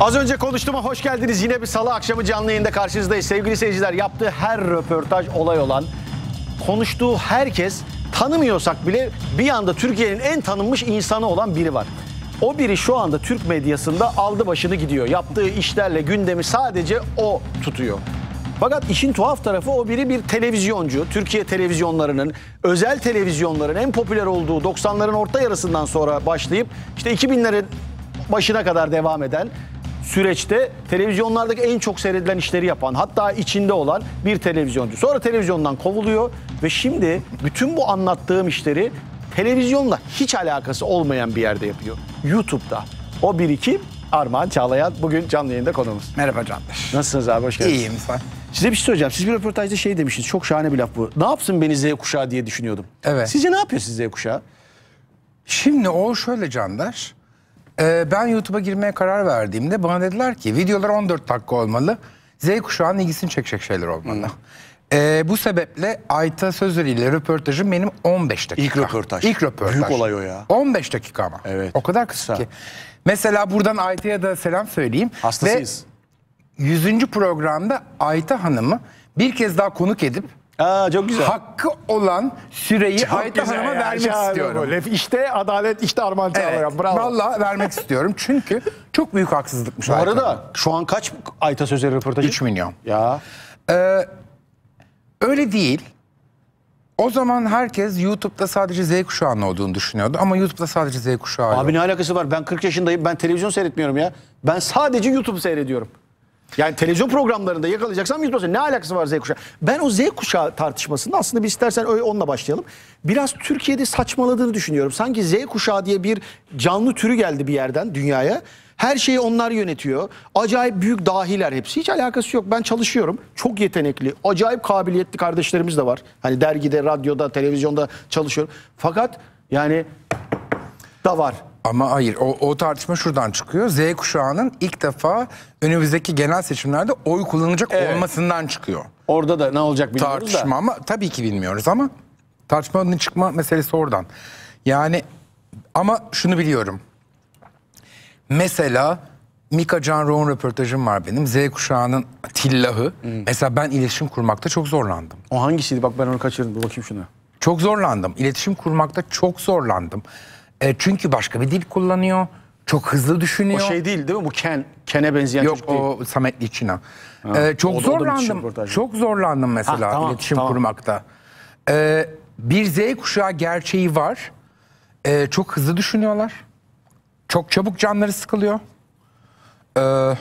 Az önce konuştuğuma hoş geldiniz. Yine bir salı akşamı canlı yayında karşınızdayız. Sevgili seyirciler yaptığı her röportaj olay olan, konuştuğu herkes tanımıyorsak bile bir anda Türkiye'nin en tanınmış insanı olan biri var. O biri şu anda Türk medyasında aldı başını gidiyor. Yaptığı işlerle gündemi sadece o tutuyor. Fakat işin tuhaf tarafı o biri bir televizyoncu. Türkiye televizyonlarının, özel televizyonların en popüler olduğu 90'ların orta yarısından sonra başlayıp işte 2000'lerin başına kadar devam eden süreçte televizyonlardaki en çok seyredilen işleri yapan hatta içinde olan bir televizyoncu. Sonra televizyondan kovuluyor ve şimdi bütün bu anlattığım işleri televizyonla hiç alakası olmayan bir yerde yapıyor. YouTube'da. O bir iki Armağan Çağlayan bugün canlı yayında konumuz. Merhaba Candaş. Nasılsınız abi hoş geldiniz. İyiyim Size bir şey söyleyeceğim. Siz bir röportajda şey demiştiniz. Çok şahane bir laf bu. Ne yapsın beni Z kuşağı diye düşünüyordum. Evet. Sizce ne yapıyor siz Z kuşağı? Şimdi o şöyle Candaş. Ee, ben YouTube'a girmeye karar verdiğimde bana dediler ki videolar 14 dakika olmalı. Z kuşağının ilgisini çekecek şeyler olmalı. Ee, bu sebeple Ayta Sözer ile röportajım benim 15 dakika. İlk röportaj. İlk röportaj. Büyük olay o ya. 15 dakika ama. Evet. O kadar kısa, kısa. ki. Mesela buradan Ayta'ya da selam söyleyeyim. Hastasıyız. Ve 100. programda Ayta Hanım'ı bir kez daha konuk edip Aa, çok güzel. Hakkı olan süreyi çok Ayta Hanım'a vermek ya, istiyorum. Böyle. İşte adalet, işte Arman evet, Çağlayan. Valla vermek istiyorum. Çünkü çok büyük haksızlıkmış Bu arada Hanım. şu an kaç Ayta Sözleri röportajı? 3 milyon. Ya. Ee, öyle değil. O zaman herkes YouTube'da sadece Z kuşağının olduğunu düşünüyordu ama YouTube'da sadece Z kuşağı Abi yok. ne alakası var? Ben 40 yaşındayım. Ben televizyon seyretmiyorum ya. Ben sadece YouTube seyrediyorum. Yani televizyon programlarında yakalayacaksan %90. Ne alakası var Z kuşağı? Ben o Z kuşağı tartışmasında aslında bir istersen onunla başlayalım. Biraz Türkiye'de saçmaladığını düşünüyorum. Sanki Z kuşağı diye bir canlı türü geldi bir yerden dünyaya. Her şeyi onlar yönetiyor. Acayip büyük dahiler hepsi. Hiç alakası yok. Ben çalışıyorum. Çok yetenekli, acayip kabiliyetli kardeşlerimiz de var. Hani dergide, radyoda, televizyonda çalışıyorum. Fakat yani da var. Ama hayır o, o tartışma şuradan çıkıyor. Z kuşağının ilk defa önümüzdeki genel seçimlerde oy kullanacak Evet. olmasından çıkıyor. Orada da ne olacak bilmiyoruz tartışma da. ama tabii ki bilmiyoruz ama tartışmanın çıkma meselesi oradan. Yani ama şunu biliyorum. Mesela Mika Can Rowan röportajım var benim. Z kuşağının tillahı. Hmm. Mesela ben iletişim kurmakta çok zorlandım. O hangisiydi? Bak ben onu kaçırdım. bakayım şunu. Çok zorlandım. İletişim kurmakta çok zorlandım. E, çünkü başka bir dil kullanıyor. Çok hızlı düşünüyor. O şey değil değil mi? Bu Ken, Ken'e benzeyen Yok, çocuk değil. Yok o sametli Liçina. Ee, çok o zorlandım. O çok zorlandım mesela ha, tamam, iletişim tamam. kurmakta. Ee, bir Z kuşağı gerçeği var. Ee, çok hızlı düşünüyorlar. Çok çabuk canları sıkılıyor. Ee,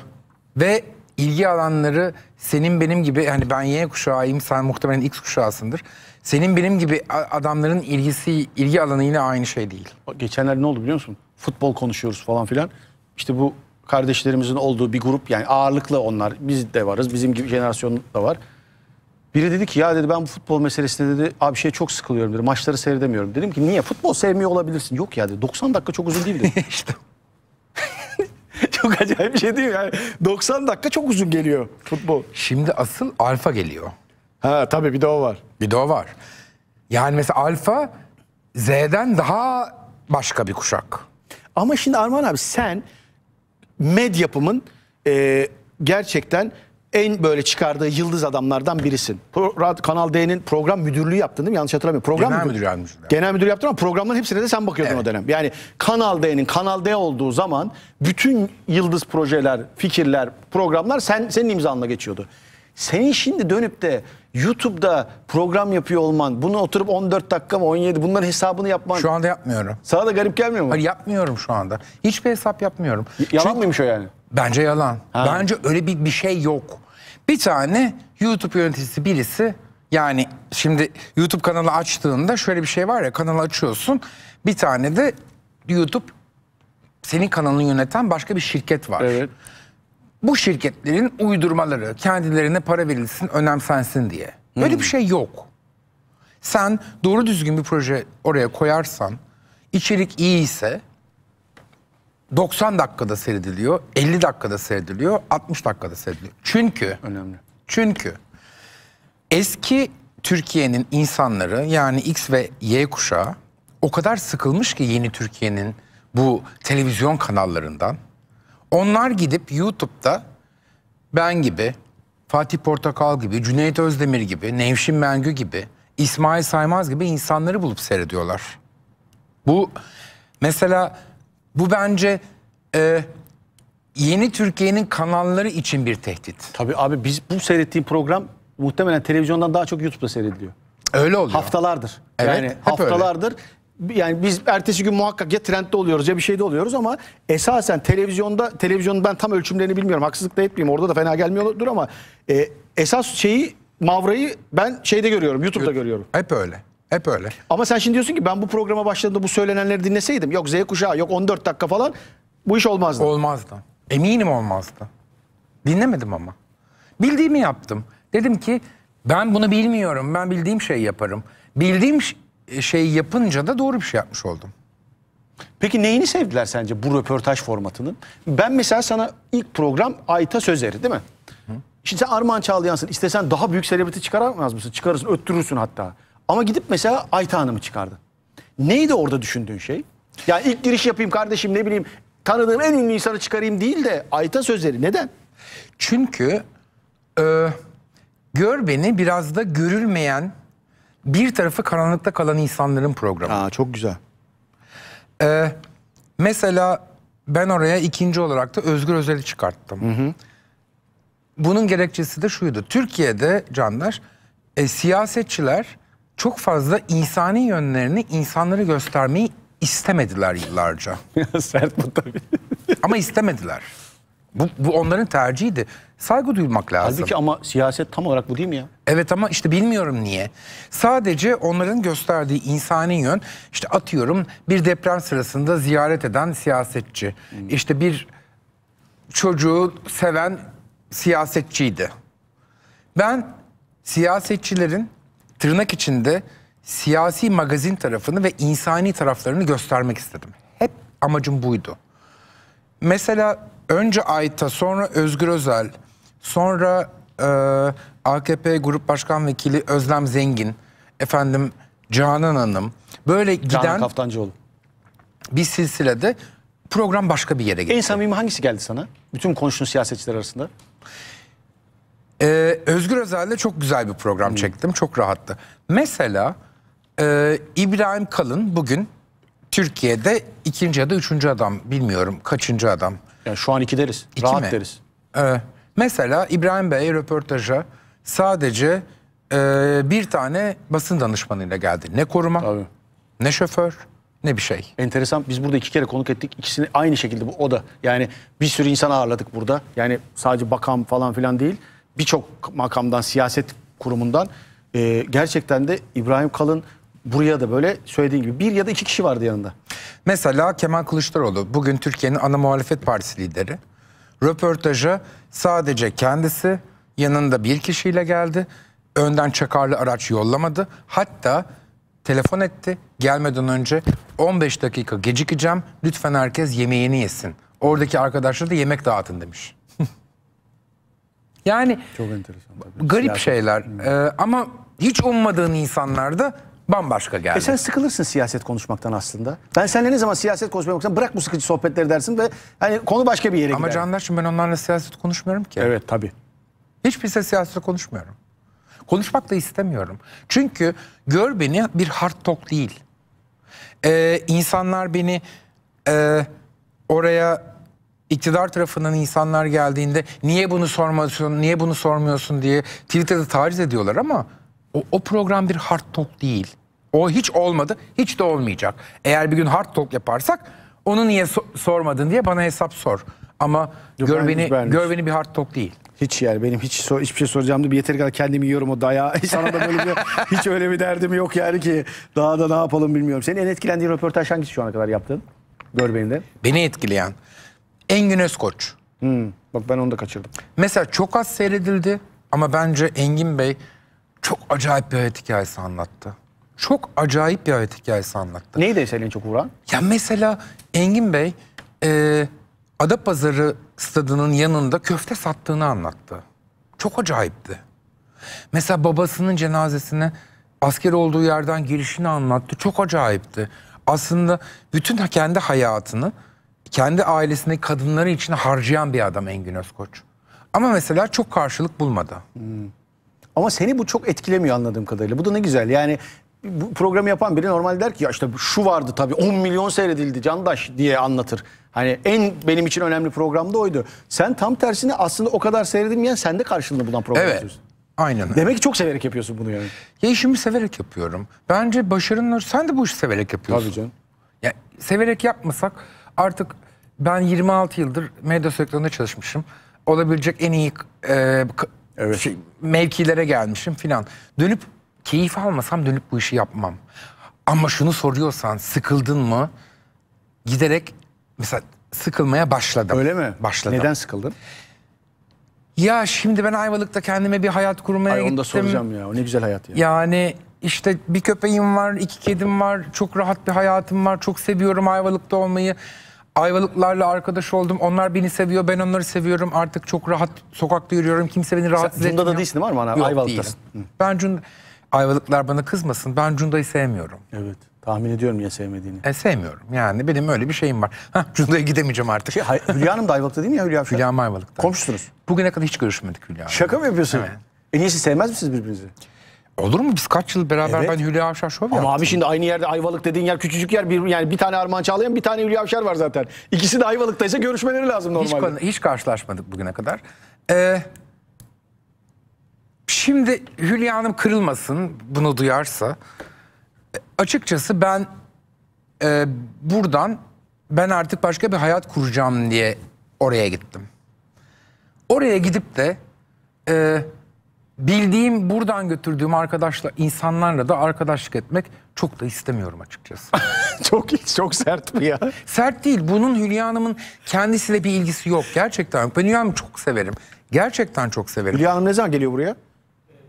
ve ilgi alanları senin benim gibi hani ben Y kuşağıyım sen muhtemelen X kuşağısındır. Senin benim gibi adamların ilgisi, ilgi alanı yine aynı şey değil. Geçenlerde ne oldu biliyor musun? Futbol konuşuyoruz falan filan. İşte bu kardeşlerimizin olduğu bir grup yani ağırlıklı onlar. Biz de varız. Bizim gibi jenerasyon da var. Biri dedi ki ya dedi ben bu futbol meselesinde dedi abi şey çok sıkılıyorum dedi. Maçları seyredemiyorum. Dedim ki niye? Futbol sevmiyor olabilirsin. Yok ya dedi. 90 dakika çok uzun değil dedi. İşte çok acayip bir şey değil mi? Yani 90 dakika çok uzun geliyor futbol. Şimdi asıl alfa geliyor. Ha tabii bir de o var. Bir de o var. Yani mesela alfa Z'den daha başka bir kuşak. Ama şimdi Arman abi sen med yapımın e, gerçekten en böyle çıkardığı yıldız adamlardan birisin. Pro, Kanal D'nin program müdürlüğü yaptın değil mi? Yanlış hatırlamıyorum. Program genel müdür, müdür Genel müdür yaptın ama programların hepsine de sen bakıyordun evet. o dönem. Yani Kanal D'nin Kanal D olduğu zaman bütün yıldız projeler, fikirler, programlar sen senin imzanla geçiyordu. Senin şimdi dönüp de YouTube'da program yapıyor olman, bunu oturup 14 dakika mı 17 bunların hesabını yapman. Şu anda yapmıyorum. Sana da garip gelmiyor mu? Hayır yapmıyorum şu anda. Hiçbir hesap yapmıyorum. Y yalan Çünkü, mıymış o yani? Bence yalan. Ha. Bence öyle bir, bir şey yok. Bir tane YouTube yöneticisi birisi yani şimdi YouTube kanalı açtığında şöyle bir şey var ya kanalı açıyorsun. Bir tane de YouTube senin kanalını yöneten başka bir şirket var. Evet bu şirketlerin uydurmaları kendilerine para verilsin önemsensin diye. Böyle bir hmm. şey yok. Sen doğru düzgün bir proje oraya koyarsan içerik iyi ise 90 dakikada seyrediliyor, 50 dakikada seyrediliyor, 60 dakikada seyrediliyor. Çünkü önemli. Çünkü eski Türkiye'nin insanları yani X ve Y kuşağı o kadar sıkılmış ki yeni Türkiye'nin bu televizyon kanallarından onlar gidip YouTube'da ben gibi, Fatih Portakal gibi, Cüneyt Özdemir gibi, Nevşin Mengü gibi, İsmail Saymaz gibi insanları bulup seyrediyorlar. Bu mesela bu bence e, yeni Türkiye'nin kanalları için bir tehdit. Tabii abi biz bu seyrettiğim program muhtemelen televizyondan daha çok YouTube'da seyrediliyor. Öyle oluyor. Haftalardır. Evet, yani haftalardır öyle yani biz ertesi gün muhakkak ya trendde oluyoruz ya bir şeyde oluyoruz ama esasen televizyonda televizyonun ben tam ölçümlerini bilmiyorum haksızlık da etmeyeyim orada da fena gelmiyordur ama e, esas şeyi Mavra'yı ben şeyde görüyorum YouTube'da görüyorum. Hep öyle. Hep öyle. Ama sen şimdi diyorsun ki ben bu programa başladığımda bu söylenenleri dinleseydim yok Z kuşağı yok 14 dakika falan bu iş olmazdı. Olmazdı. Eminim olmazdı. Dinlemedim ama. Bildiğimi yaptım. Dedim ki ben bunu bilmiyorum. Ben bildiğim şeyi yaparım. Bildiğim e, şey yapınca da doğru bir şey yapmış oldum. Peki neyini sevdiler sence bu röportaj formatının? Ben mesela sana ilk program Ayta Sözleri, değil mi? Hı. Şimdi sen Armağan Çağlayan'sın. İstesen daha büyük selebriti çıkaramaz mısın? Çıkarırsın, öttürürsün hatta. Ama gidip mesela Ayta Hanım'ı çıkardın. Neydi orada düşündüğün şey? Ya ilk giriş yapayım kardeşim ne bileyim tanıdığım en ünlü insanı çıkarayım değil de Ayta Sözleri. Neden? Çünkü e, gör beni biraz da görülmeyen bir tarafı karanlıkta kalan insanların programı. Aa, çok güzel. Ee, mesela ben oraya ikinci olarak da Özgür Özel'i çıkarttım. Hı hı. Bunun gerekçesi de şuydu. Türkiye'de Canlar e, siyasetçiler çok fazla insani yönlerini insanlara göstermeyi istemediler yıllarca. Sert bu tabii. Ama istemediler. Bu, bu onların tercihiydi. Saygı duymak lazım. Halbuki ama siyaset tam olarak bu değil mi ya? Evet ama işte bilmiyorum niye. Sadece onların gösterdiği insani yön işte atıyorum bir deprem sırasında ziyaret eden siyasetçi. Hmm. İşte bir çocuğu seven siyasetçiydi. Ben siyasetçilerin tırnak içinde siyasi magazin tarafını ve insani taraflarını göstermek istedim. Hep amacım buydu. Mesela önce Ayta sonra Özgür Özel Sonra e, AKP Grup Başkan Vekili Özlem Zengin, efendim Canan Hanım. Böyle giden Canan Kaftancıoğlu. bir silsilede program başka bir yere gitti. En samimi hangisi geldi sana? Bütün konuşun siyasetçiler arasında. Ee, Özgür Özel'le çok güzel bir program hmm. çektim. Çok rahattı. Mesela e, İbrahim Kalın bugün Türkiye'de ikinci ya da üçüncü adam. Bilmiyorum kaçıncı adam. Yani şu an iki deriz. İki Rahat mi? deriz. Evet. Mesela İbrahim Bey röportaja sadece e, bir tane basın danışmanıyla geldi. Ne koruma, Tabii. ne şoför, ne bir şey. Enteresan. Biz burada iki kere konuk ettik. İkisini aynı şekilde bu o da. Yani bir sürü insan ağırladık burada. Yani sadece bakan falan filan değil. Birçok makamdan, siyaset kurumundan. E, gerçekten de İbrahim Kalın buraya da böyle söylediğin gibi bir ya da iki kişi vardı yanında. Mesela Kemal Kılıçdaroğlu bugün Türkiye'nin ana muhalefet partisi lideri. Röportajı sadece kendisi yanında bir kişiyle geldi. Önden çakarlı araç yollamadı. Hatta telefon etti. Gelmeden önce 15 dakika gecikeceğim. Lütfen herkes yemeğini yesin. Oradaki arkadaşlara da yemek dağıtın demiş. yani çok Garip şeyler. Hmm. Ee, ama hiç ummadığın insanlar da bambaşka geldi. E sen sıkılırsın siyaset konuşmaktan aslında. Ben seninle ne zaman siyaset konuşmaya baksam bırak bu sıkıcı sohbetleri dersin ve hani konu başka bir yere Ama gider. Ama Canlar ben onlarla siyaset konuşmuyorum ki. Evet tabii. Hiçbirse siyaset konuşmuyorum. Konuşmak da istemiyorum. Çünkü gör beni bir hard talk değil. Ee, insanlar beni e, oraya iktidar tarafından insanlar geldiğinde niye bunu sormuyorsun, niye bunu sormuyorsun diye Twitter'da taciz ediyorlar ama o, o program bir hard talk değil. O hiç olmadı, hiç de olmayacak. Eğer bir gün hard talk yaparsak onu niye so sormadın diye bana hesap sor. Ama Yok, gör, beni, gör beni bir hard talk değil. Hiç yani benim hiç sor, hiçbir şey soracağım da bir yeteri kadar kendimi yiyorum o daya. Sana da böyle bir, hiç öyle bir derdim yok yani ki daha da ne yapalım bilmiyorum. Senin en etkilendiğin röportaj hangisi şu ana kadar yaptın? Gör beni de. Beni etkileyen Engin Özkoç. Hmm, bak ben onu da kaçırdım. Mesela çok az seyredildi ama bence Engin Bey çok acayip bir hayat hikayesi anlattı. Çok acayip bir hayat hikayesi anlattı. Neydi senin çok vuran? Ya mesela Engin Bey e, Adapazarı stadının yanında köfte sattığını anlattı. Çok acayipti. Mesela babasının cenazesine asker olduğu yerden girişini anlattı. Çok acayipti. Aslında bütün kendi hayatını kendi ailesindeki kadınları için harcayan bir adam Engin Özkoç. Ama mesela çok karşılık bulmadı. Hmm. Ama seni bu çok etkilemiyor anladığım kadarıyla. Bu da ne güzel. Yani bu programı yapan biri normal der ki ya işte şu vardı tabii 10 milyon seyredildi Candaş diye anlatır. Hani en benim için önemli programda oydu. Sen tam tersine aslında o kadar seyredilmeyen sende karşılığını bulan program evet. Aynen. Demek ki çok severek yapıyorsun bunu yani. Ya işimi severek yapıyorum. Bence başarının sen de bu işi severek yapıyorsun. Tabii canım. Ya severek yapmasak artık ben 26 yıldır medya sektöründe çalışmışım. Olabilecek en iyi e, Evet. Şey, mevkilere gelmişim filan. Dönüp keyif almasam dönüp bu işi yapmam. Ama şunu soruyorsan sıkıldın mı? Giderek mesela sıkılmaya başladım. Öyle mi? Başladım. Neden sıkıldın? Ya şimdi ben Ayvalık'ta kendime bir hayat kurmaya Ay, gittim. Onu da soracağım ya. O ne güzel hayat ya. Yani işte bir köpeğim var, iki kedim var. Çok rahat bir hayatım var. Çok seviyorum Ayvalık'ta olmayı. Ayvalıklarla arkadaş oldum. Onlar beni seviyor, ben onları seviyorum. Artık çok rahat sokakta yürüyorum. Kimse beni rahatsız Sen, etmiyor. Cunda'da değilsin değil mi var abi? Hani Yok, Değilim. Ben Cunda... Ayvalıklar bana kızmasın. Ben Cunda'yı sevmiyorum. Evet. Tahmin ediyorum niye sevmediğini. E, sevmiyorum. Yani benim öyle bir şeyim var. Cunda'ya gidemeyeceğim artık. Şey, Hülya Hanım da Ayvalık'ta değil mi ya Hülya Hülya Ayvalık'ta. Komşusunuz. Bugüne kadar hiç görüşmedik Hülya Hanım. Şaka mı yapıyorsun? Evet. En iyisi sevmez misiniz birbirinizi? Olur mu? Biz kaç yıl beraber evet. ben Hülya Avşar şov yaptım. Ama abi şimdi aynı yerde Ayvalık dediğin yer küçücük yer. Bir, yani bir tane Armağan Çağlayan bir tane Hülya Avşar var zaten. İkisi de Ayvalık'taysa görüşmeleri lazım normalde. Hiç, hiç karşılaşmadık bugüne kadar. Ee, şimdi Hülya Hanım kırılmasın bunu duyarsa. Açıkçası ben e, buradan ben artık başka bir hayat kuracağım diye oraya gittim. Oraya gidip de... E, bildiğim buradan götürdüğüm arkadaşla insanlarla da arkadaşlık etmek çok da istemiyorum açıkçası. çok çok sert mi ya? Sert değil. Bunun Hülya Hanım'ın kendisiyle bir ilgisi yok. Gerçekten yok. Ben Hülya Hanım'ı çok severim. Gerçekten çok severim. Hülya Hanım ne zaman geliyor buraya?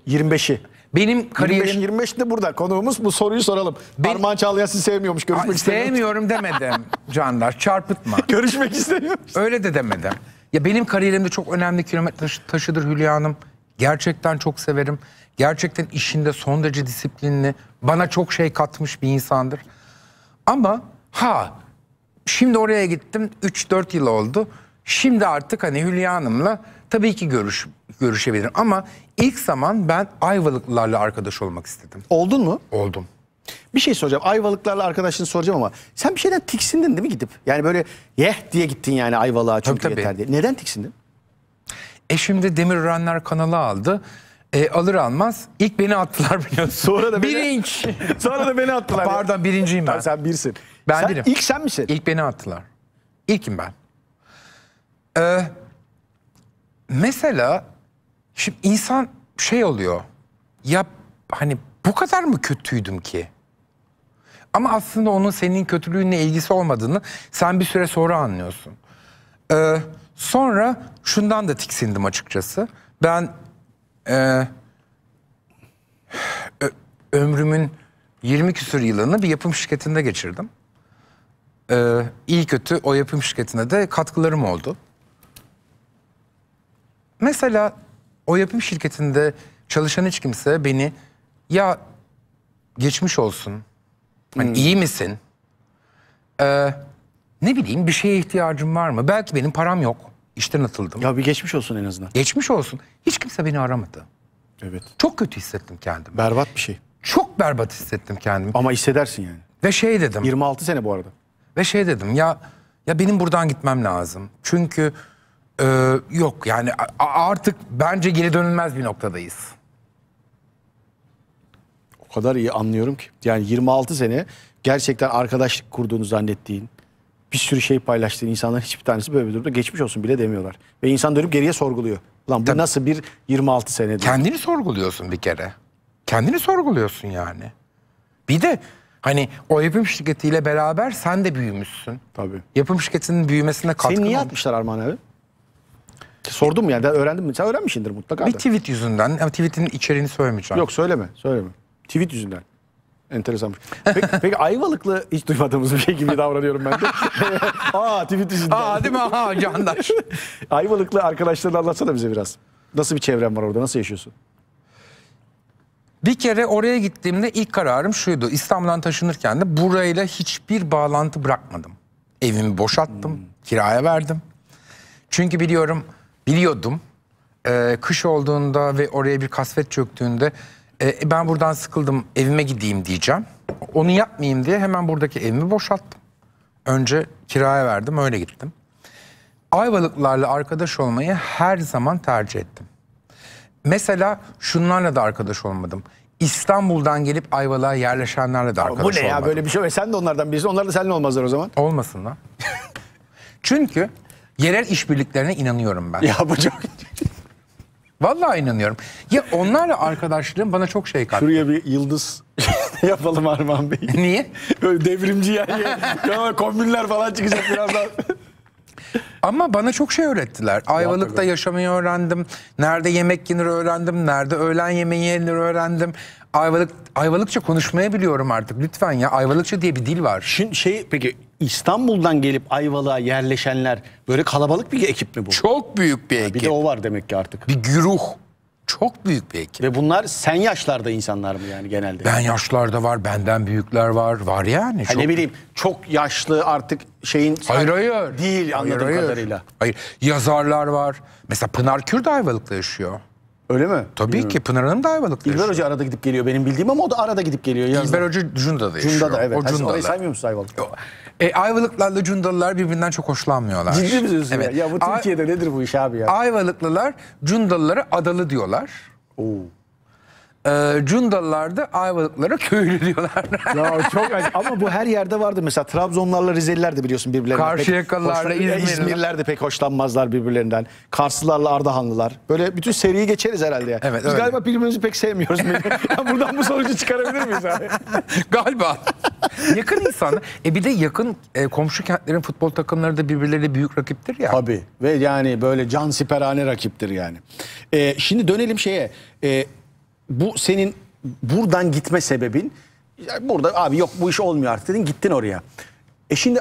25'i. Benim kariyerim... 25, 25'inde burada konuğumuz bu soruyu soralım. Ben... Armağan Çağlayan sizi sevmiyormuş görüşmek istemiyormuş. Sevmiyorum demedim Candaş çarpıtma. görüşmek istemiyormuş. Öyle de demedim. Ya benim kariyerimde çok önemli kilometre taşıdır Hülya Hanım. Gerçekten çok severim. Gerçekten işinde son derece disiplinli. Bana çok şey katmış bir insandır. Ama ha şimdi oraya gittim 3-4 yıl oldu. Şimdi artık hani Hülya Hanım'la tabii ki görüş, görüşebilirim. Ama ilk zaman ben Ayvalıklılarla arkadaş olmak istedim. Oldun mu? Oldum. Bir şey soracağım. Ayvalıklarla arkadaşını soracağım ama sen bir şeyden tiksindin değil mi gidip? Yani böyle yeh diye gittin yani Ayvalık'a çünkü tabii, tabii. yeter diye. Neden tiksindin? E şimdi Demirörenler kanalı aldı. E, alır almaz ilk beni attılar biliyorsun. Sonra da beni, Birinci. sonra da beni attılar. Pardon birinciyim ben. Sen birsin. Ben sen, İlk sen misin? İlk beni attılar. İlkim ben. Ee, mesela şimdi insan şey oluyor. Ya hani bu kadar mı kötüydüm ki? Ama aslında onun senin kötülüğünle ilgisi olmadığını sen bir süre sonra anlıyorsun. Ee, Sonra şundan da tiksindim açıkçası. Ben e, ömrümün 20 küsur yılını bir yapım şirketinde geçirdim. E, iyi kötü o yapım şirketine de katkılarım oldu. Mesela o yapım şirketinde çalışan hiç kimse beni ya geçmiş olsun, hani hmm. iyi misin, e, ne bileyim bir şeye ihtiyacım var mı? Belki benim param yok. İşten atıldım. Ya bir geçmiş olsun en azından. Geçmiş olsun. Hiç kimse beni aramadı. Evet. Çok kötü hissettim kendimi. Berbat bir şey. Çok berbat hissettim kendimi. Ama hissedersin yani. Ve şey dedim. 26 sene bu arada. Ve şey dedim ya ya benim buradan gitmem lazım. Çünkü e, yok yani artık bence geri dönülmez bir noktadayız. O kadar iyi anlıyorum ki. Yani 26 sene gerçekten arkadaşlık kurduğunu zannettiğin, bir sürü şey paylaştığın insanların hiçbir tanesi böyle bir durumda geçmiş olsun bile demiyorlar. Ve insan dönüp geriye sorguluyor. Lan bu Tabii. nasıl bir 26 senedir? Kendini sorguluyorsun bir kere. Kendini sorguluyorsun yani. Bir de hani o yapım şirketiyle beraber sen de büyümüşsün. Tabii. Yapım şirketinin büyümesine katkın Seni niye olmuş. atmışlar Armağan abi? Sordum mu yani? Öğrendim mi? Sen öğrenmişsindir mutlaka. Bir tweet yüzünden. Ama tweetin içeriğini söylemeyeceğim. Yok söyleme. Söyleme. Tweet yüzünden. Enteresanmış. Peki, peki Ayvalıklı hiç duymadığımız bir şey gibi davranıyorum ben de. Aa tweet içinde. Aa değil mi? Aa candaş. Ayvalıklı arkadaşlarını anlatsana bize biraz. Nasıl bir çevren var orada? Nasıl yaşıyorsun? Bir kere oraya gittiğimde ilk kararım şuydu. İstanbul'dan taşınırken de burayla hiçbir bağlantı bırakmadım. Evimi boşalttım, hmm. kiraya verdim. Çünkü biliyorum, biliyordum. E, kış olduğunda ve oraya bir kasvet çöktüğünde e, e, ben buradan sıkıldım evime gideyim diyeceğim. Onu yapmayayım diye hemen buradaki evimi boşalttım. Önce kiraya verdim öyle gittim. Ayvalıklarla arkadaş olmayı her zaman tercih ettim. Mesela şunlarla da arkadaş olmadım. İstanbul'dan gelip Ayvalık'a yerleşenlerle de arkadaş olmadım. Bu ne ya böyle bir şey. E, sen de onlardan birisin. Onlar da seninle olmazlar o zaman. Olmasın lan. Çünkü yerel işbirliklerine inanıyorum ben. Ya bu çok... Vallahi inanıyorum. Ya onlarla arkadaşlığım bana çok şey kattı. Şuraya bir yıldız yapalım Arman Bey. Niye? Böyle devrimci yani. ya kombinler falan çıkacak birazdan. Ama bana çok şey öğrettiler. Ayvalık'ta yaşamayı öğrendim. Nerede yemek yenir öğrendim. Nerede öğlen yemeği yenir öğrendim. Ayvalık Ayvalıkça konuşmaya biliyorum artık. Lütfen ya Ayvalıkça diye bir dil var. Şimdi şey peki İstanbul'dan gelip Ayvalık'a yerleşenler böyle kalabalık bir ekip mi bu? Çok büyük bir ekip. Bir de o var demek ki artık. Bir güruh. Çok büyük bir ekip. Ve bunlar sen yaşlarda insanlar mı yani genelde? Ben yaşlarda var, benden büyükler var. Var yani. Ha, çok... Ne bileyim çok yaşlı artık şeyin... Hayır hayır. Değil anladığım hayır, hayır. kadarıyla. Hayır yazarlar var. Mesela Pınar Kür de Ayvalık'ta yaşıyor. Öyle mi? Tabii Bilmiyorum. ki Pınar Hanım da Ayvalık'ta İlber yaşıyor. Hoca arada gidip geliyor benim bildiğim ama o da arada gidip geliyor. Yazın. İlber Hoca Cunda'da yaşıyor. Cunda'da evet. O Cunda'da. Orayı saymıyor musun Ayvalık? E, Ayvalıklarla Cundalılar birbirinden çok hoşlanmıyorlar. Ciddi mi diyorsun evet. ya? Ya bu Türkiye'de Ay nedir bu iş abi ya? Ayvalıklılar Cundalılara adalı diyorlar. Oo e, ee, Cundalılarda Ayvalıklara köylü diyorlar. ya çok ama bu her yerde vardı mesela Trabzonlarla Rizeliler de biliyorsun birbirlerinden. Karşıyakalılarla İzmirliler. İzmirliler de pek hoşlanmazlar birbirlerinden. Karslılarla Ardahanlılar. Böyle bütün seriyi geçeriz herhalde. Ya. Evet, Biz öyle. galiba birbirimizi pek sevmiyoruz. Buradan bu sonucu çıkarabilir miyiz abi? galiba. yakın insan. E bir de yakın e, komşu kentlerin futbol takımları da birbirleriyle büyük rakiptir ya. Tabii ve yani böyle can siperhane rakiptir yani. E, şimdi dönelim şeye. E, bu senin buradan gitme sebebin burada abi yok bu iş olmuyor artık dedin gittin oraya. E şimdi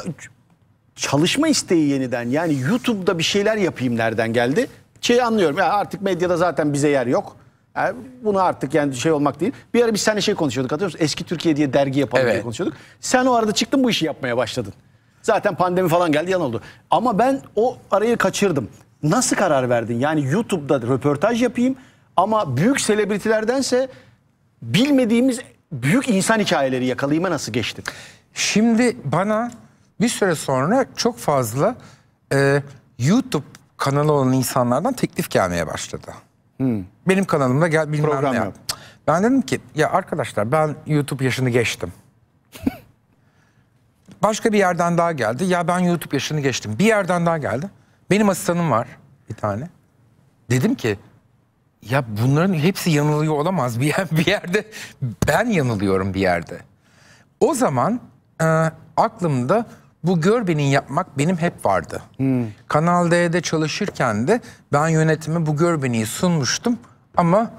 çalışma isteği yeniden yani YouTube'da bir şeyler yapayım nereden geldi? Şey anlıyorum ya artık medyada zaten bize yer yok. Yani bunu artık yani şey olmak değil. Bir ara biz seninle şey konuşuyorduk hatırlıyor musun? Eski Türkiye diye dergi yapalım evet. diye konuşuyorduk. Sen o arada çıktın bu işi yapmaya başladın. Zaten pandemi falan geldi yan oldu. Ama ben o arayı kaçırdım. Nasıl karar verdin? Yani YouTube'da röportaj yapayım ama büyük selebritilerdense bilmediğimiz büyük insan hikayeleri yakalayıma nasıl geçti? Şimdi bana bir süre sonra çok fazla e, YouTube kanalı olan insanlardan teklif gelmeye başladı. Hmm. Benim kanalımda gel bilmem Program ne yap. Ben dedim ki ya arkadaşlar ben YouTube yaşını geçtim. Başka bir yerden daha geldi. Ya ben YouTube yaşını geçtim. Bir yerden daha geldi. Benim asistanım var bir tane. Dedim ki ya bunların hepsi yanılıyor olamaz. Bir, yer, bir yerde ben yanılıyorum bir yerde. O zaman e, aklımda bu görbenin yapmak benim hep vardı. Hmm. Kanal D'de çalışırken de ben yönetime bu görbeniyi sunmuştum ama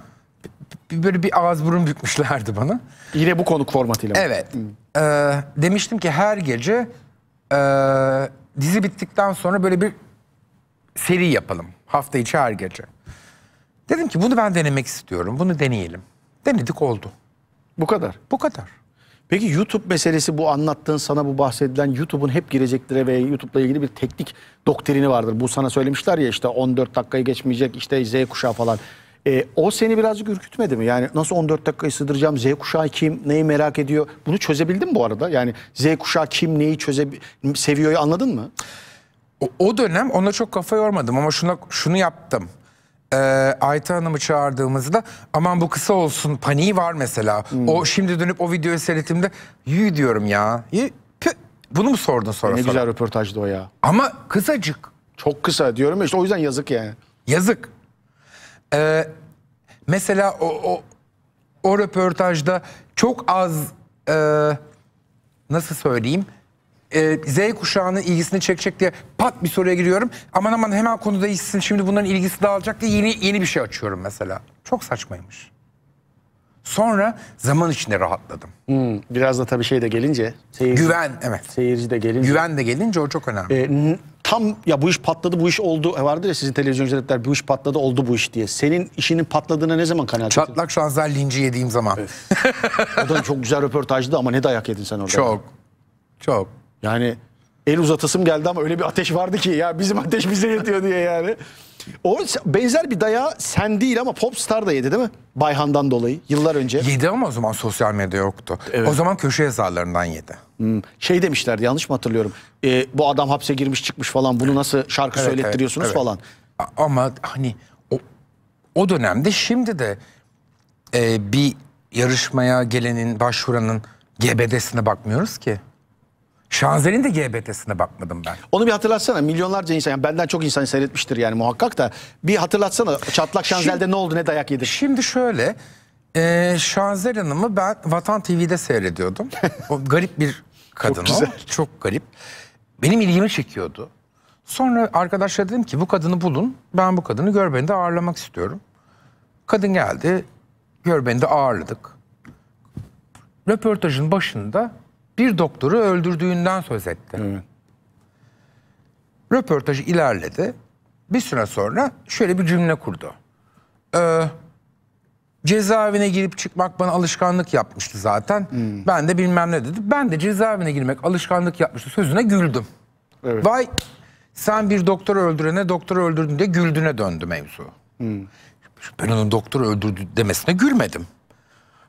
böyle bir ağız burun bükmüşlerdi bana. Yine bu konuk formatıyla. Mı? Evet. Hmm. E, demiştim ki her gece e, dizi bittikten sonra böyle bir seri yapalım. Hafta içi her gece. Dedim ki bunu ben denemek istiyorum. Bunu deneyelim. Denedik oldu. Bu kadar. Bu kadar. Peki YouTube meselesi bu anlattığın sana bu bahsedilen YouTube'un hep gireceklere ve YouTube'la ilgili bir teknik doktrini vardır. Bu sana söylemişler ya işte 14 dakikayı geçmeyecek işte Z kuşağı falan. E, o seni birazcık ürkütmedi mi? Yani nasıl 14 dakikayı sığdıracağım? Z kuşağı kim? Neyi merak ediyor? Bunu çözebildin mi bu arada? Yani Z kuşağı kim? Neyi çöze seviyor anladın mı? O, o dönem ona çok kafa yormadım ama şuna şunu yaptım e, ee, Ayta Hanım'ı çağırdığımızda aman bu kısa olsun paniği var mesela. Hmm. O şimdi dönüp o videoyu seyrettiğimde yü diyorum ya. Yü, pü. Bunu mu sordun sonra? Ne sonra? güzel röportajdı o ya. Ama kısacık. Çok kısa diyorum ya işte o yüzden yazık yani. Yazık. Ee, mesela o, o, o röportajda çok az e, nasıl söyleyeyim e, Z kuşağının ilgisini çekecek diye pat bir soruya giriyorum. Aman aman hemen konuda değişsin şimdi bunların ilgisi dağılacak diye yeni yeni bir şey açıyorum mesela. Çok saçmaymış. Sonra zaman içinde rahatladım. Hmm, biraz da tabii şey de gelince. Seyirci, güven evet. Seyirci de gelince. Güven de gelince o çok önemli. Ee, tam ya bu iş patladı bu iş oldu e vardır ya sizin televizyoncular hepler bu iş patladı oldu bu iş diye. Senin işinin patladığına ne zaman kanaat ettin? Çatlak şanzal linci yediğim zaman. o da çok güzel röportajdı ama ne dayak yedin sen orada. Çok. Yani. Çok. Yani el uzatasım geldi ama öyle bir ateş vardı ki ya bizim ateş bize yetiyor diye yani. O benzer bir daya sen değil ama Popstar da yedi değil mi? Bayhan'dan dolayı yıllar önce. Yedi ama o zaman sosyal medya yoktu. Evet. O zaman köşe yazarlarından yedi. Hmm. Şey demişlerdi yanlış mı hatırlıyorum? Ee, bu adam hapse girmiş çıkmış falan bunu nasıl şarkı evet, söylettiriyorsunuz evet, evet. falan. Ama hani o, o dönemde şimdi de e, bir yarışmaya gelenin başvuranın GBD'sine bakmıyoruz ki. Şanzel'in de GBT'sine bakmadım ben. Onu bir hatırlatsana. Milyonlarca insan, yani benden çok insan seyretmiştir yani muhakkak da. Bir hatırlatsana. Çatlak Şanzel'de şimdi, ne oldu, ne dayak yedi? Şimdi şöyle. E, Şanzel Hanım'ı ben Vatan TV'de seyrediyordum. o garip bir kadın çok güzel. Çok garip. Benim ilgimi çekiyordu. Sonra arkadaşlar dedim ki bu kadını bulun. Ben bu kadını Görben'de ağırlamak istiyorum. Kadın geldi. Görben'de ağırladık. Röportajın başında bir doktoru öldürdüğünden söz etti. Evet. Röportajı ilerledi. Bir süre sonra şöyle bir cümle kurdu. Ee, cezaevine girip çıkmak bana alışkanlık yapmıştı zaten. Hmm. Ben de bilmem ne dedi. Ben de cezaevine girmek alışkanlık yapmıştı sözüne güldüm. Evet. Vay sen bir doktor öldürene doktor öldürdün diye güldüne döndü mevzu. Hmm. Ben onun doktor öldürdü demesine gülmedim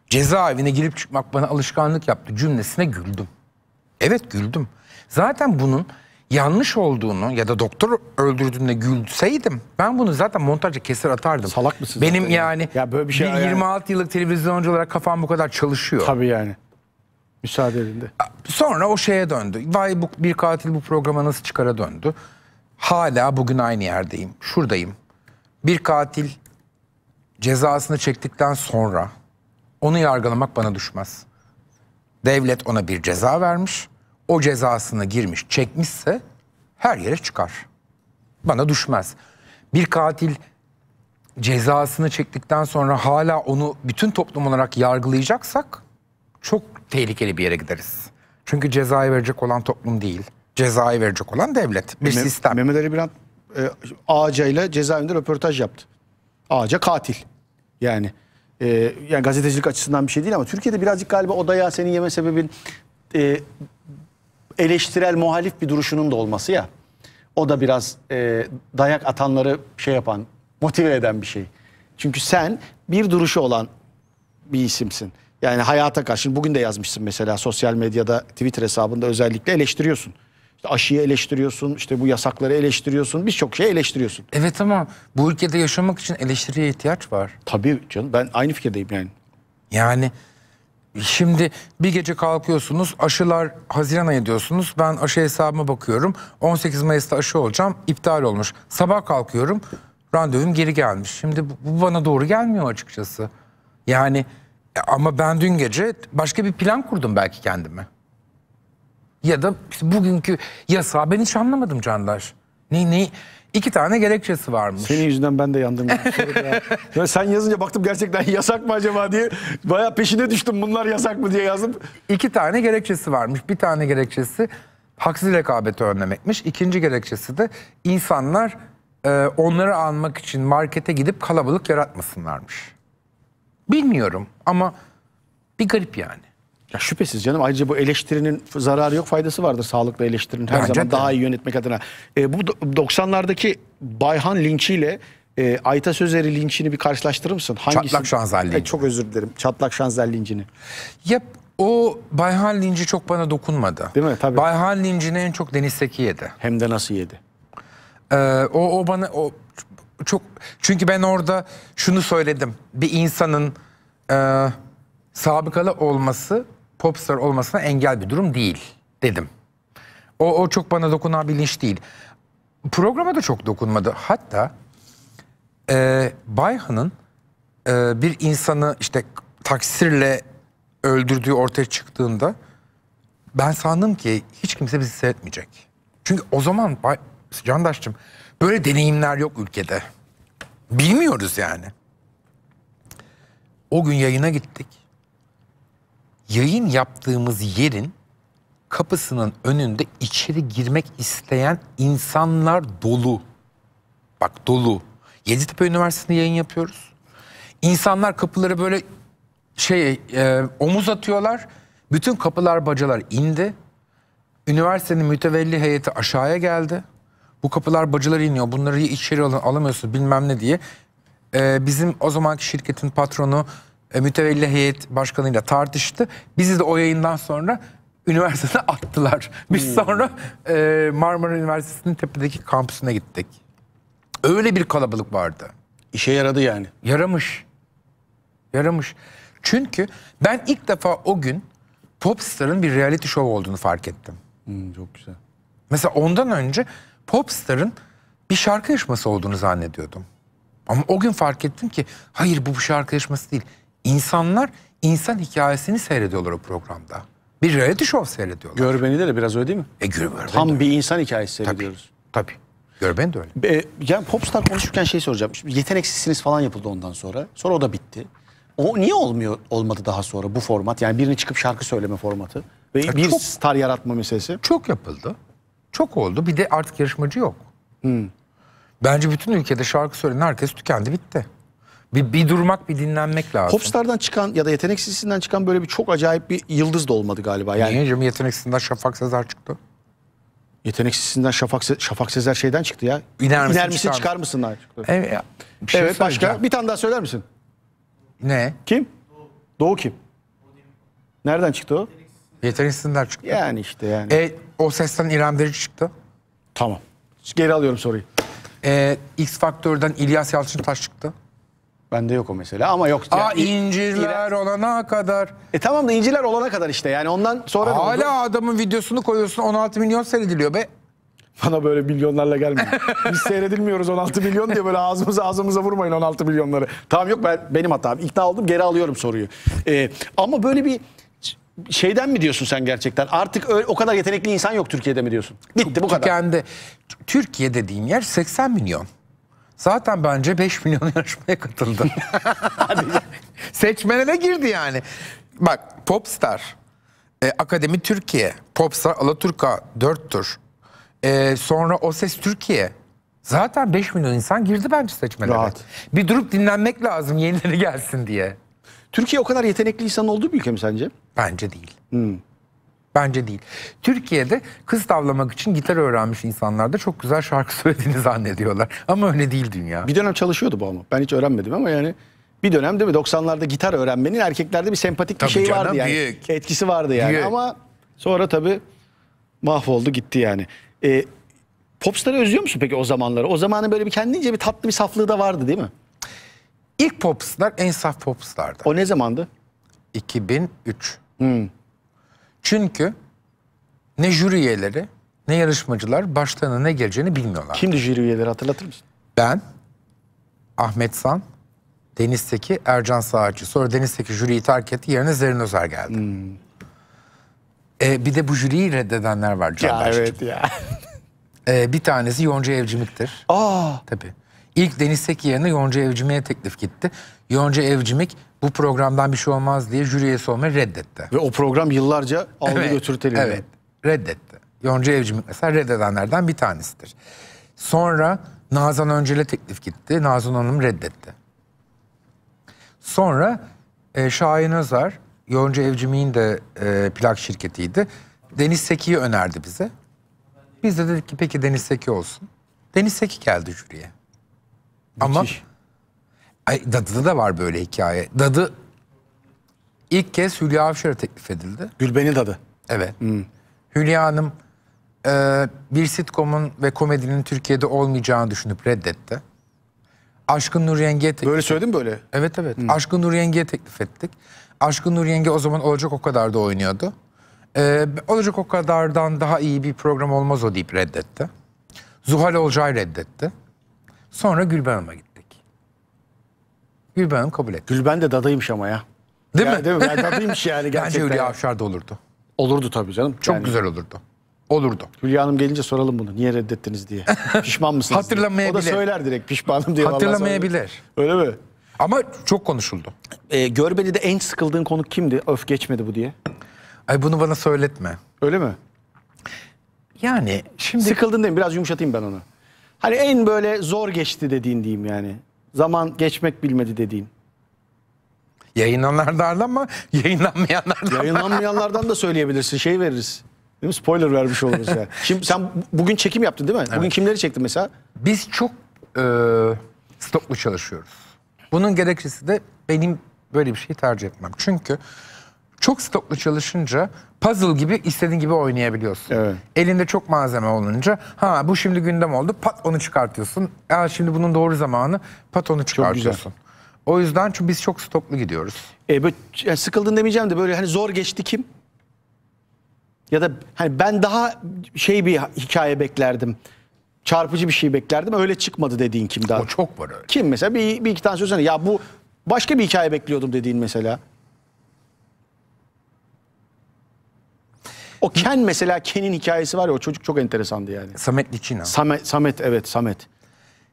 cezaevine girip çıkmak bana alışkanlık yaptı cümlesine güldüm. Evet güldüm. Zaten bunun yanlış olduğunu ya da doktor öldürdüğünde gülseydim ben bunu zaten montajca keser atardım. Salak mısın? Benim yani, yani ya böyle bir şey bir yani. 26 yıllık televizyoncu olarak kafam bu kadar çalışıyor. Tabii yani. Müsaade edildi. Sonra o şeye döndü. Vay bu bir katil bu programa nasıl çıkara döndü. Hala bugün aynı yerdeyim. Şuradayım. Bir katil cezasını çektikten sonra onu yargılamak bana düşmez. Devlet ona bir ceza vermiş. O cezasını girmiş, çekmişse her yere çıkar. Bana düşmez. Bir katil cezasını çektikten sonra hala onu bütün toplum olarak yargılayacaksak çok tehlikeli bir yere gideriz. Çünkü cezayı verecek olan toplum değil. Cezayı verecek olan devlet. Bir Mem sistem. Mehmet Ali Birant e, Ağaca ile cezaevinde röportaj yaptı. Ağaca katil. Yani e, yani gazetecilik açısından bir şey değil ama Türkiye'de birazcık galiba odaya senin yeme sebebin e, eleştirel muhalif bir duruşunun da olması ya. O da biraz e, dayak atanları şey yapan, motive eden bir şey. Çünkü sen bir duruşu olan bir isimsin. Yani hayata karşı bugün de yazmışsın mesela sosyal medyada Twitter hesabında özellikle eleştiriyorsun aşıyı eleştiriyorsun, işte bu yasakları eleştiriyorsun, birçok şey eleştiriyorsun. Evet ama bu ülkede yaşamak için eleştiriye ihtiyaç var. Tabii canım ben aynı fikirdeyim yani. Yani şimdi bir gece kalkıyorsunuz aşılar Haziran ayı diyorsunuz. Ben aşı hesabıma bakıyorum 18 Mayıs'ta aşı olacağım iptal olmuş. Sabah kalkıyorum randevum geri gelmiş. Şimdi bu bana doğru gelmiyor açıkçası. Yani ama ben dün gece başka bir plan kurdum belki kendime. Ya da bugünkü yasa ben hiç anlamadım Candaş. Ne, ne, İki tane gerekçesi varmış. Senin yüzünden ben de yandım. ya sen yazınca baktım gerçekten yasak mı acaba diye. Baya peşine düştüm bunlar yasak mı diye yazdım. İki tane gerekçesi varmış. Bir tane gerekçesi haksız rekabeti önlemekmiş. İkinci gerekçesi de insanlar e, onları almak için markete gidip kalabalık yaratmasınlarmış. Bilmiyorum ama bir garip yani. Ya şüphesiz canım. Ayrıca bu eleştirinin zararı yok, faydası vardır sağlıklı eleştirinin her Bence zaman de. daha iyi yönetmek adına. E, bu 90'lardaki Bayhan linçiyle e, Ayta Sözeri linçini bir karşılaştırır mısın? Hangisi? Çatlak şanzallincini. E, çok özür dilerim. Çatlak linçini. Ya o Bayhan linci çok bana dokunmadı. Değil mi? Tabii. Bayhan lincini en çok Deniz yedi. Hem de nasıl yedi? Ee, o, o bana o çok çünkü ben orada şunu söyledim. Bir insanın e, sabıkalı olması popstar olmasına engel bir durum değil dedim. O, o çok bana dokunan bir değil. Programa da çok dokunmadı. Hatta e, Bayhan'ın e, bir insanı işte taksirle öldürdüğü ortaya çıktığında ben sandım ki hiç kimse bizi seyretmeyecek. Çünkü o zaman Bay, Candaş'cığım böyle deneyimler yok ülkede. Bilmiyoruz yani. O gün yayına gittik yayın yaptığımız yerin kapısının önünde içeri girmek isteyen insanlar dolu. Bak dolu. Yeditepe Üniversitesi'nde yayın yapıyoruz. İnsanlar kapıları böyle şey e, omuz atıyorlar. Bütün kapılar bacalar indi. Üniversitenin mütevelli heyeti aşağıya geldi. Bu kapılar bacalar iniyor. Bunları içeri alın, alamıyorsunuz bilmem ne diye. E, bizim o zamanki şirketin patronu e, mütevelli heyet başkanıyla tartıştı. Bizi de o yayından sonra üniversitede attılar. Biz hmm. sonra e, Marmara Üniversitesi'nin tepedeki kampüsüne gittik. Öyle bir kalabalık vardı. İşe yaradı yani. Yaramış. Yaramış. Çünkü ben ilk defa o gün Popstar'ın bir reality show olduğunu fark ettim. Hmm, çok güzel. Mesela ondan önce Popstar'ın bir şarkı yarışması olduğunu zannediyordum. Ama o gün fark ettim ki hayır bu bir şarkı yarışması değil. İnsanlar insan hikayesini seyrediyorlar o programda. Bir reality show seyrediyorlar. Görbeni de, de biraz öyle değil mi? E, görbeni Tam de. bir insan hikayesi seyrediyoruz. Tabii. tabii. Görben de öyle. E, yani popstar konuşurken şey soracağım. Şimdi yeteneksizsiniz falan yapıldı ondan sonra. Sonra o da bitti. O niye olmuyor olmadı daha sonra bu format? Yani birini çıkıp şarkı söyleme formatı ve ya bir çok, star yaratma meselesi. Çok yapıldı. Çok oldu. Bir de artık yarışmacı yok. Hmm. Bence bütün ülkede şarkı söyleyen herkes tükendi bitti. Bir, bir durmak, bir dinlenmek lazım. Popstar'dan çıkan ya da yeteneksizliğinden çıkan böyle bir çok acayip bir yıldız da olmadı galiba. Yani... Niye canım yeteneksizliğinden Şafak Sezer çıktı? Yeteneksizliğinden Şafak, Se Şafak Sezer şeyden çıktı ya. İner misin, İner misin çıkar, mısın? Çıkar mısın? Çıktı. Evet, ya. Bir şey evet başka. Ya. Bir tane daha söyler misin? Ne? Kim? Doğu, Doğu kim? Nereden çıktı o? Yeteneksizliğinden çıktı. Yani işte yani. E, o sesten İrem Derici çıktı. Tamam. Geri alıyorum soruyu. E, X Faktör'den İlyas Yalçın Taş çıktı. Bende yok o mesela ama yok. Aa yani, incirler olana kadar. E tamam da incirler olana kadar işte yani ondan sonra Hala adamın videosunu koyuyorsun 16 milyon seyrediliyor be. Bana böyle milyonlarla gelmeyin. Biz seyredilmiyoruz 16 milyon diye böyle ağzımıza ağzımıza vurmayın 16 milyonları. Tamam yok ben benim hatam. İkna oldum geri alıyorum soruyu. Ee, ama böyle bir şeyden mi diyorsun sen gerçekten? Artık öyle, o kadar yetenekli insan yok Türkiye'de mi diyorsun? Bitti bu kadar. Tükendi. Türkiye dediğin yer 80 milyon. Zaten bence 5 milyon yarışmaya katıldı. Seçmene girdi yani. Bak Popstar, e, Akademi Türkiye, Popstar Alaturka 4 tur. E, sonra O Ses Türkiye. Zaten 5 milyon insan girdi bence seçmelere. Rahat. Bir durup dinlenmek lazım yenileri gelsin diye. Türkiye o kadar yetenekli insan oldu mu ülke mi sence? Bence değil. Hmm. Bence değil. Türkiye'de kız tavlamak için gitar öğrenmiş insanlar da çok güzel şarkı söylediğini zannediyorlar. Ama öyle değil dünya. Bir dönem çalışıyordu bu ama. Ben hiç öğrenmedim ama yani bir dönem değil mi 90'larda gitar öğrenmenin erkeklerde bir sempatik bir tabii şey vardı yani. Büyük. Etkisi vardı yani büyük. ama sonra tabii mahvoldu gitti yani. Ee, Popstar'ı özlüyor musun peki o zamanları? O zamanın böyle bir kendince bir tatlı bir saflığı da vardı değil mi? İlk popstar en saf popstardı. O ne zamandı? 2003. Hmm. Çünkü ne jüri üyeleri ne yarışmacılar başlarına ne geleceğini bilmiyorlar. Kimdi jüri üyeleri hatırlatır mısın? Ben, Ahmet San, Deniz Seki, Ercan Sağacı. Sonra Deniz jüriyi terk etti. Yerine Zerrin Özer geldi. Hmm. Ee, bir de bu jüriyi reddedenler var. Ya evet ya. Ee, bir tanesi Yonca Evcimik'tir. Aa. Tabii. İlk Deniz Seki yerine Yonca Evcimik'e teklif gitti. Yonca Evcimik bu programdan bir şey olmaz diye jüriye üyesi reddetti. Ve o program yıllarca aldı evet, götürü televizyon. Evet, reddetti. Yonca Evcimik mesela reddedenlerden bir tanesidir. Sonra Nazan Öncel'e teklif gitti. Nazan Hanım reddetti. Sonra e, Şahin Özer, Yonca Evcimik'in de e, plak şirketiydi. Deniz Seki'yi önerdi bize. Biz de dedik ki peki Deniz Seki olsun. Deniz Seki geldi jüriye. Müthiş. Ama Ay, Dadı'da da var böyle hikaye. Dadı ilk kez Hülya Avşar'a teklif edildi. Gülbeni Dadı. Evet. Hmm. Hülya Hanım e, bir sitcomun ve komedinin Türkiye'de olmayacağını düşünüp reddetti. Aşkın Nur Yenge'ye teklif Böyle söyledim böyle. Evet evet. Hmm. Aşkın Nur Yenge'ye teklif ettik. Aşkın Nur Yenge o zaman Olacak O Kadar da oynuyordu. Ee, Olacak O Kadar'dan daha iyi bir program olmaz o deyip reddetti. Zuhal Olcay reddetti. Sonra Gülben Hanım'a gitti. Gülben kabul etti. Gülben de dadaymış ama ya. Değil yani, mi? Değil mi? Yani dadaymış yani gerçekten. Bence Hülya Avşar da olurdu. Olurdu tabii canım. Çok yani. güzel olurdu. Olurdu. Hülya Hanım gelince soralım bunu. Niye reddettiniz diye. Pişman mısınız? Hatırlamayabilir. Diye. O da söyler direkt pişmanım diye. Hatırlamayabilir. Öyle mi? Ama çok konuşuldu. Ee, de en sıkıldığın konuk kimdi? Öf geçmedi bu diye. Ay bunu bana söyletme. Öyle mi? Yani şimdi... Sıkıldın değil mi? Biraz yumuşatayım ben onu. Hani en böyle zor geçti dediğin diyeyim yani. Zaman geçmek bilmedi dediğin. Yayınlananlardan mı? yayınlanmayanlardan. Yayınlanmayanlardan da söyleyebilirsin. Şey veririz. Değil mi? Spoiler vermiş oluruz ya. Şimdi sen bugün çekim yaptın değil mi? Evet. Bugün kimleri çektin mesela? Biz çok e, stoklu çalışıyoruz. Bunun gerekçesi de benim böyle bir şeyi tercih etmem. Çünkü çok stoklu çalışınca puzzle gibi istediğin gibi oynayabiliyorsun. Evet. Elinde çok malzeme olunca ha bu şimdi gündem oldu pat onu çıkartıyorsun. Ya şimdi bunun doğru zamanı pat onu çıkartıyorsun. O yüzden çünkü biz çok stoklu gidiyoruz. E böyle yani sıkıldın demeyeceğim de böyle hani zor geçti kim? Ya da hani ben daha şey bir hikaye beklerdim. Çarpıcı bir şey beklerdim. Öyle çıkmadı dediğin kim daha? O çok var öyle. Kim mesela? Bir, bir iki tane söylesene. Ya bu başka bir hikaye bekliyordum dediğin mesela. O Ken mesela Ken'in hikayesi var ya o çocuk çok enteresandı yani. Samet Liçina. Samet, Samet evet Samet.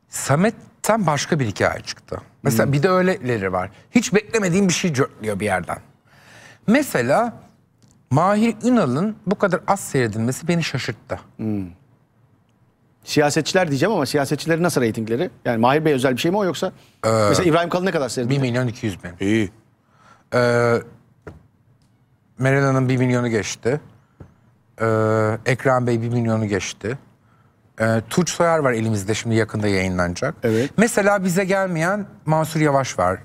Samet'ten başka bir hikaye çıktı. Mesela hmm. bir de öyleleri var. Hiç beklemediğim bir şey cörtlüyor bir yerden. Mesela Mahir Ünal'ın bu kadar az seyredilmesi beni şaşırttı. Hmm. Siyasetçiler diyeceğim ama siyasetçilerin nasıl reytingleri? Yani Mahir Bey özel bir şey mi o yoksa? Ee, mesela İbrahim Kalın ne kadar 1 seyredildi? milyon 200 bin. İyi. Ee, Meral Hanım 1 milyonu geçti. Ee, Ekrem Bey 1 milyonu geçti. Ee, Tuğç Soyer var elimizde şimdi yakında yayınlanacak. Evet. Mesela bize gelmeyen Mansur Yavaş var.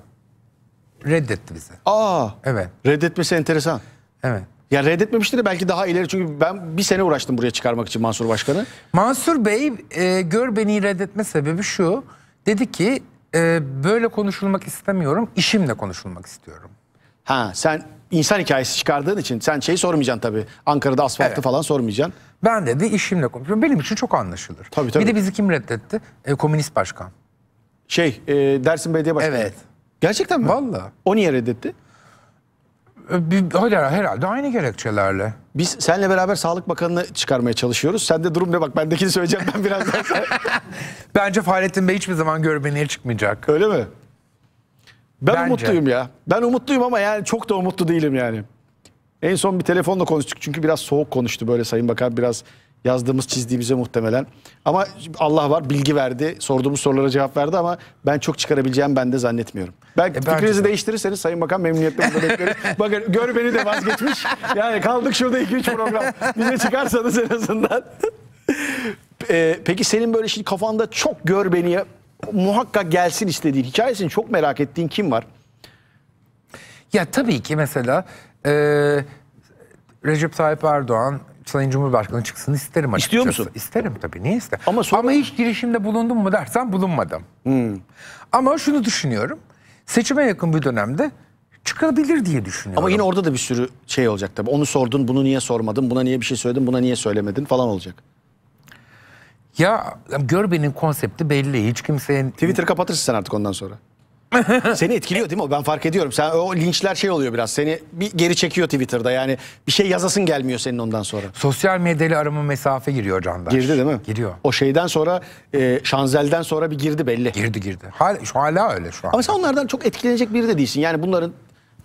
Reddetti bizi. Aa. Evet. Reddetmesi enteresan. Evet. Ya reddetmemiştir de belki daha ileri çünkü ben bir sene uğraştım buraya çıkarmak için Mansur Başkan'ı. Mansur Bey e, gör beni reddetme sebebi şu. Dedi ki e, böyle konuşulmak istemiyorum işimle konuşulmak istiyorum. Ha sen insan hikayesi çıkardığın için sen şeyi sormayacaksın tabii. Ankara'da asfaltı evet. falan sormayacaksın. Ben dedi işimle konuşuyorum. Benim için çok anlaşılır. Tabii tabii. Bir de bizi kim reddetti? E, komünist başkan. Şey e, Dersim Belediye Başkanı. Evet. Gerçekten mi? Valla. O niye reddetti? Öyle herhalde aynı gerekçelerle. Biz seninle beraber Sağlık Bakanı'nı çıkarmaya çalışıyoruz. Sen de durum ne bak bendekini söyleyeceğim ben birazdan. Bence Fahrettin Bey hiçbir zaman görmeye çıkmayacak. Öyle mi? Ben Bence. umutluyum ya. Ben umutluyum ama yani çok da umutlu değilim yani. En son bir telefonla konuştuk çünkü biraz soğuk konuştu böyle Sayın Bakan biraz yazdığımız çizdiğimize muhtemelen. Ama Allah var bilgi verdi sorduğumuz sorulara cevap verdi ama ben çok çıkarabileceğim ben de zannetmiyorum. Ben e, fikrinizi de. değiştirirseniz Sayın Bakan memnuniyetle bekleriz. Bakın gör beni de vazgeçmiş. Yani kaldık şurada 2-3 program. Bize çıkarsanız en azından. ee, peki senin böyle şimdi kafanda çok gör beni muhakkak gelsin istediğin hikayesini çok merak ettiğin kim var? Ya tabii ki mesela e, Recep Tayyip Erdoğan Sayın Cumhurbaşkanı çıksın isterim açıkçası. İstiyor musun? İsterim tabii. Niye ister? Ama, sonra... Ama hiç girişimde bulundum mu dersen bulunmadım. Hmm. Ama şunu düşünüyorum. Seçime yakın bir dönemde çıkabilir diye düşünüyorum. Ama yine orada da bir sürü şey olacak tabii. Onu sordun, bunu niye sormadın, buna niye bir şey söyledin, buna niye söylemedin falan olacak. Ya Görbe'nin konsepti belli. Hiç kimsenin... Twitter kapatırsın sen artık ondan sonra. seni etkiliyor değil mi? Ben fark ediyorum. Sen o linçler şey oluyor biraz. Seni bir geri çekiyor Twitter'da. Yani bir şey yazasın gelmiyor senin ondan sonra. Sosyal medyayla arama mesafe giriyor Candaş. Girdi değil mi? Giriyor. O şeyden sonra e, Şanzel'den sonra bir girdi belli. Girdi girdi. Hala, şu, hala öyle şu an. Ama sen onlardan çok etkilenecek biri de değilsin. Yani bunların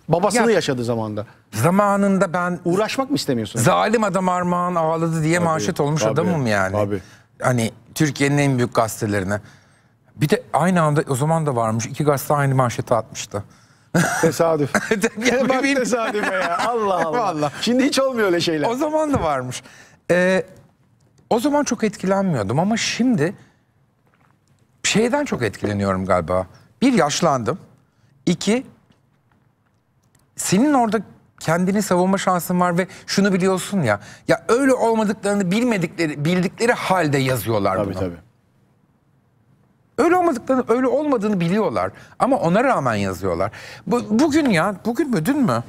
babasını ya, yaşadığı zamanda. Zamanında ben... Uğraşmak mı istemiyorsun? Zalim adam armağan ağladı diye tabii, manşet olmuş tabii, adamım yani. Abi hani Türkiye'nin en büyük gazetelerine. Bir de aynı anda o zaman da varmış. iki gazete aynı manşete atmıştı. Tesadüf. ya bak tesadüfe ya. Allah Allah. Vallahi. Şimdi hiç olmuyor öyle şeyler. O zaman da varmış. Ee, o zaman çok etkilenmiyordum ama şimdi şeyden çok etkileniyorum galiba. Bir yaşlandım. İki senin orada kendini savunma şansın var ve şunu biliyorsun ya. Ya öyle olmadıklarını bilmedikleri, bildikleri halde yazıyorlar tabii, bunu. Tabii Öyle olmadıklarını, öyle olmadığını biliyorlar. Ama ona rağmen yazıyorlar. Bu, bugün ya, bugün mü, dün mü?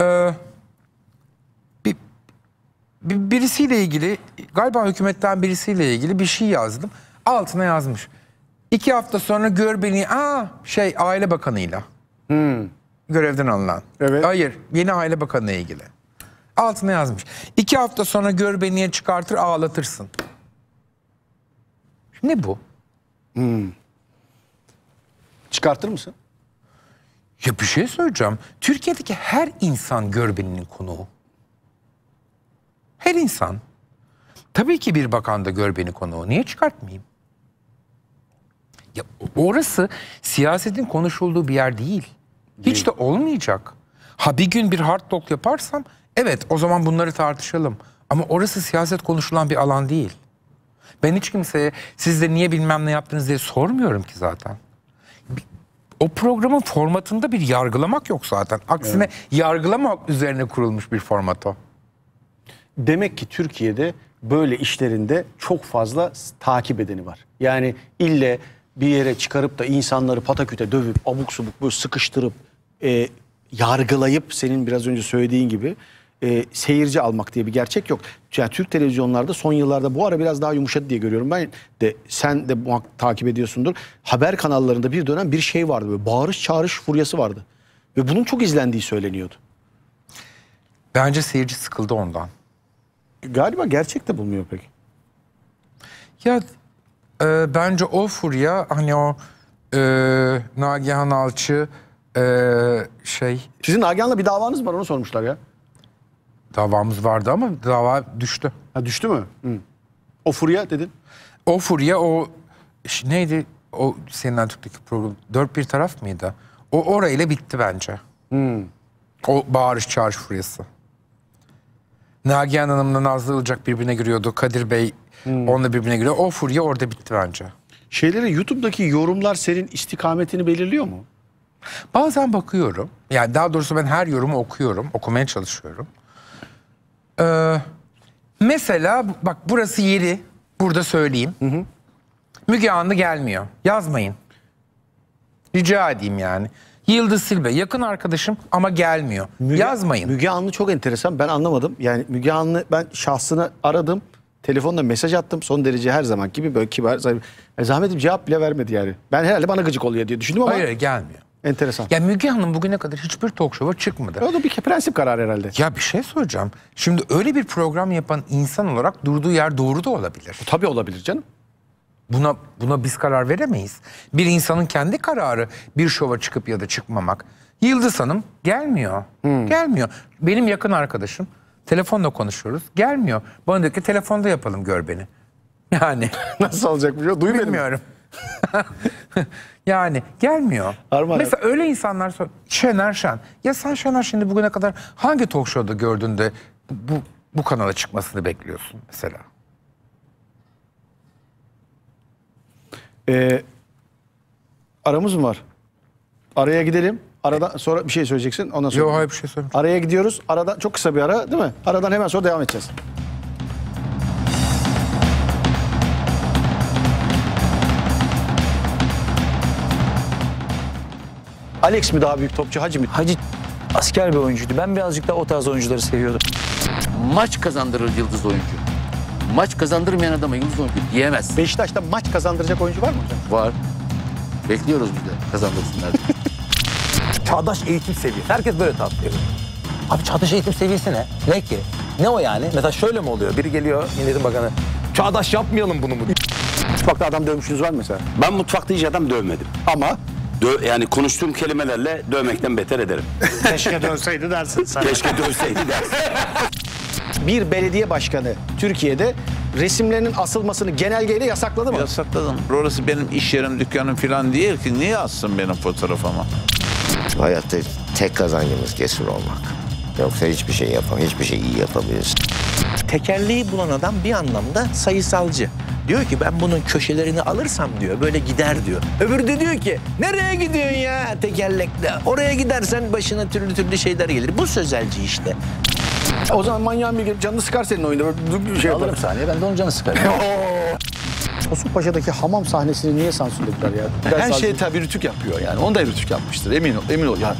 Ee, bir, bir, birisiyle ilgili, galiba hükümetten birisiyle ilgili bir şey yazdım. Altına yazmış. İki hafta sonra gör beni, aa şey aile bakanıyla. Hmm görevden alınan. Evet. Hayır yeni aile bakanına ilgili. Altına yazmış. İki hafta sonra gör beniye çıkartır ağlatırsın. Ne bu? Hmm. Çıkartır mısın? Ya bir şey söyleyeceğim. Türkiye'deki her insan görbeninin konuğu. Her insan. Tabii ki bir bakan da görbeni konuğu. Niye çıkartmayayım? Ya orası siyasetin konuşulduğu bir yer değil. Hiç de olmayacak. Ha bir gün bir hard talk yaparsam evet o zaman bunları tartışalım. Ama orası siyaset konuşulan bir alan değil. Ben hiç kimseye siz de niye bilmem ne yaptınız diye sormuyorum ki zaten. O programın formatında bir yargılamak yok zaten. Aksine evet. yargılamak üzerine kurulmuş bir format o. Demek ki Türkiye'de böyle işlerinde çok fazla takip edeni var. Yani ille bir yere çıkarıp da insanları pataküte dövüp abuk subuk böyle sıkıştırıp e, yargılayıp senin biraz önce söylediğin gibi e, seyirci almak diye bir gerçek yok. Yani Türk televizyonlarda son yıllarda bu ara biraz daha yumuşadı diye görüyorum. Ben de sen de muhakkak takip ediyorsundur. Haber kanallarında bir dönem bir şey vardı böyle bağırış çağırış furyası vardı. Ve bunun çok izlendiği söyleniyordu. Bence seyirci sıkıldı ondan. Galiba gerçek de bulmuyor pek Ya e, bence o furya hani o e, Nagihan Alçı e, şey Sizin Nagihan'la bir davanız var onu sormuşlar ya. davamız vardı ama dava düştü. Ha düştü mü? Hı. O furya dedin. O furya o neydi o senin Türk'teki program dört bir taraf mıydı? O orayla bitti bence. O bağırış çağırış furyası. Nagihan Hanım'la Nazlı Ilıcak birbirine giriyordu. Kadir Bey hmm. onunla birbirine giriyor. O furya orada bitti bence. Şeyleri YouTube'daki yorumlar senin istikametini belirliyor mu? Bazen bakıyorum. Yani daha doğrusu ben her yorumu okuyorum. Okumaya çalışıyorum. Ee, mesela bak burası yeri. Burada söyleyeyim. Hı hı. Müge Anlı gelmiyor. Yazmayın. Rica edeyim yani. Yıldız Silbe yakın arkadaşım ama gelmiyor. Müge, Yazmayın. Müge Anlı çok enteresan. Ben anlamadım. Yani Müge Anlı ben şahsını aradım. Telefonla mesaj attım. Son derece her zaman gibi böyle kibar. E, zahmetim cevap bile vermedi yani. Ben herhalde bana gıcık oluyor diye düşündüm ama. Hayır gelmiyor. Enteresan. Ya Müge Hanım bugüne kadar hiçbir talk show'a çıkmadı. O da bir prensip kararı herhalde. Ya bir şey soracağım. Şimdi öyle bir program yapan insan olarak durduğu yer doğru da olabilir. E, tabii olabilir canım. Buna, buna biz karar veremeyiz. Bir insanın kendi kararı bir şova çıkıp ya da çıkmamak. Yıldız Hanım gelmiyor. Hmm. Gelmiyor. Benim yakın arkadaşım telefonla konuşuyoruz. Gelmiyor. Bana diyor ki telefonda yapalım gör beni. Yani. Nasıl olacak bu şey? Duy Bilmiyorum. yani gelmiyor. Arman Mesela abi. öyle insanlar sor. Şener Şen. Ya sen Şener şimdi bugüne kadar hangi talk show'da gördüğünde bu, bu kanala çıkmasını bekliyorsun mesela? Ee, aramız mı var? Araya gidelim. Aradan sonra bir şey söyleyeceksin. Ondan sonra. Yok hayır bir şey söylemiyorum. Araya gidiyoruz. Aradan çok kısa bir ara değil mi? Aradan hemen sonra devam edeceğiz. Alex mi daha büyük topçu, Hacı mı? Hacı asker bir oyuncuydu. Ben birazcık daha o tarz oyuncuları seviyordum. Maç kazandırır yıldız oyuncu. Maç kazandırmayan adama Yıldız Oyuncu diyemez. Beşiktaş'ta maç kazandıracak oyuncu var mı hocam? Var. Bekliyoruz biz de kazandırsınlar. çağdaş eğitim seviyesi. Herkes böyle tatlıyor. Abi çağdaş eğitim seviyesi ne? Ne ki? Ne o yani? Mesela şöyle mi oluyor? Biri geliyor Milliyetin Bakanı. Çağdaş yapmayalım bunu mu? Mutfakta adam dövmüşünüz var mı mesela? Ben mutfakta hiç adam dövmedim. Ama Dö yani konuştuğum kelimelerle dövmekten beter ederim. Keşke dövseydi dersin sana. Keşke dövseydi dersin. bir belediye başkanı Türkiye'de resimlerinin asılmasını genelgeyle yasakladı mı? Yasakladım. Orası benim iş yerim, dükkanım falan değil ki niye assın benim fotoğrafıma? Hayatta tek kazancımız cesur olmak. Yoksa hiçbir şey yapam, hiçbir şey iyi yapamıyoruz. Tekerleği bulan adam bir anlamda sayısalcı. Diyor ki ben bunun köşelerini alırsam diyor böyle gider diyor. Öbürü de diyor ki nereye gidiyorsun ya tekerlekle? Oraya gidersen başına türlü türlü şeyler gelir. Bu sözelci işte. O zaman manyağın bir gelip canını sıkar senin oyunda. Böyle şey Alırım saniye ben de onun canını sıkarım. Paşadaki hamam sahnesini niye sansürlediler ya? Biraz Her şey tabii rütük yapıyor yani. Onu da rütük yapmıştır emin ol. Emin ol ya.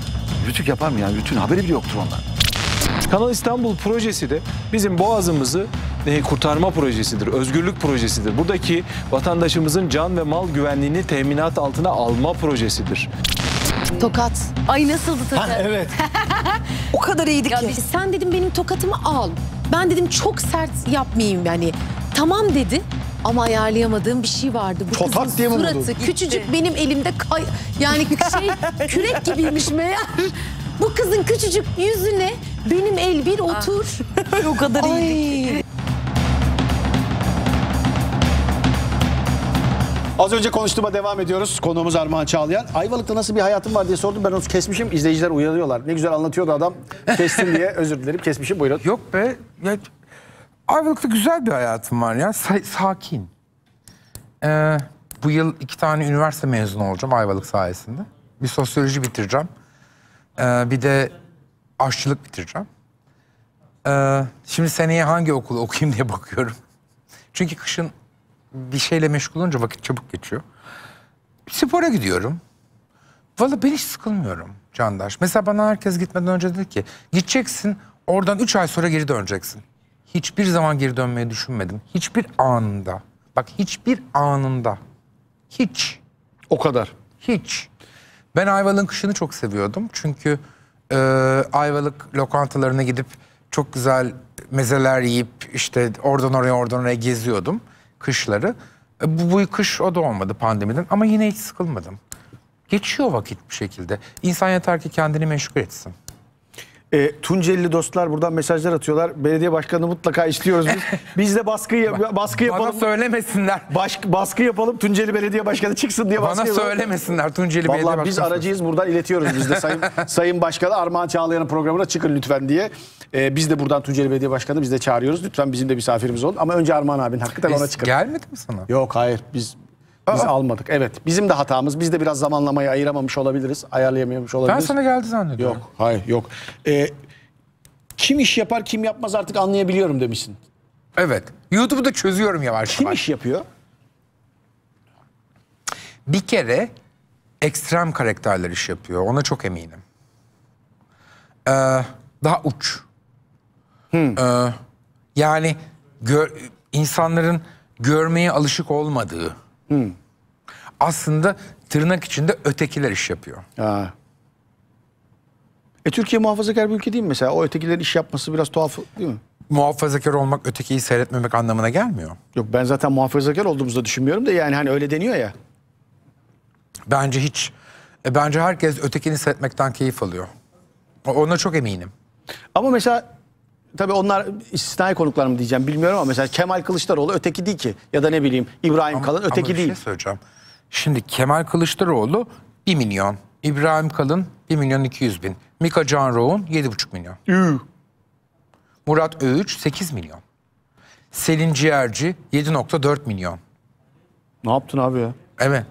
Rütük yapar mı yani? Rütün haberi bile yoktur ondan. Kanal İstanbul projesi de bizim boğazımızı kurtarma projesidir, özgürlük projesidir. Buradaki vatandaşımızın can ve mal güvenliğini teminat altına alma projesidir. Tokat. Ay nasıldı tadı? Ha, evet. o kadar iyiydi ya ki. Biz, sen dedim benim tokatımı al. Ben dedim çok sert yapmayayım yani. Tamam dedi ama ayarlayamadığım bir şey vardı. Bu Tokat kızın diye mi suratı küçücük Gitti. benim elimde kay yani şey kürek gibiymiş meğer. Bu kızın küçücük yüzüne benim el bir otur. o kadar iyiydi ki. Az önce konuştuğuma devam ediyoruz. Konuğumuz Armağan Çağlayan. Ayvalık'ta nasıl bir hayatım var diye sordum. Ben onu kesmişim. İzleyiciler uyarıyorlar. Ne güzel anlatıyordu adam. Kestim diye özür dilerim. Kesmişim buyurun. Yok be. Ya, Ayvalık'ta güzel bir hayatım var ya. Sa sakin. Ee, bu yıl iki tane üniversite mezunu olacağım Ayvalık sayesinde. Bir sosyoloji bitireceğim. Ee, bir de aşçılık bitireceğim. Ee, şimdi seneye hangi okulu okuyayım diye bakıyorum. Çünkü kışın bir şeyle meşgul olunca vakit çabuk geçiyor. Spora gidiyorum. Valla ben hiç sıkılmıyorum Candaş. Mesela bana herkes gitmeden önce dedi ki gideceksin oradan üç ay sonra geri döneceksin. Hiçbir zaman geri dönmeyi düşünmedim. Hiçbir anında. Bak hiçbir anında. Hiç. O kadar. Hiç. Ben Ayvalık'ın kışını çok seviyordum. Çünkü e, Ayvalık lokantalarına gidip çok güzel mezeler yiyip işte oradan oraya oradan oraya geziyordum kışları. E, bu, bu kış o da olmadı pandemiden ama yine hiç sıkılmadım. Geçiyor vakit bir şekilde. İnsan yeter ki kendini meşgul etsin. E, Tunceli dostlar buradan mesajlar atıyorlar. Belediye başkanını mutlaka istiyoruz biz. Biz de baskı yap baskı yapalım. Bana söylemesinler. Baş baskı yapalım Tunceli Belediye Başkanı çıksın diye baskı Bana yapalım. söylemesinler Tunceli Vallahi Belediye Başkanı. biz aracıyız buradan iletiyoruz biz de Sayın Sayın Başkanı Armağan Çağlayan'ın programına çıkın lütfen diye. E, biz de buradan Tunceli Belediye Başkanı biz de çağırıyoruz. Lütfen bizim de misafirimiz olun. Ama önce Armağan abinin hakkı da ona çıkın. Gelmedi mi sana? Yok hayır biz biz Aa. almadık. Evet. Bizim de hatamız. Biz de biraz zamanlamayı ayıramamış olabiliriz. Ayarlayamamış olabiliriz. Ben sana geldi zannediyorum. Yok. Hayır. Yok. Ee, kim iş yapar kim yapmaz artık anlayabiliyorum demişsin. Evet. YouTube'da çözüyorum yavaş yavaş. Kim iş yapıyor? Bir kere ekstrem karakterler iş yapıyor. Ona çok eminim. Ee, daha uç. Hmm. Ee, yani gör, insanların görmeye alışık olmadığı Hmm. Aslında tırnak içinde ötekiler iş yapıyor. Aa. E Türkiye muhafazakar bir ülke değil mi mesela? O ötekilerin iş yapması biraz tuhaf değil mi? Muhafazakar olmak ötekiyi seyretmemek anlamına gelmiyor. Yok ben zaten muhafazakar olduğumuzu düşünmüyorum da yani hani öyle deniyor ya. Bence hiç. E, bence herkes ötekini seyretmekten keyif alıyor. Ona çok eminim. Ama mesela Tabii onlar istisnai konuklar mı diyeceğim bilmiyorum ama mesela Kemal Kılıçdaroğlu öteki değil ki. Ya da ne bileyim İbrahim ama, Kalın öteki ama bir şey değil. Şey söyleyeceğim. Şimdi Kemal Kılıçdaroğlu 1 milyon. İbrahim Kalın 1 milyon 200 bin. Mika Canroğun 7,5 milyon. Ü. Murat Öğüç 8 milyon. Selin Ciğerci 7,4 milyon. Ne yaptın abi ya? Evet.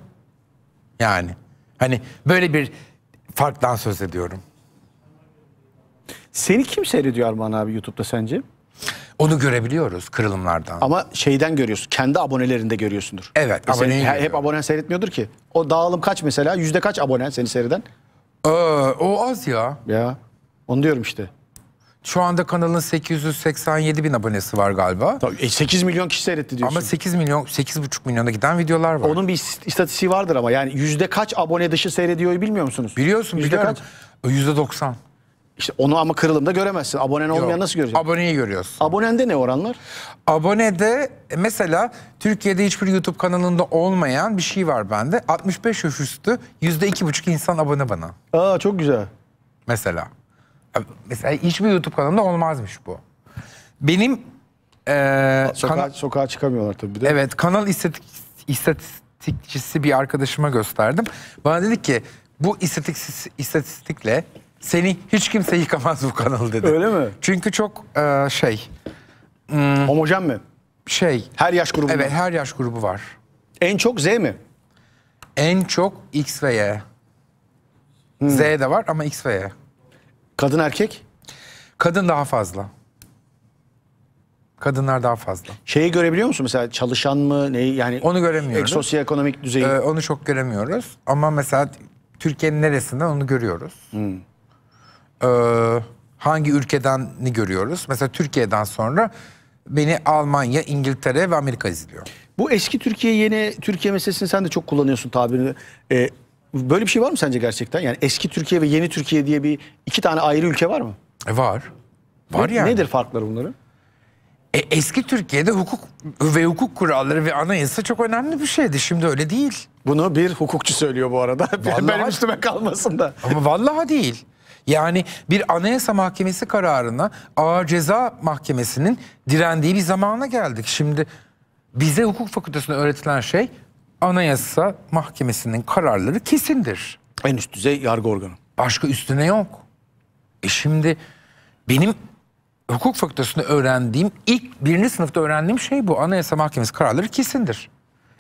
Yani hani böyle bir farktan söz ediyorum. Seni kim seyrediyor Armağan abi YouTube'da sence? Onu görebiliyoruz kırılımlardan. Ama şeyden görüyorsun. Kendi abonelerinde görüyorsundur. Evet. abone. aboneyi seni, hep abonen seyretmiyordur ki. O dağılım kaç mesela? Yüzde kaç abonen seni seyreden? Ee, o az ya. Ya. Onu diyorum işte. Şu anda kanalın 887 bin abonesi var galiba. Tabii, e, 8 milyon kişi seyretti diyorsun. Ama 8 milyon, 8,5 milyona giden videolar var. Onun bir istatistiği vardır ama yani yüzde kaç abone dışı seyrediyor bilmiyor musunuz? Biliyorsun, yüzde biliyorum. Kaç? 90. İşte onu ama kırılımda göremezsin. Abonen olmayan Yok. nasıl göreceksin? Aboneyi görüyorsun. Abonende ne oranlar? Abonede e, mesela Türkiye'de hiçbir YouTube kanalında olmayan bir şey var bende. 65 yaş üstü %2,5 insan abone bana. Aa çok güzel. Mesela. Mesela hiçbir YouTube kanalında olmazmış bu. Benim e, Sokağa, kana- sokağa çıkamıyorlar tabii de. evet kanal istatistikçisi bir arkadaşıma gösterdim. Bana dedi ki bu istatistikle seni hiç kimse yıkamaz bu kanal dedi. Öyle mi? Çünkü çok e, şey. Hmm, Homojen mi? Şey. Her yaş grubu Evet mu? her yaş grubu var. En çok Z mi? En çok X ve Y. Hmm. Z de var ama X ve Y. Kadın erkek? Kadın daha fazla. Kadınlar daha fazla. Şeyi görebiliyor musun mesela çalışan mı neyi yani? Onu göremiyoruz. Sosyoekonomik düzeyi. Ee, onu çok göremiyoruz ama mesela Türkiye'nin neresinden onu görüyoruz. Hmm e, hangi ülkeden ne görüyoruz? Mesela Türkiye'den sonra beni Almanya, İngiltere ve Amerika izliyor. Bu eski Türkiye yeni Türkiye meselesini sen de çok kullanıyorsun tabirini. Ee, böyle bir şey var mı sence gerçekten? Yani eski Türkiye ve yeni Türkiye diye bir iki tane ayrı ülke var mı? E var. Var ne, yani. Nedir farkları bunların? E, eski Türkiye'de hukuk ve hukuk kuralları ve anayasa çok önemli bir şeydi. Şimdi öyle değil. Bunu bir hukukçu söylüyor bu arada. Vallahi, Benim üstüme kalmasın da. Ama vallahi değil. Yani bir anayasa mahkemesi kararına ağır ceza mahkemesinin direndiği bir zamana geldik. Şimdi bize hukuk fakültesinde öğretilen şey anayasa mahkemesinin kararları kesindir. En üst düzey yargı organı. Başka üstüne yok. E şimdi benim hukuk fakültesinde öğrendiğim ilk birinci sınıfta öğrendiğim şey bu. Anayasa mahkemesi kararları kesindir.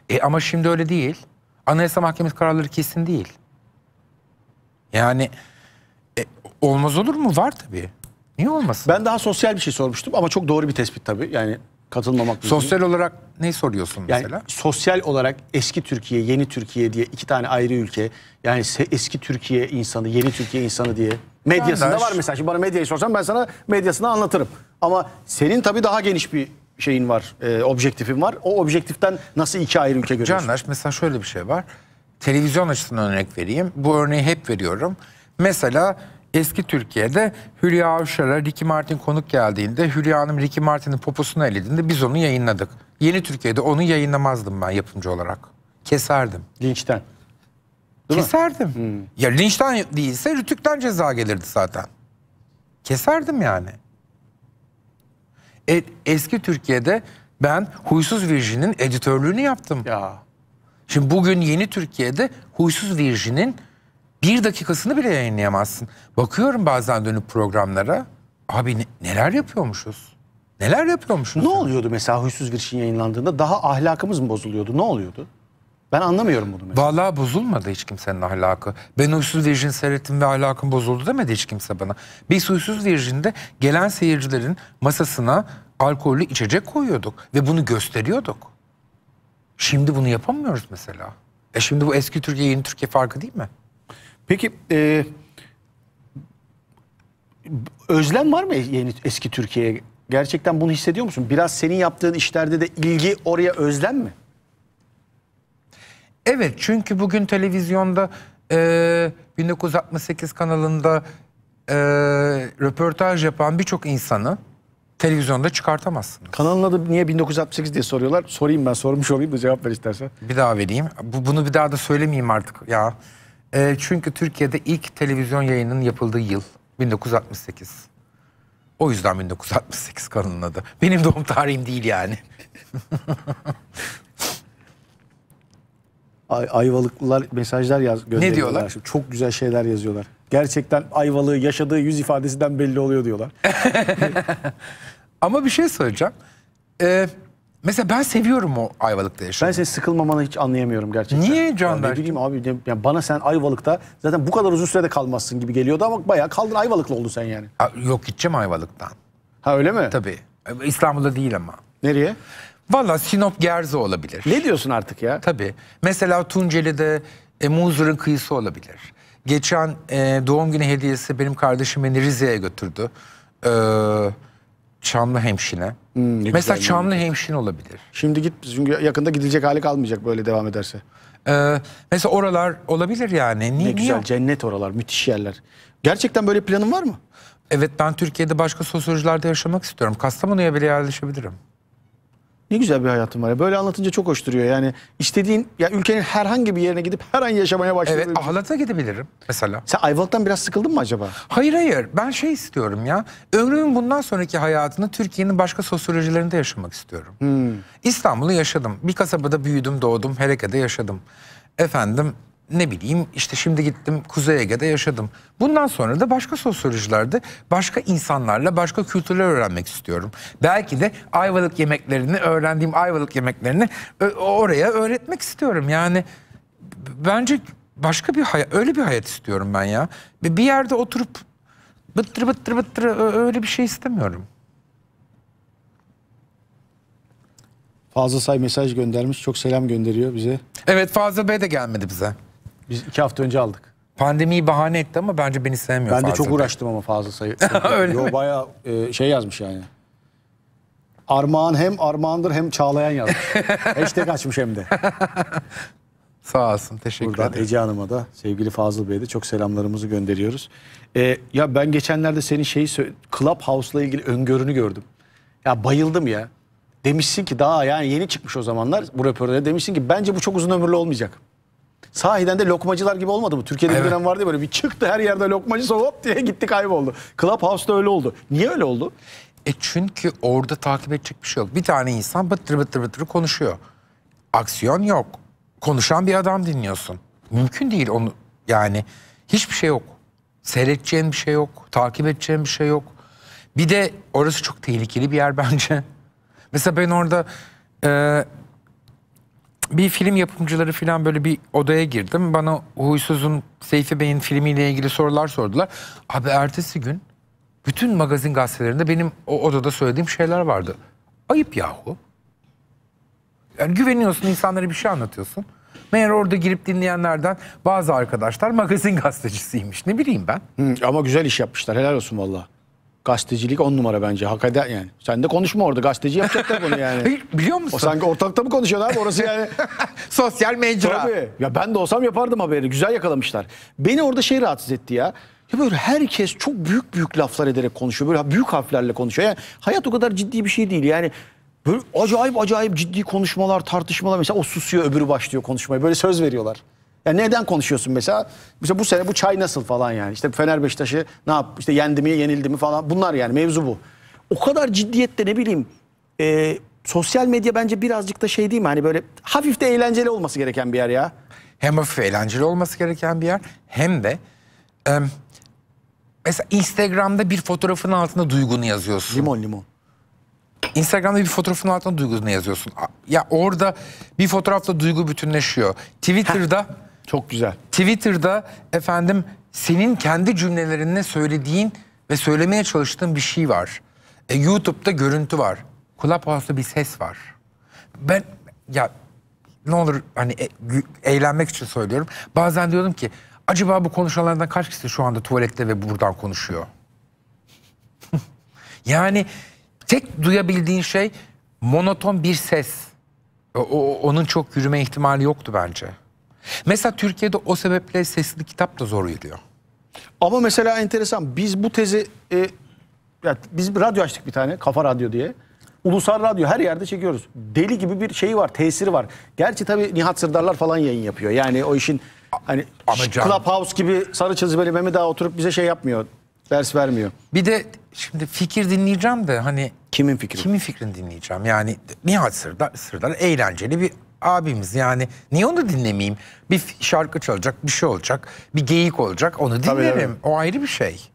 E ama şimdi öyle değil. Anayasa mahkemesi kararları kesin değil. Yani Olmaz olur mu? Var tabii. Niye olmasın? Ben daha sosyal bir şey sormuştum ama çok doğru bir tespit tabii. Yani katılmamak Sosyal mümkün. olarak ne soruyorsun yani mesela? Sosyal olarak eski Türkiye, yeni Türkiye diye iki tane ayrı ülke. Yani eski Türkiye insanı, yeni Türkiye insanı diye. Medyasında var mesela. Şimdi bana medyayı sorsan ben sana medyasını anlatırım. Ama senin tabii daha geniş bir şeyin var, e, objektifin var. O objektiften nasıl iki ayrı ülke görüyorsun? Candaş mesela şöyle bir şey var. Televizyon açısından örnek vereyim. Bu örneği hep veriyorum. Mesela Eski Türkiye'de Hülya Avşar'a Ricky Martin konuk geldiğinde Hülya Hanım Ricky Martin'in poposunu elediğinde biz onu yayınladık. Yeni Türkiye'de onu yayınlamazdım ben yapımcı olarak. Keserdim. Linçten. Değil Keserdim. Mi? Hmm. Ya linçten değilse Rütük'ten ceza gelirdi zaten. Keserdim yani. E, eski Türkiye'de ben Huysuz Virjin'in editörlüğünü yaptım. Ya. Şimdi bugün yeni Türkiye'de Huysuz Virjin'in bir dakikasını bile yayınlayamazsın. Bakıyorum bazen dönüp programlara. Abi neler yapıyormuşuz? Neler yapıyormuşuz? Ne oluyordu mesela huysuz girişin yayınlandığında? Daha ahlakımız mı bozuluyordu? Ne oluyordu? Ben anlamıyorum bunu mesela. Vallahi bozulmadı hiç kimsenin ahlakı. Ben huysuz virjin seyrettim ve ahlakım bozuldu demedi hiç kimse bana. Biz huysuz virjinde gelen seyircilerin masasına alkollü içecek koyuyorduk ve bunu gösteriyorduk. Şimdi bunu yapamıyoruz mesela. E şimdi bu eski Türkiye yeni Türkiye farkı değil mi? Peki e, özlem var mı yeni eski Türkiye'ye? Gerçekten bunu hissediyor musun? Biraz senin yaptığın işlerde de ilgi oraya özlem mi? Evet çünkü bugün televizyonda e, 1968 kanalında e, röportaj yapan birçok insanı televizyonda çıkartamazsınız. Kanalın adı niye 1968 diye soruyorlar. Sorayım ben sormuş olayım da cevap ver istersen. Bir daha vereyim. Bu, bunu bir daha da söylemeyeyim artık ya. E, çünkü Türkiye'de ilk televizyon yayının yapıldığı yıl 1968. O yüzden 1968 kanalın adı. Benim doğum tarihim değil yani. Ay, ayvalıklılar mesajlar yaz gönderiyorlar. Ne diyorlar? Şimdi. Çok güzel şeyler yazıyorlar. Gerçekten Ayvalık'ı yaşadığı yüz ifadesinden belli oluyor diyorlar. Ama bir şey söyleyeceğim. Ee, Mesela ben seviyorum o Ayvalık'ta yaşamayı. Ben seni sıkılmamanı hiç anlayamıyorum gerçekten. Niye Can Ne bileyim abi yani bana sen Ayvalık'ta zaten bu kadar uzun sürede kalmazsın gibi geliyordu ama bayağı kaldın Ayvalıklı oldu sen yani. Ha, yok gideceğim Ayvalık'tan. Ha öyle mi? Tabii. İstanbul'da değil ama. Nereye? Valla Sinop Gerze olabilir. Ne diyorsun artık ya? Tabii. Mesela Tunceli'de e, Muzur'un kıyısı olabilir. Geçen e, doğum günü hediyesi benim kardeşim beni Rize'ye götürdü. Eee Çamlı Hemşin'e. Hmm, Mesela Çamlı Hemşin olabilir. Şimdi git çünkü yakında gidilecek hali kalmayacak böyle devam ederse. Ee, mesela oralar olabilir yani. Niye, ne güzel niye? cennet oralar müthiş yerler. Gerçekten böyle planın var mı? Evet ben Türkiye'de başka sosyolojilerde yaşamak istiyorum. Kastamonu'ya bile yerleşebilirim. Ne güzel bir hayatım var. Böyle anlatınca çok hoş duruyor. Yani istediğin ya ülkenin herhangi bir yerine gidip her an yaşamaya başlayabilirim. Evet Ahlat'a gidebilirim mesela. Sen Ayvalık'tan biraz sıkıldın mı acaba? Hayır hayır. Ben şey istiyorum ya. Ömrümün bundan sonraki hayatını Türkiye'nin başka sosyolojilerinde yaşamak istiyorum. Hmm. İstanbul'u yaşadım. Bir kasabada büyüdüm, doğdum. Hereke'de yaşadım. Efendim ne bileyim işte şimdi gittim Kuzey Ege'de yaşadım. Bundan sonra da başka sosyolojilerde başka insanlarla başka kültürler öğrenmek istiyorum. Belki de Ayvalık yemeklerini öğrendiğim Ayvalık yemeklerini oraya öğretmek istiyorum. Yani bence başka bir hayat, öyle bir hayat istiyorum ben ya. Bir yerde oturup bıttır bıttır bıttır öyle bir şey istemiyorum. Fazla Say mesaj göndermiş. Çok selam gönderiyor bize. Evet fazla Bey de gelmedi bize. Biz iki hafta önce aldık. Pandemiyi bahane etti ama bence beni sevmiyor Ben de çok Bey. uğraştım ama fazla sayı. Öyle Yo, mi? Bayağı e, şey yazmış yani. Armağan hem Armağan'dır hem Çağlayan yazmış. Hashtag açmış hem de. Sağ olsun teşekkür Buradan ederim. Ece Hanım'a da sevgili Fazıl Bey'e de çok selamlarımızı gönderiyoruz. Ee, ya ben geçenlerde senin şeyi sö- Clubhouse'la ilgili öngörünü gördüm. Ya bayıldım ya. Demişsin ki daha yani yeni çıkmış o zamanlar bu röportajda demişsin ki bence bu çok uzun ömürlü olmayacak. Sahiden de lokmacılar gibi olmadı mı? Türkiye'de evet. bir dönem vardı ya böyle bir çıktı her yerde lokmacı sonra hop diye gitti kayboldu. Clubhouse'da öyle oldu. Niye öyle oldu? E çünkü orada takip edecek bir şey yok. Bir tane insan bıttır bıttır bıttır konuşuyor. Aksiyon yok. Konuşan bir adam dinliyorsun. Mümkün değil onu yani hiçbir şey yok. Seyredeceğin bir şey yok. Takip edeceğin bir şey yok. Bir de orası çok tehlikeli bir yer bence. Mesela ben orada e, bir film yapımcıları falan böyle bir odaya girdim. Bana Huysuz'un Seyfi Bey'in filmiyle ilgili sorular sordular. Abi ertesi gün bütün magazin gazetelerinde benim o odada söylediğim şeyler vardı. Ayıp yahu. Yani güveniyorsun insanlara bir şey anlatıyorsun. Meğer orada girip dinleyenlerden bazı arkadaşlar magazin gazetecisiymiş. Ne bileyim ben. Hı, ama güzel iş yapmışlar. Helal olsun vallahi. Gazetecilik on numara bence. Hakikaten yani. Sen de konuşma orada. Gazeteci da bunu yani. Biliyor musun? O sanki ortalıkta mı konuşuyorsun abi? Orası yani. Sosyal mecra. Tabii. Ya ben de olsam yapardım haberi. Güzel yakalamışlar. Beni orada şey rahatsız etti ya. Ya böyle herkes çok büyük büyük laflar ederek konuşuyor. Böyle büyük harflerle konuşuyor. Yani hayat o kadar ciddi bir şey değil. Yani böyle acayip acayip ciddi konuşmalar, tartışmalar. Mesela o susuyor, öbürü başlıyor konuşmaya. Böyle söz veriyorlar. Ya neden konuşuyorsun mesela? Mesela bu sene bu çay nasıl falan yani. İşte Fener Beşiktaş'ı ne yap? İşte yendi mi, yenildi mi falan. Bunlar yani mevzu bu. O kadar ciddiyetle ne bileyim e, sosyal medya bence birazcık da şey değil mi? Hani böyle hafif de eğlenceli olması gereken bir yer ya. Hem hafif eğlenceli olması gereken bir yer hem de e, mesela Instagram'da bir fotoğrafın altında duygunu yazıyorsun. Limon limon. Instagram'da bir fotoğrafın altında duygunu yazıyorsun. Ya orada bir fotoğrafta duygu bütünleşiyor. Twitter'da Heh çok güzel. Twitter'da efendim senin kendi cümlelerinle söylediğin ve söylemeye çalıştığın bir şey var. E, YouTube'da görüntü var. Clubhouse'da bir ses var. Ben ya ne olur hani e, eğlenmek için söylüyorum. Bazen diyordum ki acaba bu konuşanlardan kaç kişi şu anda tuvalette ve buradan konuşuyor? yani tek duyabildiğin şey monoton bir ses. O, o, onun çok yürüme ihtimali yoktu bence. Mesela Türkiye'de o sebeple sesli kitap da zor geliyor. Ama mesela enteresan biz bu tezi e, ya biz bir radyo açtık bir tane Kafa Radyo diye. Ulusal Radyo her yerde çekiyoruz. Deli gibi bir şeyi var, tesiri var. Gerçi tabii Nihat Sırdarlar falan yayın yapıyor. Yani o işin hani Ama can... Clubhouse gibi sarı çizmeli Mehmet daha oturup bize şey yapmıyor. Ders vermiyor. Bir de şimdi fikir dinleyeceğim de hani kimin fikri? Kimin fikrini dinleyeceğim? Yani Nihat Sırdar, Sırdar eğlenceli bir abimiz yani niye onu dinlemeyeyim? Bir şarkı çalacak, bir şey olacak, bir geyik olacak onu dinlerim. Tabii, O ayrı bir şey.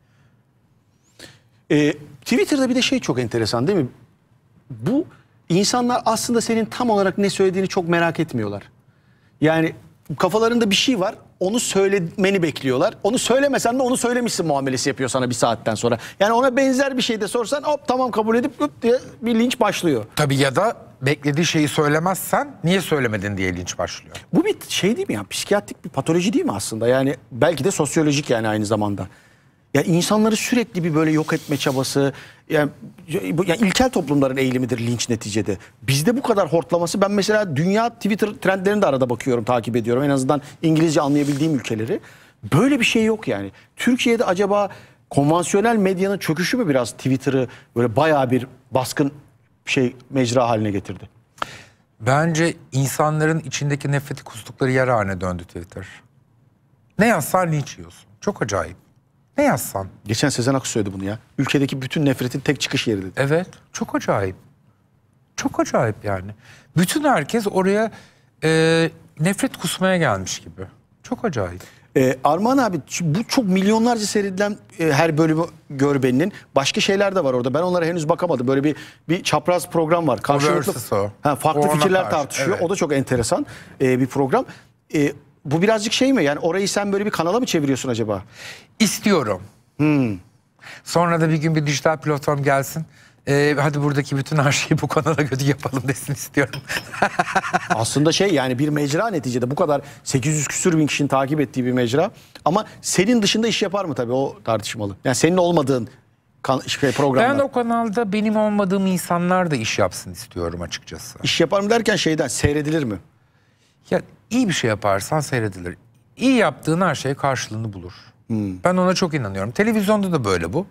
Ee, Twitter'da bir de şey çok enteresan değil mi? Bu insanlar aslında senin tam olarak ne söylediğini çok merak etmiyorlar. Yani kafalarında bir şey var. Onu söylemeni bekliyorlar. Onu söylemesen de onu söylemişsin muamelesi yapıyor sana bir saatten sonra. Yani ona benzer bir şey de sorsan hop tamam kabul edip hop diye bir linç başlıyor. Tabii ya da beklediği şeyi söylemezsen niye söylemedin diye linç başlıyor. Bu bir şey değil mi ya? Psikiyatrik bir patoloji değil mi aslında? Yani belki de sosyolojik yani aynı zamanda. Ya yani insanları sürekli bir böyle yok etme çabası. Yani, yani ilkel toplumların eğilimidir linç neticede. Bizde bu kadar hortlaması ben mesela dünya Twitter trendlerini de arada bakıyorum, takip ediyorum. En azından İngilizce anlayabildiğim ülkeleri. Böyle bir şey yok yani. Türkiye'de acaba konvansiyonel medyanın çöküşü mü biraz Twitter'ı böyle bayağı bir baskın şey mecra haline getirdi. Bence insanların içindeki nefreti kustukları yer haline döndü Twitter. Ne yazsan linç yiyorsun. Çok acayip. Ne yazsan. Geçen Sezen Aksu söyledi bunu ya. Ülkedeki bütün nefretin tek çıkış yeri dedi. Evet. Çok acayip. Çok acayip yani. Bütün herkes oraya e, nefret kusmaya gelmiş gibi. Çok acayip. Ee, Armağan abi bu çok milyonlarca seyredilen e, her bölümü görbenin başka şeyler de var orada. Ben onlara henüz bakamadım. Böyle bir bir çapraz program var. Karşılıklı Ha, farklı fikirler karşı, tartışıyor. Evet. O da çok enteresan e, bir program. E, bu birazcık şey mi? Yani orayı sen böyle bir kanala mı çeviriyorsun acaba? İstiyorum. Hmm. Sonra da bir gün bir dijital platform gelsin e, hadi buradaki bütün her şeyi bu kanala kötü yapalım desin istiyorum. Aslında şey yani bir mecra neticede bu kadar 800 küsür bin kişinin takip ettiği bir mecra. Ama senin dışında iş yapar mı tabii o tartışmalı. Yani senin olmadığın şey, programda. Ben o kanalda benim olmadığım insanlar da iş yapsın istiyorum açıkçası. İş yapar mı derken şeyden seyredilir mi? Ya iyi bir şey yaparsan seyredilir. İyi yaptığın her şey karşılığını bulur. Hmm. Ben ona çok inanıyorum. Televizyonda da böyle bu.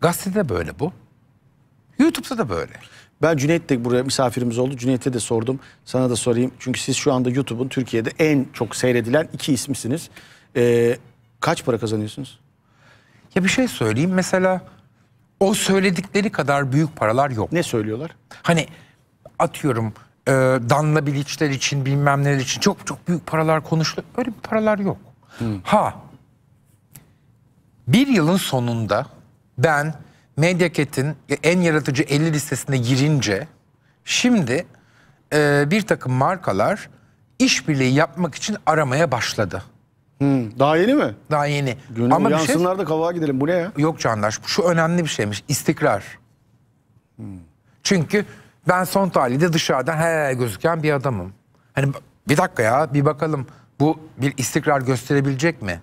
Gazetede böyle bu. YouTube'da da böyle. Ben Cüneyt de buraya misafirimiz oldu. Cüneyt'e de sordum. Sana da sorayım. Çünkü siz şu anda YouTube'un Türkiye'de en çok seyredilen iki ismisiniz. Ee, kaç para kazanıyorsunuz? Ya bir şey söyleyeyim. Mesela o söyledikleri kadar büyük paralar yok. Ne söylüyorlar? Hani atıyorum e, Danla Bilic'ler için bilmem neler için çok çok büyük paralar konuştu. Öyle bir paralar yok. Hmm. Ha bir yılın sonunda ben Medyaket'in en yaratıcı 50 listesine girince şimdi e, bir takım markalar işbirliği yapmak için aramaya başladı. Hmm, daha yeni mi? Daha yeni. Gönlüm Ama yansınlar şey, da kavuğa gidelim. Bu ne ya? Yok Candaş şu önemli bir şeymiş. İstikrar. Hmm. Çünkü ben son talihde dışarıdan he gözüken bir adamım. Hani bir dakika ya bir bakalım bu bir istikrar gösterebilecek mi?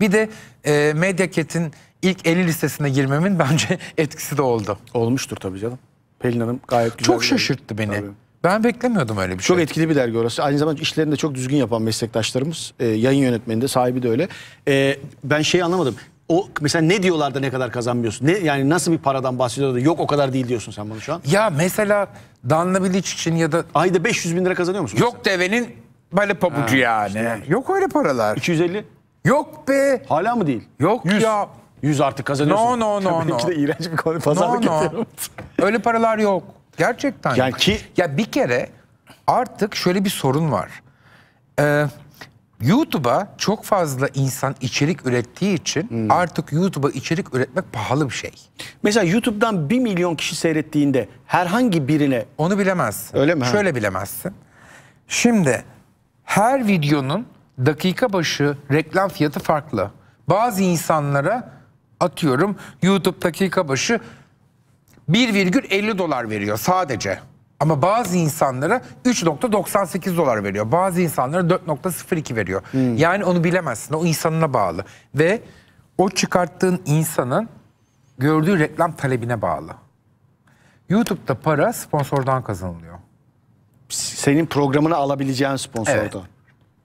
Bir de e, Medyaket'in ilk 50 listesine girmemin bence etkisi de oldu. Olmuştur tabii canım. Pelin Hanım gayet güzel. Çok şaşırttı beni. Tabii. Ben beklemiyordum öyle bir şey. Çok etkili bir dergi orası. Aynı zamanda işlerini de çok düzgün yapan meslektaşlarımız. E, yayın yönetmeninde sahibi de öyle. E, ben şeyi anlamadım. O mesela ne diyorlardı ne kadar kazanmıyorsun? Ne yani nasıl bir paradan bahsediyorlar yok o kadar değil diyorsun sen bunu şu an? Ya mesela Danla Bilic için ya da ayda 500 bin lira kazanıyor musun? Yok mesela? devenin böyle pabucu ha, yani. Işte Yok öyle paralar. 250? Yok be. Hala mı değil? Yok 100. ya. 100 artık kazanıyorsun. No no no. Belki no. de iğrenç bir konu pazarlık no, no. Öyle paralar yok. Gerçekten yani Ki... Ya bir kere artık şöyle bir sorun var. Ee, YouTube'a çok fazla insan içerik ürettiği için hmm. artık YouTube'a içerik üretmek pahalı bir şey. Mesela YouTube'dan 1 milyon kişi seyrettiğinde herhangi birine... Onu bilemezsin. Öyle mi? Şöyle bilemezsin. Şimdi her videonun dakika başı reklam fiyatı farklı. Bazı insanlara atıyorum YouTube dakika başı 1,50 dolar veriyor sadece. Ama bazı insanlara 3.98 dolar veriyor. Bazı insanlara 4.02 veriyor. Hmm. Yani onu bilemezsin. O insanına bağlı. Ve o çıkarttığın insanın gördüğü reklam talebine bağlı. YouTube'da para sponsordan kazanılıyor. Senin programını alabileceğin sponsordan. Evet.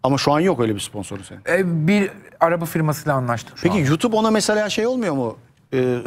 Ama şu an yok öyle bir sponsoru senin. E, bir araba firmasıyla anlaştık şu Peki an. YouTube ona mesela şey olmuyor mu? Ee,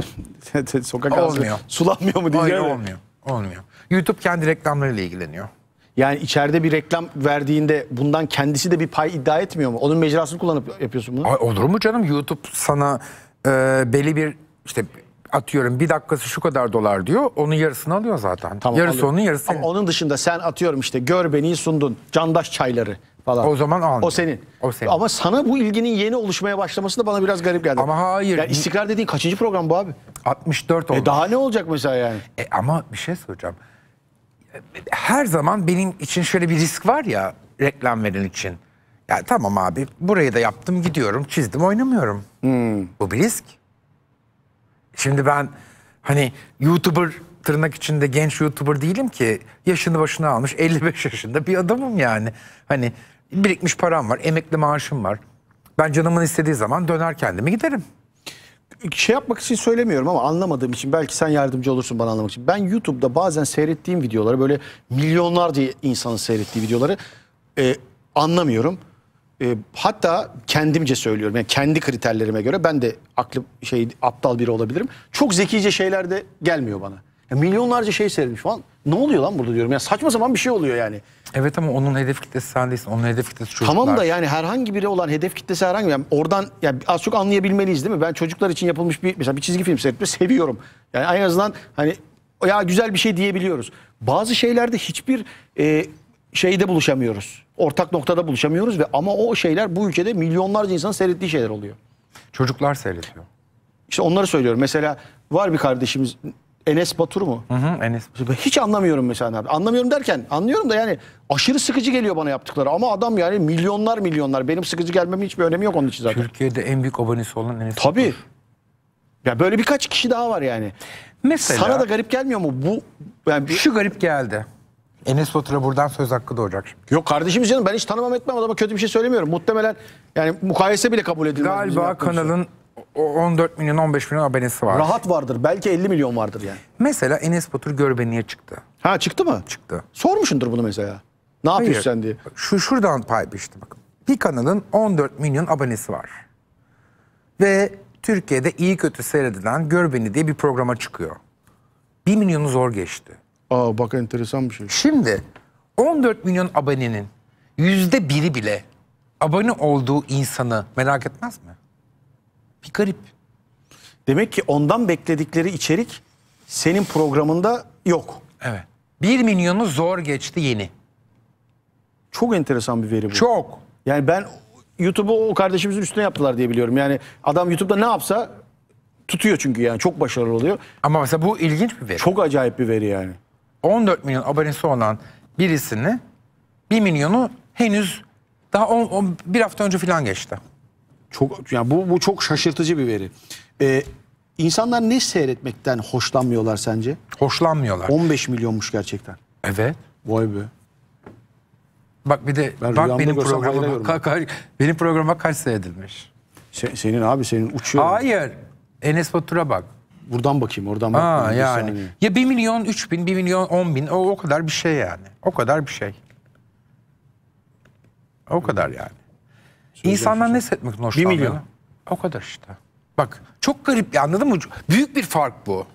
sokak ağzı sulanmıyor mu Hayır diyeceğim. olmuyor. Olmuyor. YouTube kendi reklamlarıyla ilgileniyor. Yani içeride bir reklam verdiğinde bundan kendisi de bir pay iddia etmiyor mu? Onun mecrasını kullanıp yapıyorsun bunu. Ay, olur mu canım? YouTube sana e, belli bir işte atıyorum bir dakikası şu kadar dolar diyor. Onun yarısını alıyor zaten. Tamam, yarısı alıyorum. onun yarısı. Ama onun dışında sen atıyorum işte gör beni sundun. Candaş çayları falan. O zaman anladım. O senin. O senin. Ama sana bu ilginin yeni oluşmaya başlaması da bana biraz garip geldi. Ama hayır. Yani istikrar dediğin kaçıncı program bu abi? 64 e, oldu. E daha ne olacak mesela yani? E ama bir şey soracağım. Her zaman benim için şöyle bir risk var ya reklam veren için. Ya tamam abi burayı da yaptım gidiyorum çizdim oynamıyorum. Hmm. Bu bir risk. Şimdi ben hani YouTuber tırnak içinde genç YouTuber değilim ki. Yaşını başına almış 55 yaşında bir adamım yani. Hani birikmiş param var, emekli maaşım var. Ben canımın istediği zaman döner kendimi giderim. Şey yapmak için söylemiyorum ama anlamadığım için belki sen yardımcı olursun bana anlamak için. Ben YouTube'da bazen seyrettiğim videoları böyle milyonlarca insanın seyrettiği videoları e, anlamıyorum. E, hatta kendimce söylüyorum yani kendi kriterlerime göre ben de aklı şey aptal biri olabilirim. Çok zekice şeyler de gelmiyor bana. Ya milyonlarca şey seyredmiş falan. Ne oluyor lan burada diyorum. Ya saçma sapan bir şey oluyor yani. Evet ama onun hedef kitlesi sen değilsin. Onun hedef kitlesi çocuklar. Tamam da yani herhangi biri olan hedef kitlesi herhangi bir. Yani oradan yani az çok anlayabilmeliyiz değil mi? Ben çocuklar için yapılmış bir mesela bir çizgi film seyretme seviyorum. Yani en azından hani ya güzel bir şey diyebiliyoruz. Bazı şeylerde hiçbir e, şeyde buluşamıyoruz. Ortak noktada buluşamıyoruz ve ama o şeyler bu ülkede milyonlarca insanın seyrettiği şeyler oluyor. Çocuklar seyretiyor. İşte onları söylüyorum. Mesela var bir kardeşimiz Enes Batur mu? Hı hı, Enes. Hiç anlamıyorum mesela abi. Anlamıyorum derken anlıyorum da yani aşırı sıkıcı geliyor bana yaptıkları. Ama adam yani milyonlar milyonlar. Benim sıkıcı gelmemin hiçbir önemi yok onun için zaten. Türkiye'de en büyük abonesi olan Enes Tabii. Batur. Ya böyle birkaç kişi daha var yani. Mesela. Sana da garip gelmiyor mu bu? Yani bir... Şu garip geldi. Enes Batur'a buradan söz hakkı doğacak. Yok kardeşim canım ben hiç tanımam etmem adama kötü bir şey söylemiyorum. Muhtemelen yani mukayese bile kabul edilmez. Galiba şey. kanalın 14 milyon 15 milyon abonesi var. Rahat vardır. Belki 50 milyon vardır yani. Mesela Enes Batur Görbeni'ye çıktı. Ha çıktı mı? Çıktı. Sormuşundur bunu mesela. Ne Hayır. yapıyorsun sen diye. Şu şuradan paylaştı bakın. Bir kanalın 14 milyon abonesi var. Ve Türkiye'de iyi kötü seyredilen Görbeni diye bir programa çıkıyor. 1 milyonu zor geçti. Aa bak enteresan bir şey. Şimdi 14 milyon abonenin yüzde biri bile abone olduğu insanı merak etmez mi? Bir garip. Demek ki ondan bekledikleri içerik senin programında yok. Evet. 1 milyonu zor geçti yeni. Çok enteresan bir veri bu. Çok. Yani ben YouTube'u o kardeşimizin üstüne yaptılar diye biliyorum. Yani adam YouTube'da ne yapsa tutuyor çünkü yani çok başarılı oluyor. Ama mesela bu ilginç bir veri. Çok acayip bir veri yani. 14 milyon abonesi olan birisini 1 milyonu henüz daha on, on, bir hafta önce falan geçti. Çok yani bu bu çok şaşırtıcı bir veri. Ee, insanlar ne seyretmekten hoşlanmıyorlar sence? Hoşlanmıyorlar. 15 milyonmuş gerçekten. Evet. Vay be. Bak bir de Ben bak benim görsem hayra programıma ka- ka- benim programa kaç seyredilmiş. Se- senin abi senin uçuyor. Hayır. Enes Batur'a bak. Buradan bakayım oradan bakayım. Ha yani. Ya 1 milyon 3 bin, 1 milyon 10 bin o, o kadar bir şey yani. O kadar bir şey. O kadar yani. İnsanlar şey. ne hissetmek hoşlanıyor? Bir milyon. O kadar işte. Bak çok garip ya anladın mı? Büyük bir fark bu.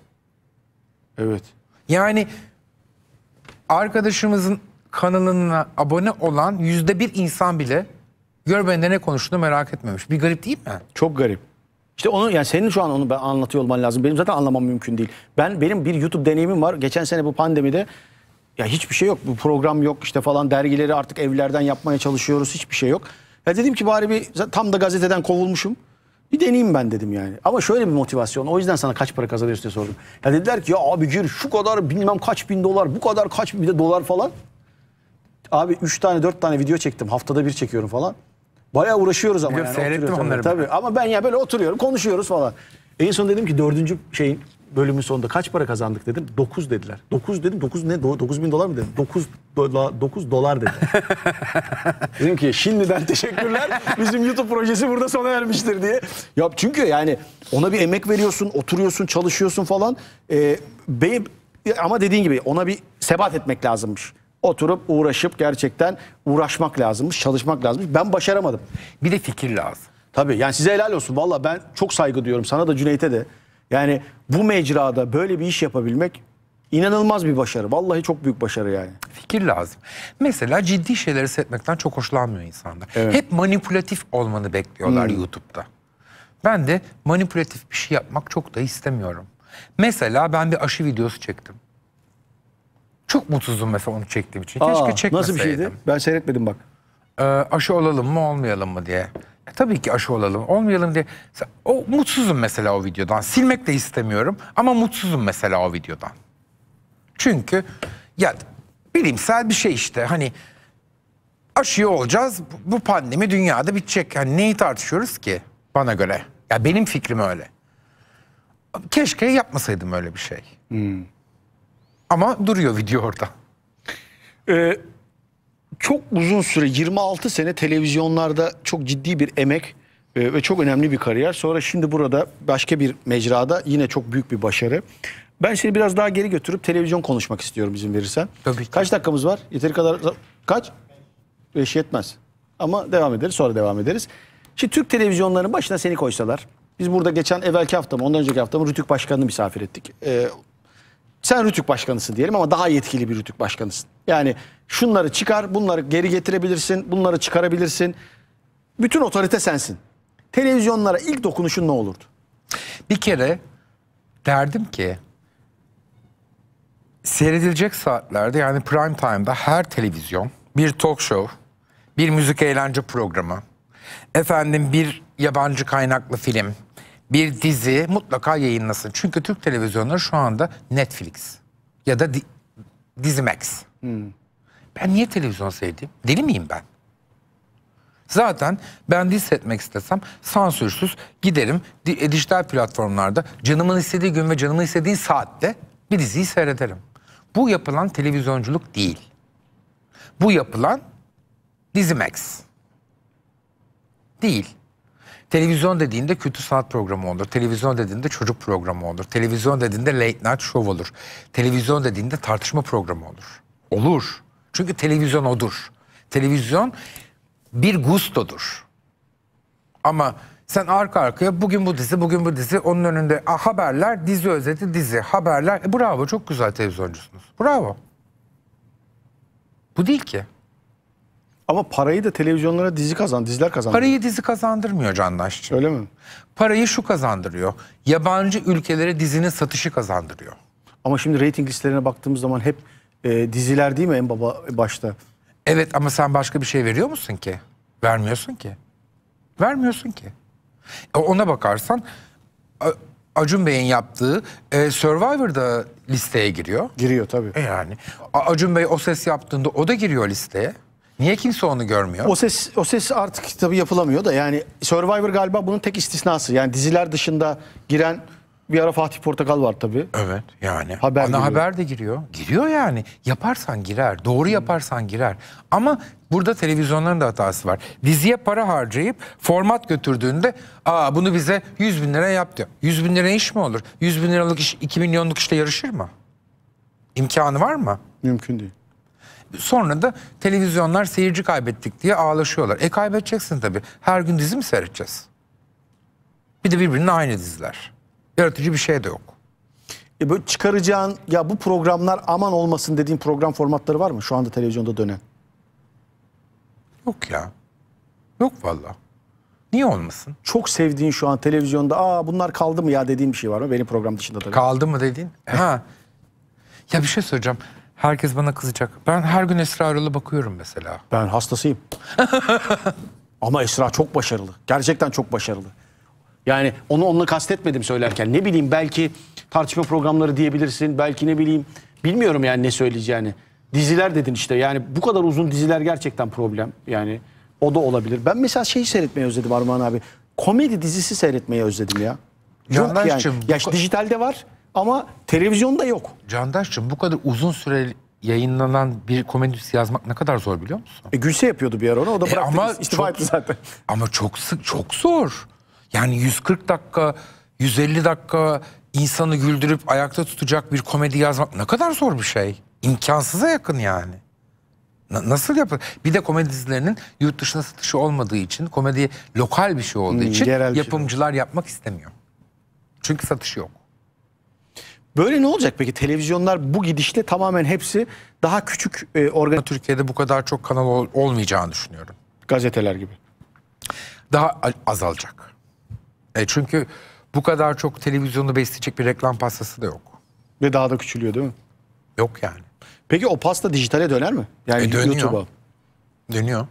Evet. Yani arkadaşımızın kanalına abone olan yüzde bir insan bile gör bende ne konuştuğunu merak etmemiş. Bir garip değil mi? Çok garip. İşte onu yani senin şu an onu ben anlatıyor olman lazım. Benim zaten anlamam mümkün değil. Ben benim bir YouTube deneyimim var. Geçen sene bu pandemide ya hiçbir şey yok. Bu program yok işte falan dergileri artık evlerden yapmaya çalışıyoruz. Hiçbir şey yok. Ya dedim ki bari bir tam da gazeteden kovulmuşum. Bir deneyeyim ben dedim yani. Ama şöyle bir motivasyon. O yüzden sana kaç para kazanıyorsun diye sordum. Ya dediler ki ya abi gir şu kadar bilmem kaç bin dolar bu kadar kaç bin de dolar falan. Abi 3 tane 4 tane video çektim. Haftada bir çekiyorum falan. Bayağı uğraşıyoruz ama Biliyor, yani. Seyrettim onları. Tabii. Ama ben ya böyle oturuyorum konuşuyoruz falan. En son dedim ki dördüncü şeyin bölümün sonunda kaç para kazandık dedim. 9 dediler. 9 dedim. 9 ne? 9 bin dolar mı dedim? 9 dola, dolar dedi. dedim ki şimdiden teşekkürler. Bizim YouTube projesi burada sona ermiştir diye. Ya çünkü yani ona bir emek veriyorsun, oturuyorsun, çalışıyorsun falan. Ee, bey, ama dediğin gibi ona bir sebat etmek lazımmış. Oturup uğraşıp gerçekten uğraşmak lazımmış, çalışmak lazımmış. Ben başaramadım. Bir de fikir lazım. Tabii yani size helal olsun. Valla ben çok saygı duyuyorum sana da Cüneyt'e de. Yani bu mecrada böyle bir iş yapabilmek inanılmaz bir başarı. Vallahi çok büyük başarı yani. Fikir lazım. Mesela ciddi şeyleri seyretmekten çok hoşlanmıyor insanlar. Evet. Hep manipülatif olmanı bekliyorlar hmm. YouTube'da. Ben de manipülatif bir şey yapmak çok da istemiyorum. Mesela ben bir aşı videosu çektim. Çok mutsuzum mesela onu çektiğim için. Aa, Keşke çekmeseydim. Nasıl bir şeydi? Ben seyretmedim bak. Ee, aşı olalım mı olmayalım mı diye. E, tabii ki aşı olalım, olmayalım diye. O mutsuzum mesela o videodan. Silmek de istemiyorum ama mutsuzum mesela o videodan. Çünkü ya bilimsel bir şey işte. Hani aşıya olacağız. Bu pandemi dünyada bitecek. Yani neyi tartışıyoruz ki bana göre? Ya benim fikrim öyle. Keşke yapmasaydım öyle bir şey. Hmm. Ama duruyor video orada. Ee, çok uzun süre 26 sene televizyonlarda çok ciddi bir emek e, ve çok önemli bir kariyer. Sonra şimdi burada başka bir mecrada yine çok büyük bir başarı. Ben seni biraz daha geri götürüp televizyon konuşmak istiyorum izin verirsen. Tabii ki. Kaç dakikamız var? Yeteri kadar... Kaç? Beş yetmez. Ama devam ederiz sonra devam ederiz. Şimdi Türk televizyonlarının başına seni koysalar. Biz burada geçen evvelki hafta mı ondan önceki hafta mı Rütük Başkanı'nı misafir ettik. Ee, sen rütük başkanısın diyelim ama daha yetkili bir rütük başkanısın. Yani şunları çıkar, bunları geri getirebilirsin, bunları çıkarabilirsin. Bütün otorite sensin. Televizyonlara ilk dokunuşun ne olurdu? Bir kere derdim ki seyredilecek saatlerde yani prime time'da her televizyon bir talk show, bir müzik eğlence programı, efendim bir yabancı kaynaklı film, bir dizi mutlaka yayınlasın. Çünkü Türk televizyonları şu anda Netflix ya da di Dizimax. Hmm. Ben niye televizyon sevdim? Deli miyim ben? Zaten ben dizi etmek istesem sansürsüz giderim di e, dijital platformlarda canımın istediği gün ve canımın istediği saatte bir diziyi seyrederim. Bu yapılan televizyonculuk değil. Bu yapılan Dizimax. Değil. Televizyon dediğinde kültür sanat programı olur. Televizyon dediğinde çocuk programı olur. Televizyon dediğinde late night show olur. Televizyon dediğinde tartışma programı olur. Olur. Çünkü televizyon odur. Televizyon bir gustodur. Ama sen arka arkaya bugün bu dizi, bugün bu dizi, onun önünde ah haberler, dizi özeti, dizi, haberler. E, bravo, çok güzel televizyoncusunuz. Bravo. Bu değil ki. Ama parayı da televizyonlara dizi kazan, diziler kazandırıyor. Parayı dizi kazandırmıyor Candaşçı. Öyle mi? Parayı şu kazandırıyor. Yabancı ülkelere dizinin satışı kazandırıyor. Ama şimdi reyting listelerine baktığımız zaman hep e, diziler değil mi en baba başta? Evet ama sen başka bir şey veriyor musun ki? Vermiyorsun ki. Vermiyorsun ki. E, ona bakarsan Acun Bey'in yaptığı e, Survivor'da listeye giriyor. Giriyor tabii. E yani Acun Bey o ses yaptığında o da giriyor listeye. Niye kimse onu görmüyor? O ses o ses artık tabii yapılamıyor da yani Survivor galiba bunun tek istisnası. Yani diziler dışında giren bir ara Fatih Portakal var tabii. Evet yani. Haber Ana haber de giriyor. Giriyor yani. Yaparsan girer. Doğru yaparsan girer. Ama burada televizyonların da hatası var. Diziye para harcayıp format götürdüğünde aa bunu bize 100 bin lira yaptı. 100 bin lira iş mi olur? 100 bin liralık iş 2 milyonluk işle yarışır mı? İmkanı var mı? Mümkün değil. Sonra da televizyonlar seyirci kaybettik diye ağlaşıyorlar. E kaybedeceksin tabii. Her gün dizi mi seyredeceğiz? Bir de birbirinin aynı diziler. Yaratıcı bir şey de yok. E böyle çıkaracağın ya bu programlar aman olmasın dediğin program formatları var mı şu anda televizyonda dönen? Yok ya. Yok valla. Niye olmasın? Çok sevdiğin şu an televizyonda aa bunlar kaldı mı ya dediğin bir şey var mı? Benim program dışında tabii. Kaldı mı dediğin? Ha. ya bir şey söyleyeceğim. Herkes bana kızacak. Ben her gün Esra Erol'a bakıyorum mesela. Ben hastasıyım. Ama Esra çok başarılı. Gerçekten çok başarılı. Yani onu onunla kastetmedim söylerken. Ne bileyim belki tartışma programları diyebilirsin. Belki ne bileyim bilmiyorum yani ne söyleyeceğini. Diziler dedin işte. Yani bu kadar uzun diziler gerçekten problem. Yani o da olabilir. Ben mesela şeyi seyretmeyi özledim Armağan abi. Komedi dizisi seyretmeyi özledim ya. Yok Yandaşçım, yani. Ya bu... dijitalde var. Ama televizyonda yok. Candaş'cığım bu kadar uzun süre yayınlanan bir komedisi yazmak ne kadar zor biliyor musun? E, Gülse yapıyordu bir ara onu o da e, bıraktı. E, ama istifa çok, etti zaten. Ama çok sık çok zor. Yani 140 dakika, 150 dakika insanı güldürüp ayakta tutacak bir komedi yazmak ne kadar zor bir şey. İmkansıza yakın yani. nasıl yapar? Bir de komedi dizilerinin yurt dışına satışı olmadığı için, komedi lokal bir şey olduğu hmm, için şey. yapımcılar şey. yapmak istemiyor. Çünkü satış yok. Böyle ne olacak peki? Televizyonlar bu gidişle tamamen hepsi daha küçük e, organ... Türkiye'de bu kadar çok kanal ol, olmayacağını düşünüyorum. Gazeteler gibi. Daha azalacak. E çünkü bu kadar çok televizyonu besleyecek bir reklam pastası da yok. Ve daha da küçülüyor değil mi? Yok yani. Peki o pasta dijitale döner mi? Yani e YouTube'a. Dönüyor.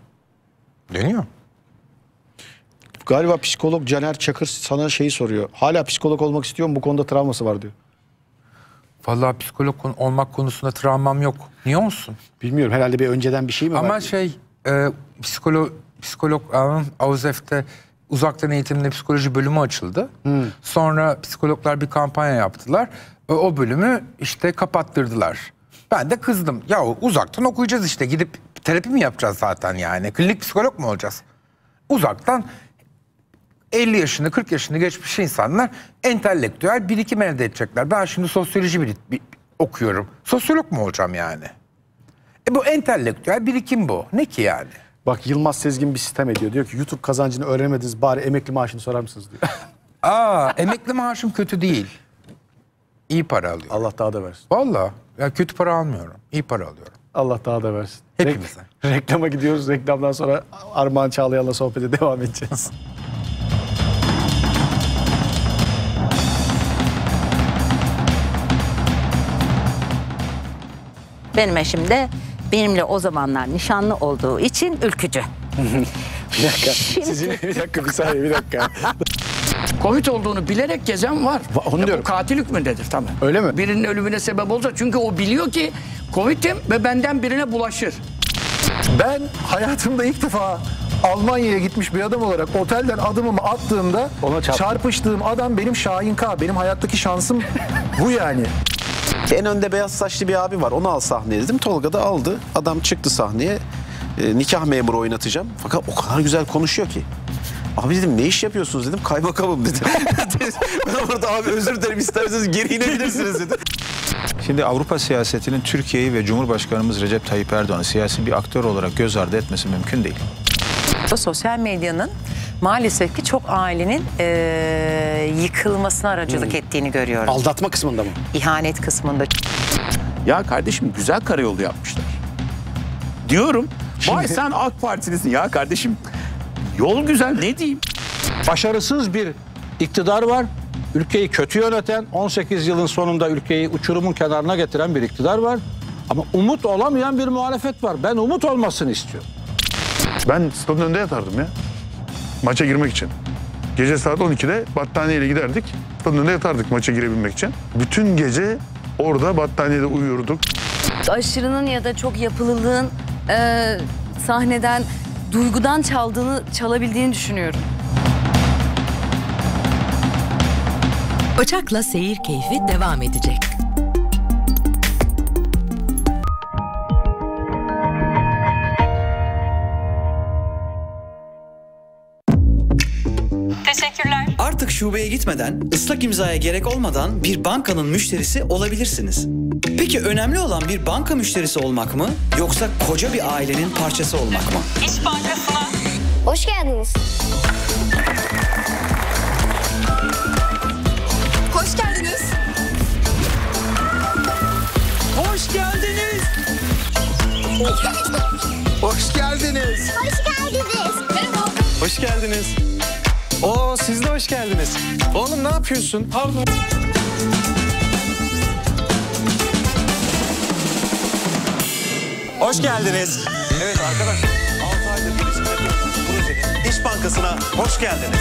Dönüyor. Galiba psikolog Caner Çakır sana şeyi soruyor. Hala psikolog olmak istiyor mu? Bu konuda travması var diyor. Vallahi psikolog olmak konusunda travmam yok. Niye olsun? Bilmiyorum herhalde bir önceden bir şey mi Ama var? Ama şey e, psikolo, psikolog e, Avuzef'te uzaktan eğitimde psikoloji bölümü açıldı. Hmm. Sonra psikologlar bir kampanya yaptılar. Ve o bölümü işte kapattırdılar. Ben de kızdım. Ya uzaktan okuyacağız işte gidip terapi mi yapacağız zaten yani? Klinik psikolog mu olacağız? Uzaktan 50 yaşını 40 yaşını geçmiş insanlar entelektüel birikim elde edecekler. Ben şimdi sosyoloji bir, bir, okuyorum. Sosyolog mu olacağım yani? E bu entelektüel birikim bu. Ne ki yani? Bak Yılmaz Sezgin bir sistem ediyor. Diyor ki YouTube kazancını öğrenemediniz bari emekli maaşını sorar mısınız diyor. Aa emekli maaşım kötü değil. İyi para alıyorum. Allah daha da versin. Valla ya kötü para almıyorum. İyi para alıyorum. Allah daha da versin. Hepimize. Re reklama gidiyoruz. Reklamdan sonra Armağan Çağlayan'la sohbete devam edeceğiz. Benim eşim de benimle o zamanlar nişanlı olduğu için ülkücü. bir dakika. Şimdi... Sizin bir dakika bir saniye bir dakika. Covid olduğunu bilerek gezen var. Onu ya diyorum. Bu mi hükmündedir tamam. Öyle mi? Birinin ölümüne sebep olacak. Çünkü o biliyor ki Covid'im ve benden birine bulaşır. Ben hayatımda ilk defa Almanya'ya gitmiş bir adam olarak otelden adımımı attığımda Ona çarpıştığım adam benim Şahin K. Benim hayattaki şansım bu yani. En önde beyaz saçlı bir abi var onu al sahneye dedim. Tolga da aldı. Adam çıktı sahneye. E, nikah memuru oynatacağım. Fakat o kadar güzel konuşuyor ki. Abi dedim ne iş yapıyorsunuz dedim. Kaymakamım dedi. ben orada abi özür dilerim isterseniz geri inebilirsiniz dedi. Şimdi Avrupa siyasetinin Türkiye'yi ve Cumhurbaşkanımız Recep Tayyip Erdoğan'ı siyasi bir aktör olarak göz ardı etmesi mümkün değil. Sosyal medyanın maalesef ki çok ailenin e, yıkılmasına aracılık hmm. ettiğini görüyoruz. Aldatma kısmında mı? İhanet kısmında. Ya kardeşim güzel karayolu yapmışlar. Diyorum. Şimdi... sen AK Partilisin ya kardeşim. Yol güzel ne diyeyim? Başarısız bir iktidar var. Ülkeyi kötü yöneten, 18 yılın sonunda ülkeyi uçurumun kenarına getiren bir iktidar var. Ama umut olamayan bir muhalefet var. Ben umut olmasını istiyorum. Ben stadın önünde yatardım ya. Maça girmek için. Gece saat 12'de battaniyeyle giderdik. Sonunda yatardık maça girebilmek için. Bütün gece orada battaniyede uyuyorduk. Aşırının ya da çok yapılılığın e, sahneden, duygudan çaldığını, çalabildiğini düşünüyorum. Başak'la seyir keyfi devam edecek. Teşekkürler. Artık şubeye gitmeden, ıslak imzaya gerek olmadan bir bankanın müşterisi olabilirsiniz. Peki önemli olan bir banka müşterisi olmak mı yoksa koca bir ailenin parçası olmak mı? İş Bankası'na. Hoş geldiniz. Hoş geldiniz. Hoş geldiniz. Hoş geldiniz. Hoş geldiniz. Hoş geldiniz. Merhaba. Hoş geldiniz. O, siz de hoş geldiniz. Oğlum ne yapıyorsun? Pardon. Hoş geldiniz. Evet arkadaşlar 6 aydır gelişimde projenin İş Bankası'na hoş geldiniz.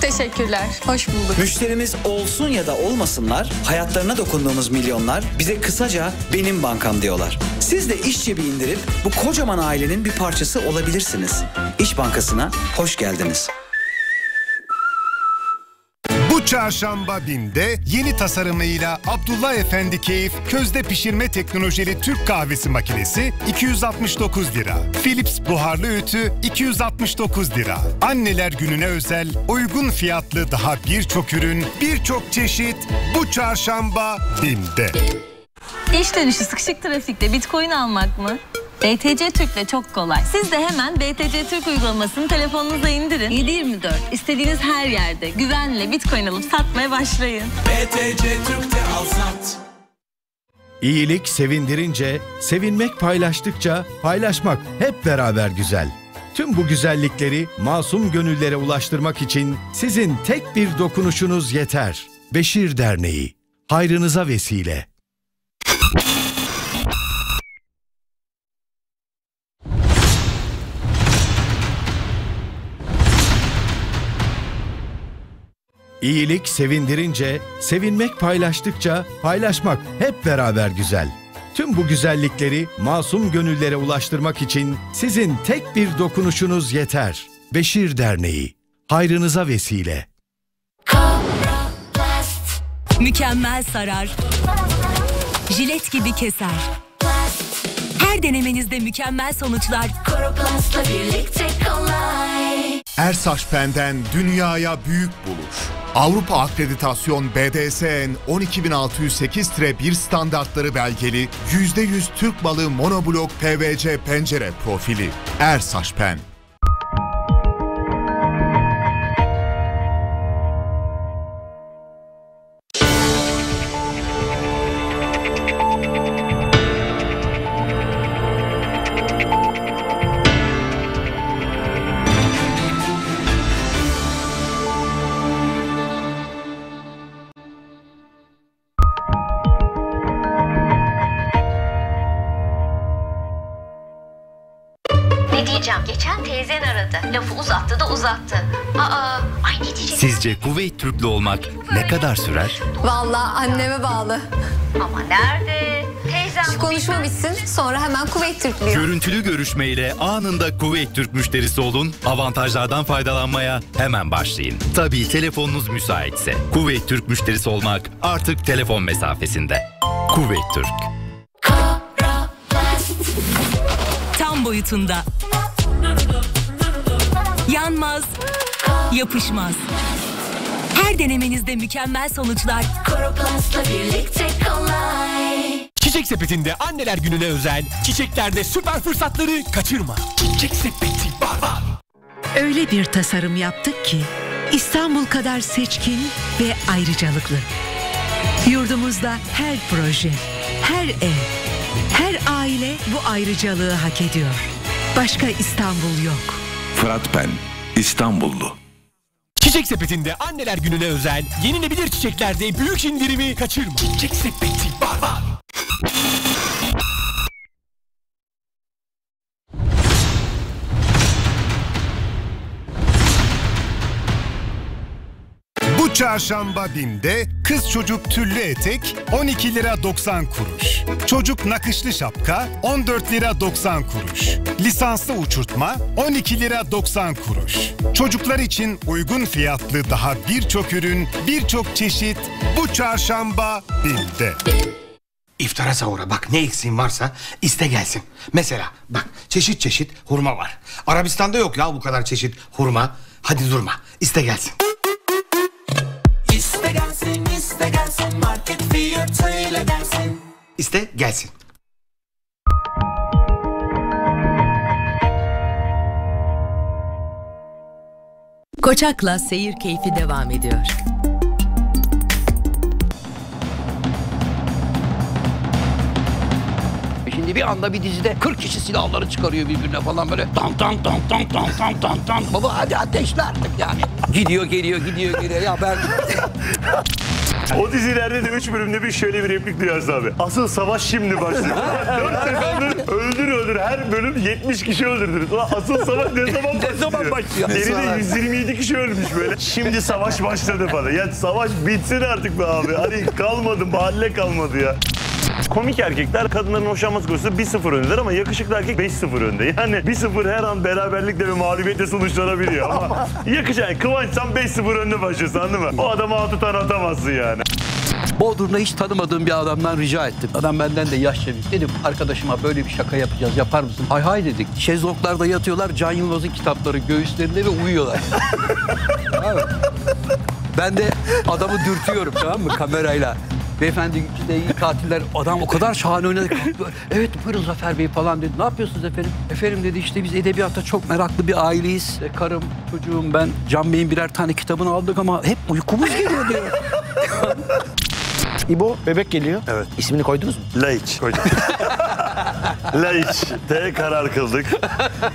teşekkürler. Hoş bulduk. Müşterimiz olsun ya da olmasınlar, hayatlarına dokunduğumuz milyonlar bize kısaca benim bankam diyorlar. Siz de iş cebi indirip bu kocaman ailenin bir parçası olabilirsiniz. İş Bankası'na hoş geldiniz. Çarşamba binde yeni tasarımıyla Abdullah Efendi Keyif közde pişirme teknolojili Türk kahvesi makinesi 269 lira. Philips buharlı ütü 269 lira. Anneler gününe özel uygun fiyatlı daha birçok ürün, birçok çeşit bu çarşamba binde. İş dönüşü sıkışık trafikte bitcoin almak mı? BTC Türk'le çok kolay. Siz de hemen BTC Türk uygulamasını telefonunuza indirin. 724. 24 istediğiniz her yerde güvenle Bitcoin alıp satmaya başlayın. BTC Türk'te al sat. İyilik sevindirince, sevinmek paylaştıkça, paylaşmak hep beraber güzel. Tüm bu güzellikleri masum gönüllere ulaştırmak için sizin tek bir dokunuşunuz yeter. Beşir Derneği, hayrınıza vesile. İyilik sevindirince, sevinmek paylaştıkça, paylaşmak hep beraber güzel. Tüm bu güzellikleri masum gönüllere ulaştırmak için sizin tek bir dokunuşunuz yeter. Beşir Derneği, hayrınıza vesile. Mükemmel sarar. Jilet gibi keser. Her denemenizde mükemmel sonuçlar. Koroplast'la birlikte kolay. Ersaçpen'den dünyaya büyük buluş. Avrupa Akreditasyon BDSN 12608-1 standartları belgeli %100 Türk malı monoblok PVC pencere profili Ersaçpen. Sizce Kuveyt Türklü olmak ne kadar sürer? Valla anneme bağlı. Ama nerede? Teyzem Şu konuşma bitsin sonra hemen Kuveyt Türklüyüm. Görüntülü görüşmeyle anında Kuveyt Türk müşterisi olun. Avantajlardan faydalanmaya hemen başlayın. Tabii telefonunuz müsaitse. Kuveyt Türk müşterisi olmak artık telefon mesafesinde. Kuveyt Türk. Tam boyutunda. Yanmaz, yapışmaz. Her denemenizde mükemmel sonuçlar. Koroplast'la birlikte kolay. Çiçek sepetinde anneler gününe özel çiçeklerde süper fırsatları kaçırma. Çiçek sepeti baba. Öyle bir tasarım yaptık ki İstanbul kadar seçkin ve ayrıcalıklı. Yurdumuzda her proje, her ev, her aile bu ayrıcalığı hak ediyor. Başka İstanbul yok. Fırat Ben, İstanbullu. Çiçek Sepeti'nde anneler gününe özel yenilebilir çiçeklerde büyük indirimi kaçırma. Çiçek Sepeti var var. Çarşamba binde kız çocuk tüllü etek 12 lira 90 kuruş. Çocuk nakışlı şapka 14 lira 90 kuruş. Lisanslı uçurtma 12 lira 90 kuruş. Çocuklar için uygun fiyatlı daha birçok ürün, birçok çeşit bu çarşamba binde. İftara sahura bak ne eksiğin varsa iste gelsin. Mesela bak çeşit çeşit hurma var. Arabistan'da yok ya bu kadar çeşit hurma. Hadi durma iste gelsin. İste gelsin. Koçak'la seyir keyfi devam ediyor. Şimdi bir anda bir dizide 40 kişi silahları çıkarıyor birbirine falan böyle. tan tan tan tan tan tan tan tam. Baba hadi ateşle artık yani. Gidiyor geliyor gidiyor geliyor. Ya ben... O dizilerde de 3 bölümde bir şöyle bir replik duyarsın abi. Asıl savaş şimdi başlıyor. 4 sezondur öldür öldür her bölüm 70 kişi öldürdünüz. Ulan asıl savaş ne zaman başlıyor? ne zaman başlıyor? Geride 127 kişi ölmüş böyle. Şimdi savaş başladı falan. Ya savaş bitsin artık be abi. Hani kalmadı mahalle kalmadı ya komik erkekler kadınların hoşlanma skorusu 1-0 öndeler ama yakışıklı erkek 5-0 önde. Yani 1-0 her an beraberlikle ve mağlubiyetle sonuçlanabiliyor ama yakışan Kıvanç sen 5-0 önde başlıyorsun anladın mı? O adama 6 tane atamazsın yani. Bodrum'da hiç tanımadığım bir adamdan rica ettim. Adam benden de yaşça büyük. Dedim arkadaşıma böyle bir şaka yapacağız yapar mısın? Hay hay dedik. Şezlonglarda yatıyorlar Can Yılmaz'ın kitapları göğüslerinde ve uyuyorlar. ben de adamı dürtüyorum tamam mı kamerayla. Beyefendi işte iyi katiller Adam o kadar şahane oynadı. evet buyurun Zafer Bey falan dedi. Ne yapıyorsunuz efendim? Efendim dedi işte biz edebiyatta çok meraklı bir aileyiz. E, karım, çocuğum ben Can Bey'in birer tane kitabını aldık ama hep uykumuz geliyor diyor. İbo bebek geliyor. Evet. İsmini koydunuz mu? Laik koydum. Laik. T karar kıldık.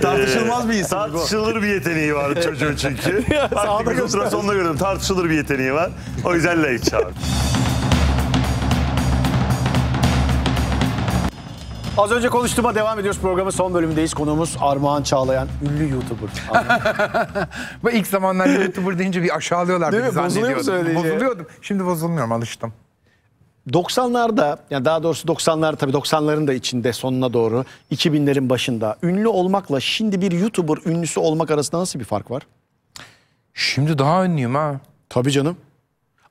Tartışılmaz bir isim. Tartışılır bir yeteneği var çocuğun çünkü. Artık ultrasonla gördüm. Tartışılır bir yeteneği var. O yüzden Laik çağırdım. Az önce konuştuğuma devam ediyoruz. Programın son bölümündeyiz. Konuğumuz Armağan Çağlayan, ünlü YouTuber. Bu ilk zamanlar YouTuber deyince bir aşağılıyorlar Değil beni mi? Bozuluyor zannediyordum. Bozuluyordum. Şimdi bozulmuyorum, alıştım. 90'larda yani daha doğrusu 90'lar tabii 90'ların da içinde sonuna doğru 2000'lerin başında ünlü olmakla şimdi bir YouTuber ünlüsü olmak arasında nasıl bir fark var? Şimdi daha ünlüyüm ha. Tabii canım.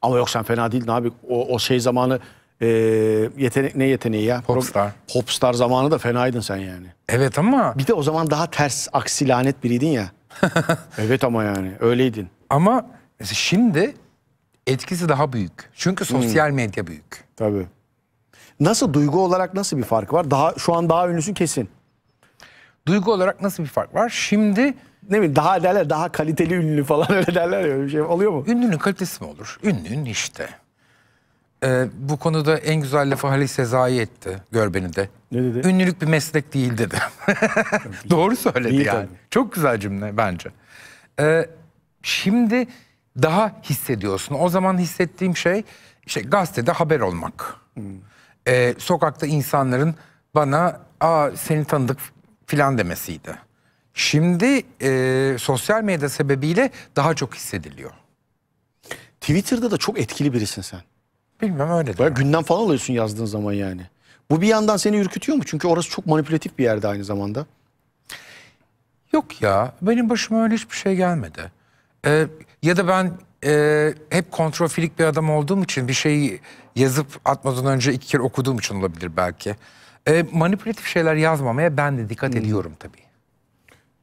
Ama yok sen fena değildin abi. O, o şey zamanı e, ee, yetenek ne yeteneği ya? Popstar. Popstar zamanı da fenaydın sen yani. Evet ama... Bir de o zaman daha ters, aksi lanet biriydin ya. evet ama yani öyleydin. Ama şimdi etkisi daha büyük. Çünkü hmm. sosyal hmm. medya büyük. Tabii. Nasıl duygu olarak nasıl bir fark var? Daha şu an daha ünlüsün kesin. Duygu olarak nasıl bir fark var? Şimdi ne bileyim daha derler daha kaliteli ünlü falan öyle derler ya bir şey oluyor mu? Ünlünün kalitesi mi olur? Ünlünün işte e, bu konuda en güzel lafı Halil Sezai etti Görbeni'de. Ne dedi? Ünlülük bir meslek değil dedi. Doğru söyledi değil yani. Tabii. Çok güzel cümle bence. E, şimdi daha hissediyorsun. O zaman hissettiğim şey işte gazetede haber olmak. E, sokakta insanların bana Aa, seni tanıdık filan demesiydi. Şimdi e, sosyal medya sebebiyle daha çok hissediliyor. Twitter'da da çok etkili birisin sen. Bilmem öyle. Böyle gündem falan oluyorsun yazdığın zaman yani. Bu bir yandan seni ürkütüyor mu? Çünkü orası çok manipülatif bir yerde aynı zamanda. Yok ya benim başıma öyle hiçbir şey gelmedi. Ee, ya da ben e, hep kontrolfilik bir adam olduğum için bir şeyi yazıp atmadan önce iki kere okuduğum için olabilir belki. Ee, manipülatif şeyler yazmamaya ben de dikkat hmm. ediyorum tabii.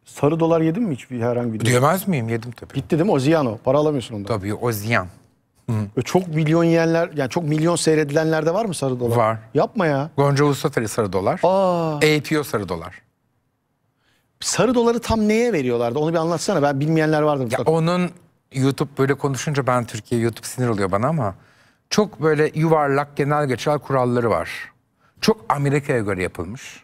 Sarı dolar yedin mi hiç bir herhangi bir? Diyemez miyim? Yedim tabii. Bitti değil mi? O ziyan o. Para alamıyorsun ondan. Tabii o ziyan. Hı. Çok milyon yiyenler, yani çok milyon seyredilenler de var mı sarı dolar? Var. Yapma ya. Gonca Ulusateli sarı dolar. Aa. APO sarı dolar. Sarı doları tam neye veriyorlardı? Onu bir anlatsana. Ben bilmeyenler vardır. Ya onun YouTube böyle konuşunca ben Türkiye YouTube sinir oluyor bana ama çok böyle yuvarlak genel geçer kuralları var. Çok Amerika'ya göre yapılmış.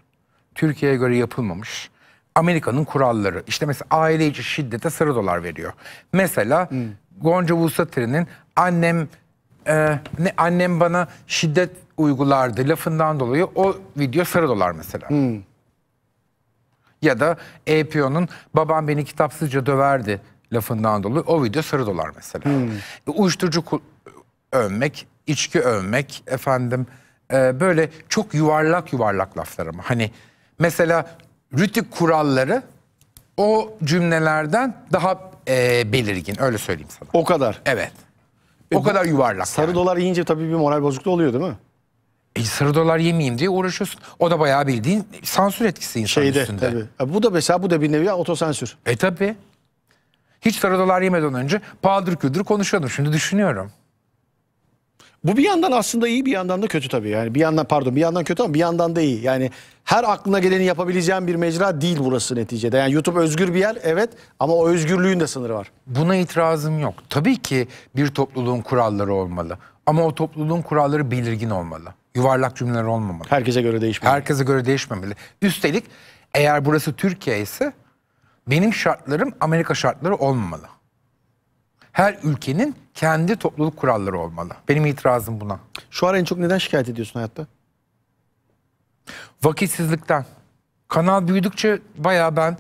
Türkiye'ye göre yapılmamış. Amerika'nın kuralları. İşte mesela aile içi şiddete sarı dolar veriyor. Mesela hmm. Gonca Vusatırı'nın annem e, ne annem bana şiddet uygulardı lafından dolayı o video sarı dolar mesela. Hmm. Ya da EPO'nun babam beni kitapsızca döverdi lafından dolayı o video sarı dolar mesela. Hmm. E, uyuşturucu övmek, içki övmek efendim e, böyle çok yuvarlak yuvarlak laflar ama hani mesela rütük kuralları o cümlelerden daha e, belirgin öyle söyleyeyim sana. O kadar. Evet. E, o kadar yuvarlak. Sarı yani. dolar yiyince tabii bir moral bozukluğu oluyor değil mi? E, sarı dolar yemeyeyim diye uğraşıyorsun. O da bayağı bildiğin sansür etkisi insanın Şeyde, üstünde. Tabii. E, bu da mesela bu da bir nevi otosansür. E tabii. Hiç sarı dolar yemeden önce paldır küldür konuşuyordum. Şimdi düşünüyorum. Bu bir yandan aslında iyi bir yandan da kötü tabii. Yani bir yandan pardon bir yandan kötü ama bir yandan da iyi. Yani her aklına geleni yapabileceğin bir mecra değil burası neticede. Yani YouTube özgür bir yer evet ama o özgürlüğün de sınırı var. Buna itirazım yok. Tabii ki bir topluluğun kuralları olmalı. Ama o topluluğun kuralları belirgin olmalı. Yuvarlak cümleler olmamalı. Herkese göre değişmemeli. Herkese göre değişmemeli. Üstelik eğer burası Türkiye ise benim şartlarım Amerika şartları olmamalı. Her ülkenin kendi topluluk kuralları olmalı. Benim itirazım buna. Şu ara en çok neden şikayet ediyorsun hayatta? Vakitsizlikten. Kanal büyüdükçe baya ben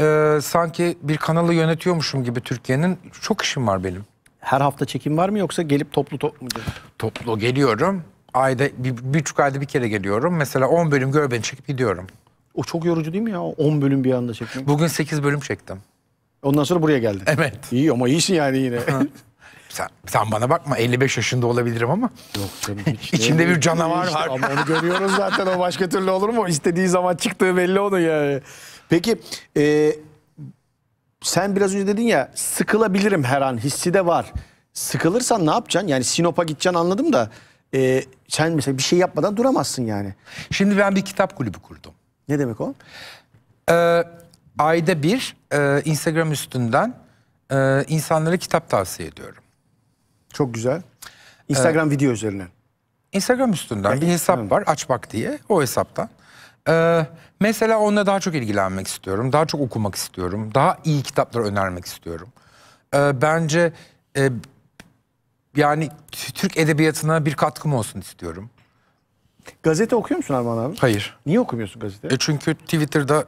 e, sanki bir kanalı yönetiyormuşum gibi Türkiye'nin çok işim var benim. Her hafta çekim var mı yoksa gelip toplu top mu? Toplu geliyorum. Ayda bir, bir buçuk ayda bir kere geliyorum. Mesela 10 bölüm gör beni çekip gidiyorum. O çok yorucu değil mi ya? 10 bölüm bir anda çekmek. Bugün 8 bölüm çektim. Ondan sonra buraya geldin. Evet. İyi ama iyisin yani yine. sen, sen bana bakma 55 yaşında olabilirim ama Yok canım, hiç içimde bir canavar işte, var. Ama onu görüyoruz zaten o başka türlü olur mu? İstediği zaman çıktığı belli onun yani. Peki e, sen biraz önce dedin ya sıkılabilirim her an hissi de var. Sıkılırsan ne yapacaksın? Yani Sinop'a gideceksin anladım da e, sen mesela bir şey yapmadan duramazsın yani. Şimdi ben bir kitap kulübü kurdum. Ne demek o? Ee, ayda bir e, Instagram üstünden e, insanlara kitap tavsiye ediyorum. Çok güzel. Instagram ee, video üzerinden. Instagram üstünden Yani- bir hesap var açmak diye o hesaptan. Ee, mesela onunla daha çok ilgilenmek istiyorum. Daha çok okumak istiyorum. Daha iyi kitaplar önermek istiyorum. Ee, bence e, yani Türk edebiyatına bir katkım olsun istiyorum. Gazete okuyor musun Arman abi? Hayır. Niye okumuyorsun gazete? E çünkü Twitter'da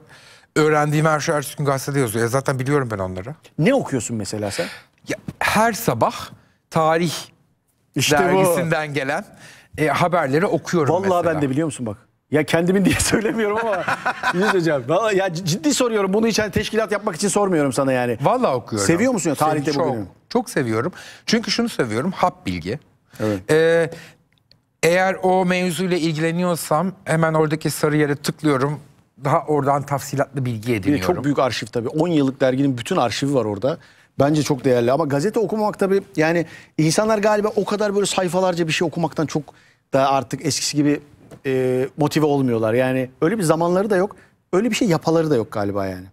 öğrendiğim her şey her gün gazetede yazıyor. E zaten biliyorum ben onları. Ne okuyorsun mesela sen? Ya, her sabah Tarih işte dergisinden bu. gelen e, haberleri okuyorum Vallahi mesela. ben de biliyor musun bak. Ya kendimin diye söylemiyorum ama Yüz şey hocam. Vallahi ya ciddi soruyorum. Bunu hiç hani teşkilat yapmak için sormuyorum sana yani. Vallahi okuyorum. Seviyor musun ya tarihte Sev, bugünü? Çok, çok seviyorum. Çünkü şunu seviyorum. Hap bilgi. Evet. Ee, eğer o mevzuyla ilgileniyorsam hemen oradaki sarı yere tıklıyorum. Daha oradan tafsilatlı bilgi ediniyorum. çok büyük arşiv tabii. 10 yıllık derginin bütün arşivi var orada. Bence çok değerli ama gazete okumamak tabii yani insanlar galiba o kadar böyle sayfalarca bir şey okumaktan çok daha artık eskisi gibi e, motive olmuyorlar. Yani öyle bir zamanları da yok. Öyle bir şey yapaları da yok galiba yani.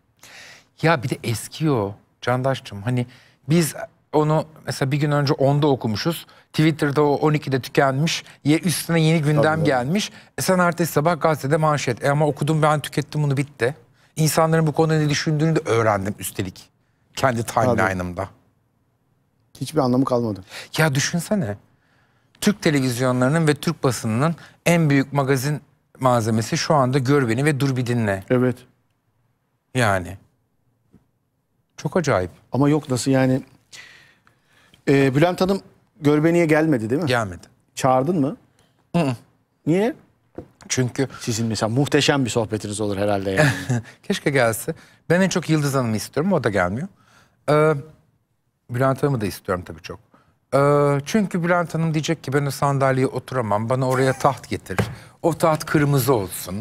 Ya bir de eski o Candaş'cığım. Hani biz onu mesela bir gün önce 10'da okumuşuz. Twitter'da o 12'de tükenmiş. Üstüne yeni gündem Tabii. gelmiş. E sen ertesi sabah gazetede manşet. E ama okudum ben tükettim bunu bitti. İnsanların bu konuda ne düşündüğünü de öğrendim üstelik. Kendi timeline'ımda. Hiçbir anlamı kalmadı. Ya düşünsene. Türk televizyonlarının ve Türk basınının en büyük magazin malzemesi şu anda Gör Beni ve Dur Bir Dinle. Evet. Yani. Çok acayip. Ama yok nasıl yani. Ee, Bülent Hanım beniye gelmedi değil mi? Gelmedi. Çağırdın mı? Hı -hı. Niye? Çünkü... Sizin mesela muhteşem bir sohbetiniz olur herhalde yani. Keşke gelse. Ben en çok Yıldız Hanım'ı istiyorum o da gelmiyor. Ee, Bülent Hanım'ı da istiyorum tabii çok. Ee, çünkü Bülent Hanım diyecek ki ben o sandalyeye oturamam. Bana oraya taht getir. O taht kırmızı olsun.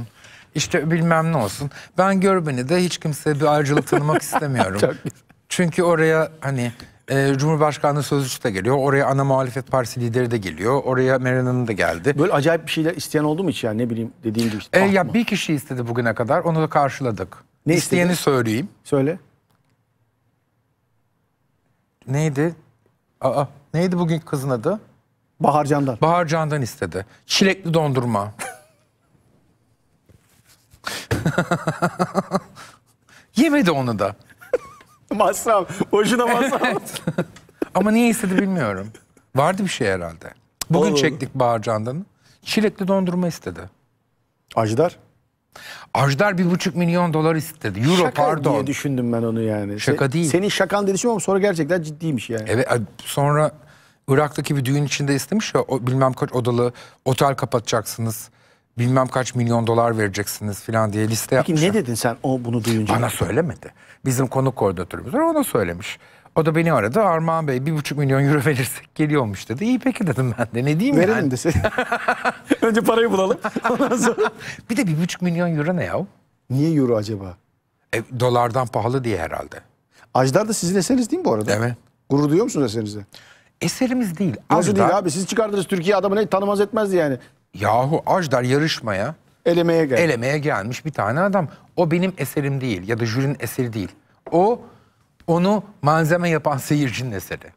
İşte bilmem ne olsun. Ben gör beni de hiç kimseye bir ayrıcalık tanımak istemiyorum. Çok Çünkü oraya hani e, Cumhurbaşkanlığı sözcüsü de geliyor. Oraya ana muhalefet partisi lideri de geliyor. Oraya Meral Hanım da geldi. Böyle acayip bir şeyler isteyen oldu mu hiç yani ne bileyim dediğim gibi. Işte, e, ya mı? bir kişi istedi bugüne kadar. Onu da karşıladık. Ne İsteyeni istedi? söyleyeyim. Söyle neydi? Aa, neydi bugün kızın adı? Bahar Candan. Bahar Candan istedi. Çilekli dondurma. Yemedi onu da. masraf. Boşuna masraf. Ama niye istedi bilmiyorum. Vardı bir şey herhalde. Bugün Olur. çektik Bahar Candan'ı. Çilekli dondurma istedi. Acılar. Ajdar bir buçuk milyon dolar istedi. Euro Şaka pardon. diye düşündüm ben onu yani. Şaka Se, değil. Senin şakan diye düşünmüyorum sonra gerçekten ciddiymiş yani. Evet sonra Irak'taki bir düğün içinde istemiş ya o, bilmem kaç odalı otel kapatacaksınız. Bilmem kaç milyon dolar vereceksiniz falan diye liste Peki yapmışlar. ne dedin sen o bunu duyunca? Bana söylemedi. Bizim konuk koordinatörümüz var ona söylemiş. O da beni aradı. Armağan Bey bir buçuk milyon euro verirsek geliyormuş dedi. İyi peki dedim ben de. Ne diyeyim Verelim yani? Verelim Önce parayı bulalım. Ondan sonra... bir de bir buçuk milyon euro ne ya? Niye euro acaba? E, dolardan pahalı diye herhalde. Ajdar da sizin eseriniz değil mi bu arada? Evet. Gurur duyuyor musunuz eserinize? Eserimiz değil. Nasıl Ajdar... değil abi? Siz çıkardınız Türkiye adamı ne tanımaz etmezdi yani. Yahu Ajdar yarışmaya... Elemeye geldi. Elemeye gelmiş bir tane adam. O benim eserim değil ya da jürinin eseri değil. O onu malzeme yapan seyircinin eseri.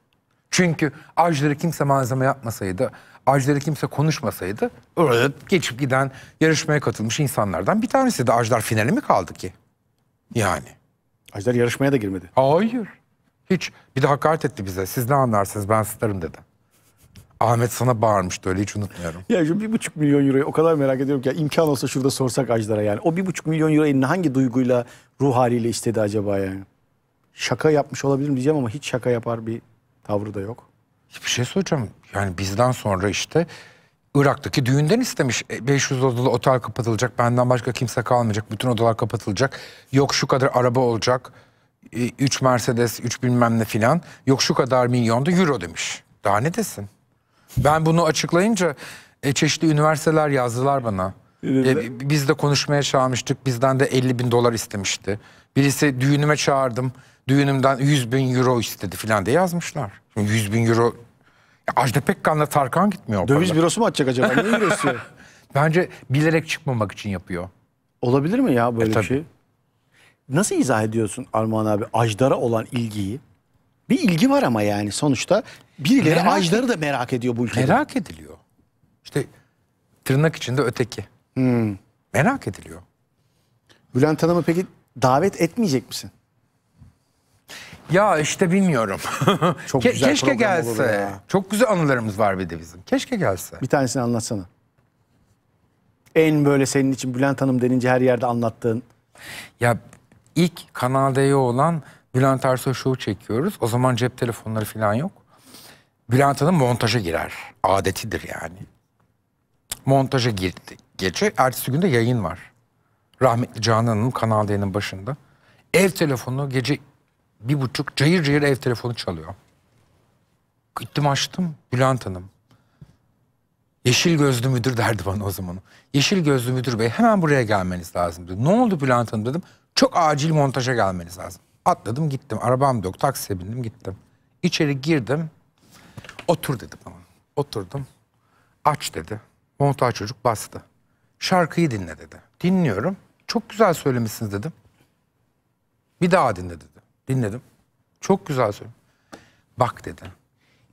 Çünkü Ajder'i kimse malzeme yapmasaydı, Ajder'i kimse konuşmasaydı orada geçip giden yarışmaya katılmış insanlardan bir tanesi de Ajdar finali mi kaldı ki? Yani. Ajdar yarışmaya da girmedi. Hayır. Hiç. Bir de hakaret etti bize. Siz ne anlarsınız ben sıtarım dedi. Ahmet sana bağırmıştı öyle hiç unutmuyorum. Ya şu bir buçuk milyon euroyu o kadar merak ediyorum ki ya, imkan olsa şurada sorsak Ajdar'a yani. O bir buçuk milyon euroyu hangi duyguyla, ruh haliyle istedi acaba yani? şaka yapmış olabilirim diyeceğim ama hiç şaka yapar bir tavrı da yok. Bir şey soracağım. Yani bizden sonra işte Irak'taki düğünden istemiş. 500 e, odalı otel kapatılacak, benden başka kimse kalmayacak, bütün odalar kapatılacak. Yok şu kadar araba olacak, 3 e, Mercedes, 3 bilmem ne filan. Yok şu kadar milyon da euro demiş. Daha ne desin? Ben bunu açıklayınca e, çeşitli üniversiteler yazdılar bana. E, biz de konuşmaya çağırmıştık, bizden de 50 bin dolar istemişti. Birisi düğünüme çağırdım, düğünümden 100 bin euro istedi filan diye yazmışlar. Şimdi 100 bin euro ya Ajda Pekkan'la Tarkan gitmiyor. Döviz bürosu mu açacak acaba? Ne bürosu? Bence bilerek çıkmamak için yapıyor. Olabilir mi ya e, böyle e, bir şey? Nasıl izah ediyorsun Armağan abi Ajdar'a olan ilgiyi? Bir ilgi var ama yani sonuçta birileri merak Ajdar'ı da merak ediyor bu ülkede. Merak ediliyor. İşte tırnak içinde öteki. Hmm. Merak ediliyor. Bülent Hanım'ı peki davet etmeyecek misin? Ya işte bilmiyorum. Çok Ke güzel keşke gelse. Çok güzel anılarımız var bir de bizim. Keşke gelse. Bir tanesini anlatsana. En böyle senin için Bülent Hanım denince her yerde anlattığın. Ya ilk Kanal D'ye olan Bülent Ersoy Show çekiyoruz. O zaman cep telefonları falan yok. Bülent Hanım montaja girer. Adetidir yani. Montaja girdi geçe. Ertesi günde yayın var. Rahmetli Canan Hanım Kanal D'nin başında. Ev telefonu gece bir buçuk cayır cayır ev telefonu çalıyor. Gittim açtım Bülent Hanım. Yeşil gözlü müdür derdi bana o zaman. Yeşil gözlü müdür bey hemen buraya gelmeniz lazım dedi. Ne oldu Bülent Hanım dedim. Çok acil montaja gelmeniz lazım. Atladım gittim. Arabam da yok. Taksiye bindim gittim. İçeri girdim. Otur dedi bana. Oturdum. Aç dedi. Montaj çocuk bastı. Şarkıyı dinle dedi. Dinliyorum. Çok güzel söylemişsiniz dedim. Bir daha dinle dedi. Dinledim. Çok güzel söylüyor. Bak dedi.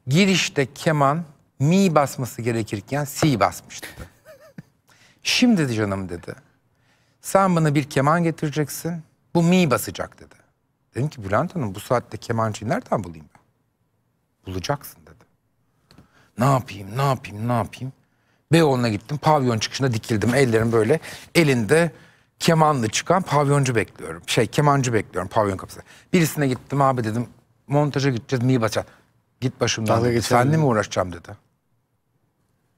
Girişte keman mi basması gerekirken si basmış dedi. Şimdi dedi canım dedi. Sen bana bir keman getireceksin. Bu mi basacak dedi. Dedim ki Bülent Hanım bu saatte kemancıyı nereden bulayım ben? Bulacaksın dedi. Ne yapayım ne yapayım ne yapayım? Beyoğlu'na gittim pavyon çıkışında dikildim. Ellerim böyle elinde kemanlı çıkan pavyoncu bekliyorum. Şey kemancı bekliyorum pavyon kapısında. Birisine gittim abi dedim montaja gideceğiz mi baça. Git başımdan dedi. Seninle mi uğraşacağım dedi.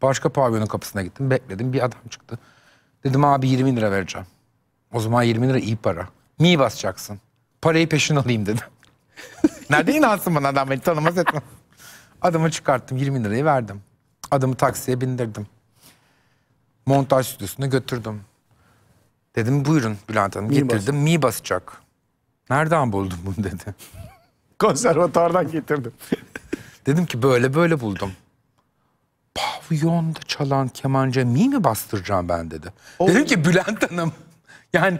Başka pavyonun kapısına gittim bekledim bir adam çıktı. Dedim abi 20 lira vereceğim. O zaman 20 lira iyi para. Mi basacaksın. Parayı peşin alayım dedim. Nerede inansın bana adam beni tanımaz etmez. Adamı çıkarttım 20 lirayı verdim. Adamı taksiye bindirdim. Montaj stüdyosuna götürdüm. Dedim buyurun Bülent Hanım mi getirdim. Bas. Mi basacak. Nereden buldun bunu dedi. Konservatuardan getirdim. dedim ki böyle böyle buldum. Pavyonda çalan kemanca mi mi bastıracağım ben dedi. Oy. Dedim ki Bülent Hanım yani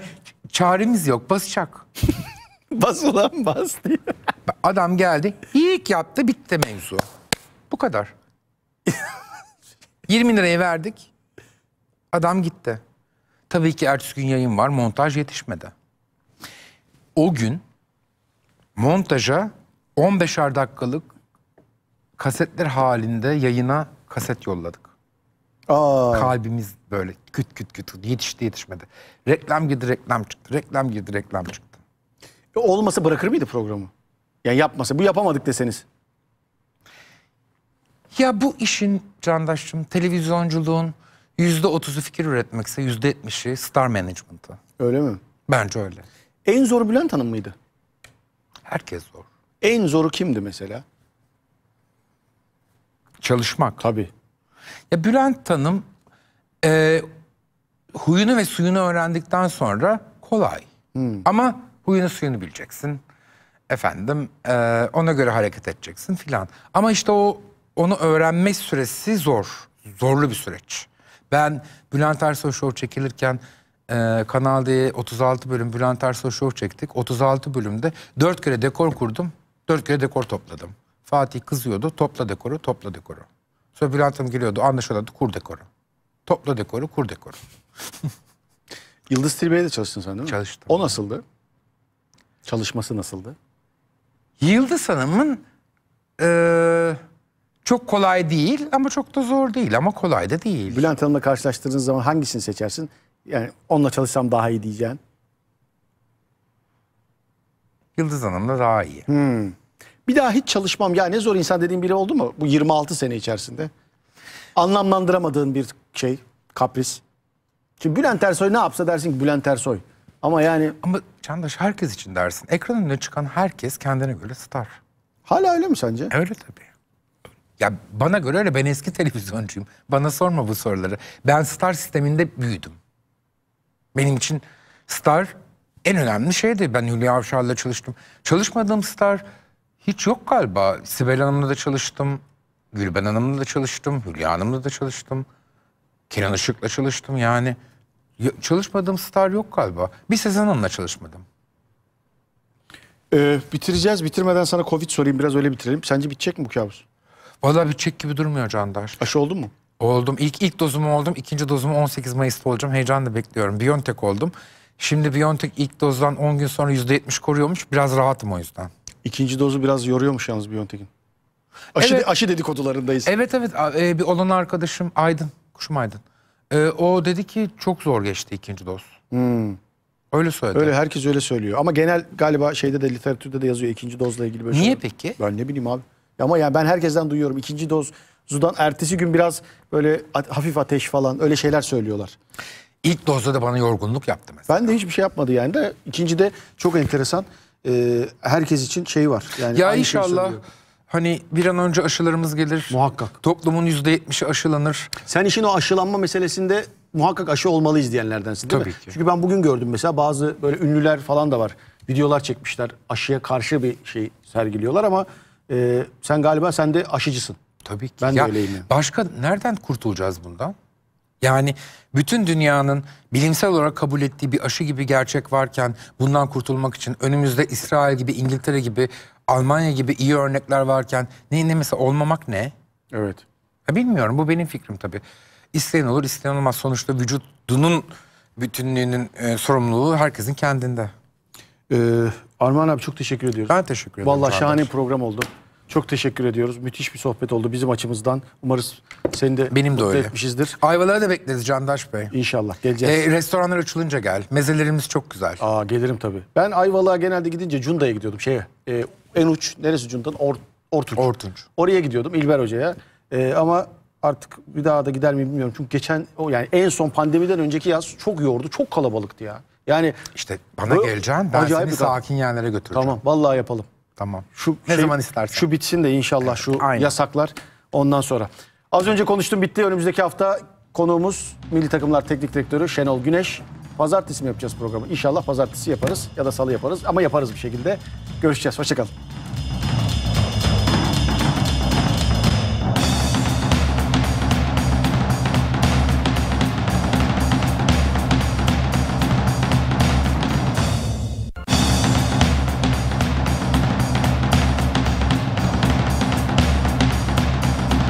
çaremiz yok basacak. bas ulan bas diye. Adam geldi ilk yaptı bitti mevzu. Bu kadar. 20 lirayı verdik. Adam gitti. Tabii ki ertesi gün yayın var. Montaj yetişmedi. O gün montaja 15'er dakikalık kasetler halinde yayına kaset yolladık. Aa. Kalbimiz böyle küt küt küt yetişti yetişmedi. Reklam girdi reklam çıktı. Reklam girdi reklam çıktı. E, olmasa bırakır mıydı programı? Yani yapmasa bu yapamadık deseniz. Ya bu işin Candaş'cığım televizyonculuğun Yüzde otuzu fikir üretmekse yüzde yetmişi star management'ı. Öyle mi? Bence öyle. En zor Bülent Hanım mıydı? Herkes zor. En zoru kimdi mesela? Çalışmak. Tabii. Ya Bülent Hanım e, huyunu ve suyunu öğrendikten sonra kolay. Hmm. Ama huyunu suyunu bileceksin. Efendim e, ona göre hareket edeceksin filan. Ama işte o onu öğrenme süresi zor. Zorlu bir süreç. Ben Bülent Ersoy Show çekilirken e, Kanal D'ye 36 bölüm Bülent Ersoy Show çektik. 36 bölümde 4 kere dekor kurdum, 4 kere dekor topladım. Fatih kızıyordu, topla dekoru, topla dekoru. Sonra Bülent Hanım geliyordu, anlaşılıyordu, kur dekoru. Topla dekoru, kur dekoru. Yıldız Tilbe'ye de çalıştın sen değil mi? Çalıştım. O nasıldı? Çalışması nasıldı? Yıldız Hanım'ın... E, çok kolay değil ama çok da zor değil ama kolay da değil. Bülent Hanım'la karşılaştığınız zaman hangisini seçersin? Yani onunla çalışsam daha iyi diyeceğin. Yıldız Hanım'la daha iyi. Hmm. Bir daha hiç çalışmam ya ne zor insan dediğin biri oldu mu bu 26 sene içerisinde? Anlamlandıramadığın bir şey, kapris. Şimdi Bülent Ersoy ne yapsa dersin ki Bülent Ersoy. Ama yani... Ama Çandaş herkes için dersin. Ekranın önüne çıkan herkes kendine göre star. Hala öyle mi sence? Öyle tabii. Ya bana göre öyle ben eski televizyoncuyum. Bana sorma bu soruları. Ben Star sisteminde büyüdüm. Benim için Star en önemli şeydi. Ben Hülya Avşar'la çalıştım. Çalışmadığım Star hiç yok galiba. Sibel Hanım'la da çalıştım. Gülben Hanım'la da çalıştım. Hülya Hanım'la da çalıştım. Kenan Işık'la çalıştım yani. Çalışmadığım Star yok galiba. Bir Sezen Hanım'la çalışmadım. Ee, bitireceğiz. Bitirmeden sana Covid sorayım. Biraz öyle bitirelim. Sence bitecek mi bu kabus? bir çek gibi durmuyor Candar. Aşı oldun mu? Oldum. İlk, ilk dozumu oldum. İkinci dozumu 18 Mayıs'ta olacağım. Heyecanla bekliyorum. Biontech oldum. Şimdi Biontech ilk dozdan 10 gün sonra %70 koruyormuş. Biraz rahatım o yüzden. İkinci dozu biraz yoruyormuş yalnız Biontech'in. Aşı, evet. aşı dedikodularındayız. Evet evet. Ee, bir olan arkadaşım Aydın. Kuşum Aydın. Ee, o dedi ki çok zor geçti ikinci doz. Hmm. Öyle söyledi. Öyle herkes öyle söylüyor. Ama genel galiba şeyde de literatürde de yazıyor ikinci dozla ilgili böyle Niye şey. peki? Ben ne bileyim abi. Ama yani ben herkesten duyuyorum. ikinci zudan ertesi gün biraz böyle hafif ateş falan öyle şeyler söylüyorlar. İlk dozda da bana yorgunluk yaptı mesela. Ben de hiçbir şey yapmadı yani de ikinci de çok enteresan e, herkes için şey var. Yani ya inşallah hani bir an önce aşılarımız gelir. Muhakkak. Toplumun yüzde yetmişi aşılanır. Sen işin o aşılanma meselesinde muhakkak aşı olmalıyız diyenlerdensin değil Tabii mi? Ki. Çünkü ben bugün gördüm mesela bazı böyle ünlüler falan da var. Videolar çekmişler aşıya karşı bir şey sergiliyorlar ama e, sen galiba sen de aşıcısın. Tabii ki. Ben ya, de öyleyim. Yani. Başka nereden kurtulacağız bundan? Yani bütün dünyanın bilimsel olarak kabul ettiği bir aşı gibi gerçek varken bundan kurtulmak için önümüzde İsrail gibi, İngiltere gibi, Almanya gibi iyi örnekler varken ne, ne mesela olmamak ne? Evet. Ya bilmiyorum bu benim fikrim tabii. İsteyen olur isteyen olmaz. Sonuçta vücudunun bütünlüğünün e, sorumluluğu herkesin kendinde. Ee, Armağan abi çok teşekkür ediyoruz. Ben teşekkür ederim. Vallahi şahane bir program oldu. Çok teşekkür ediyoruz. Müthiş bir sohbet oldu bizim açımızdan. Umarız seni de Benim de etmişizdir. Ayvaları da bekleriz Candaş Bey. İnşallah geleceğiz. E, restoranlar açılınca gel. Mezelerimiz çok güzel. Aa gelirim tabii. Ben Ayvalık'a genelde gidince Cunda'ya gidiyordum şeye. E, en uç neresi Cunda'nın? Or, Ortunç. Ortunç. Oraya gidiyordum İlber Hoca'ya. E, ama artık bir daha da gider miyim bilmiyorum. Çünkü geçen o yani en son pandemiden önceki yaz çok yordu. Çok kalabalıktı ya. Yani işte bana geleceğin geleceğim ben seni sakin yerlere götüreceğim. Tamam vallahi yapalım. Tamam. Şu ne şey, zaman istersen. Şu bitsin de inşallah evet, şu aynen. yasaklar ondan sonra. Az önce konuştum bitti. Önümüzdeki hafta konuğumuz milli takımlar teknik direktörü Şenol Güneş. Pazartesi mi yapacağız programı? İnşallah pazartesi yaparız ya da salı yaparız ama yaparız bir şekilde. Görüşeceğiz. Hoşçakalın.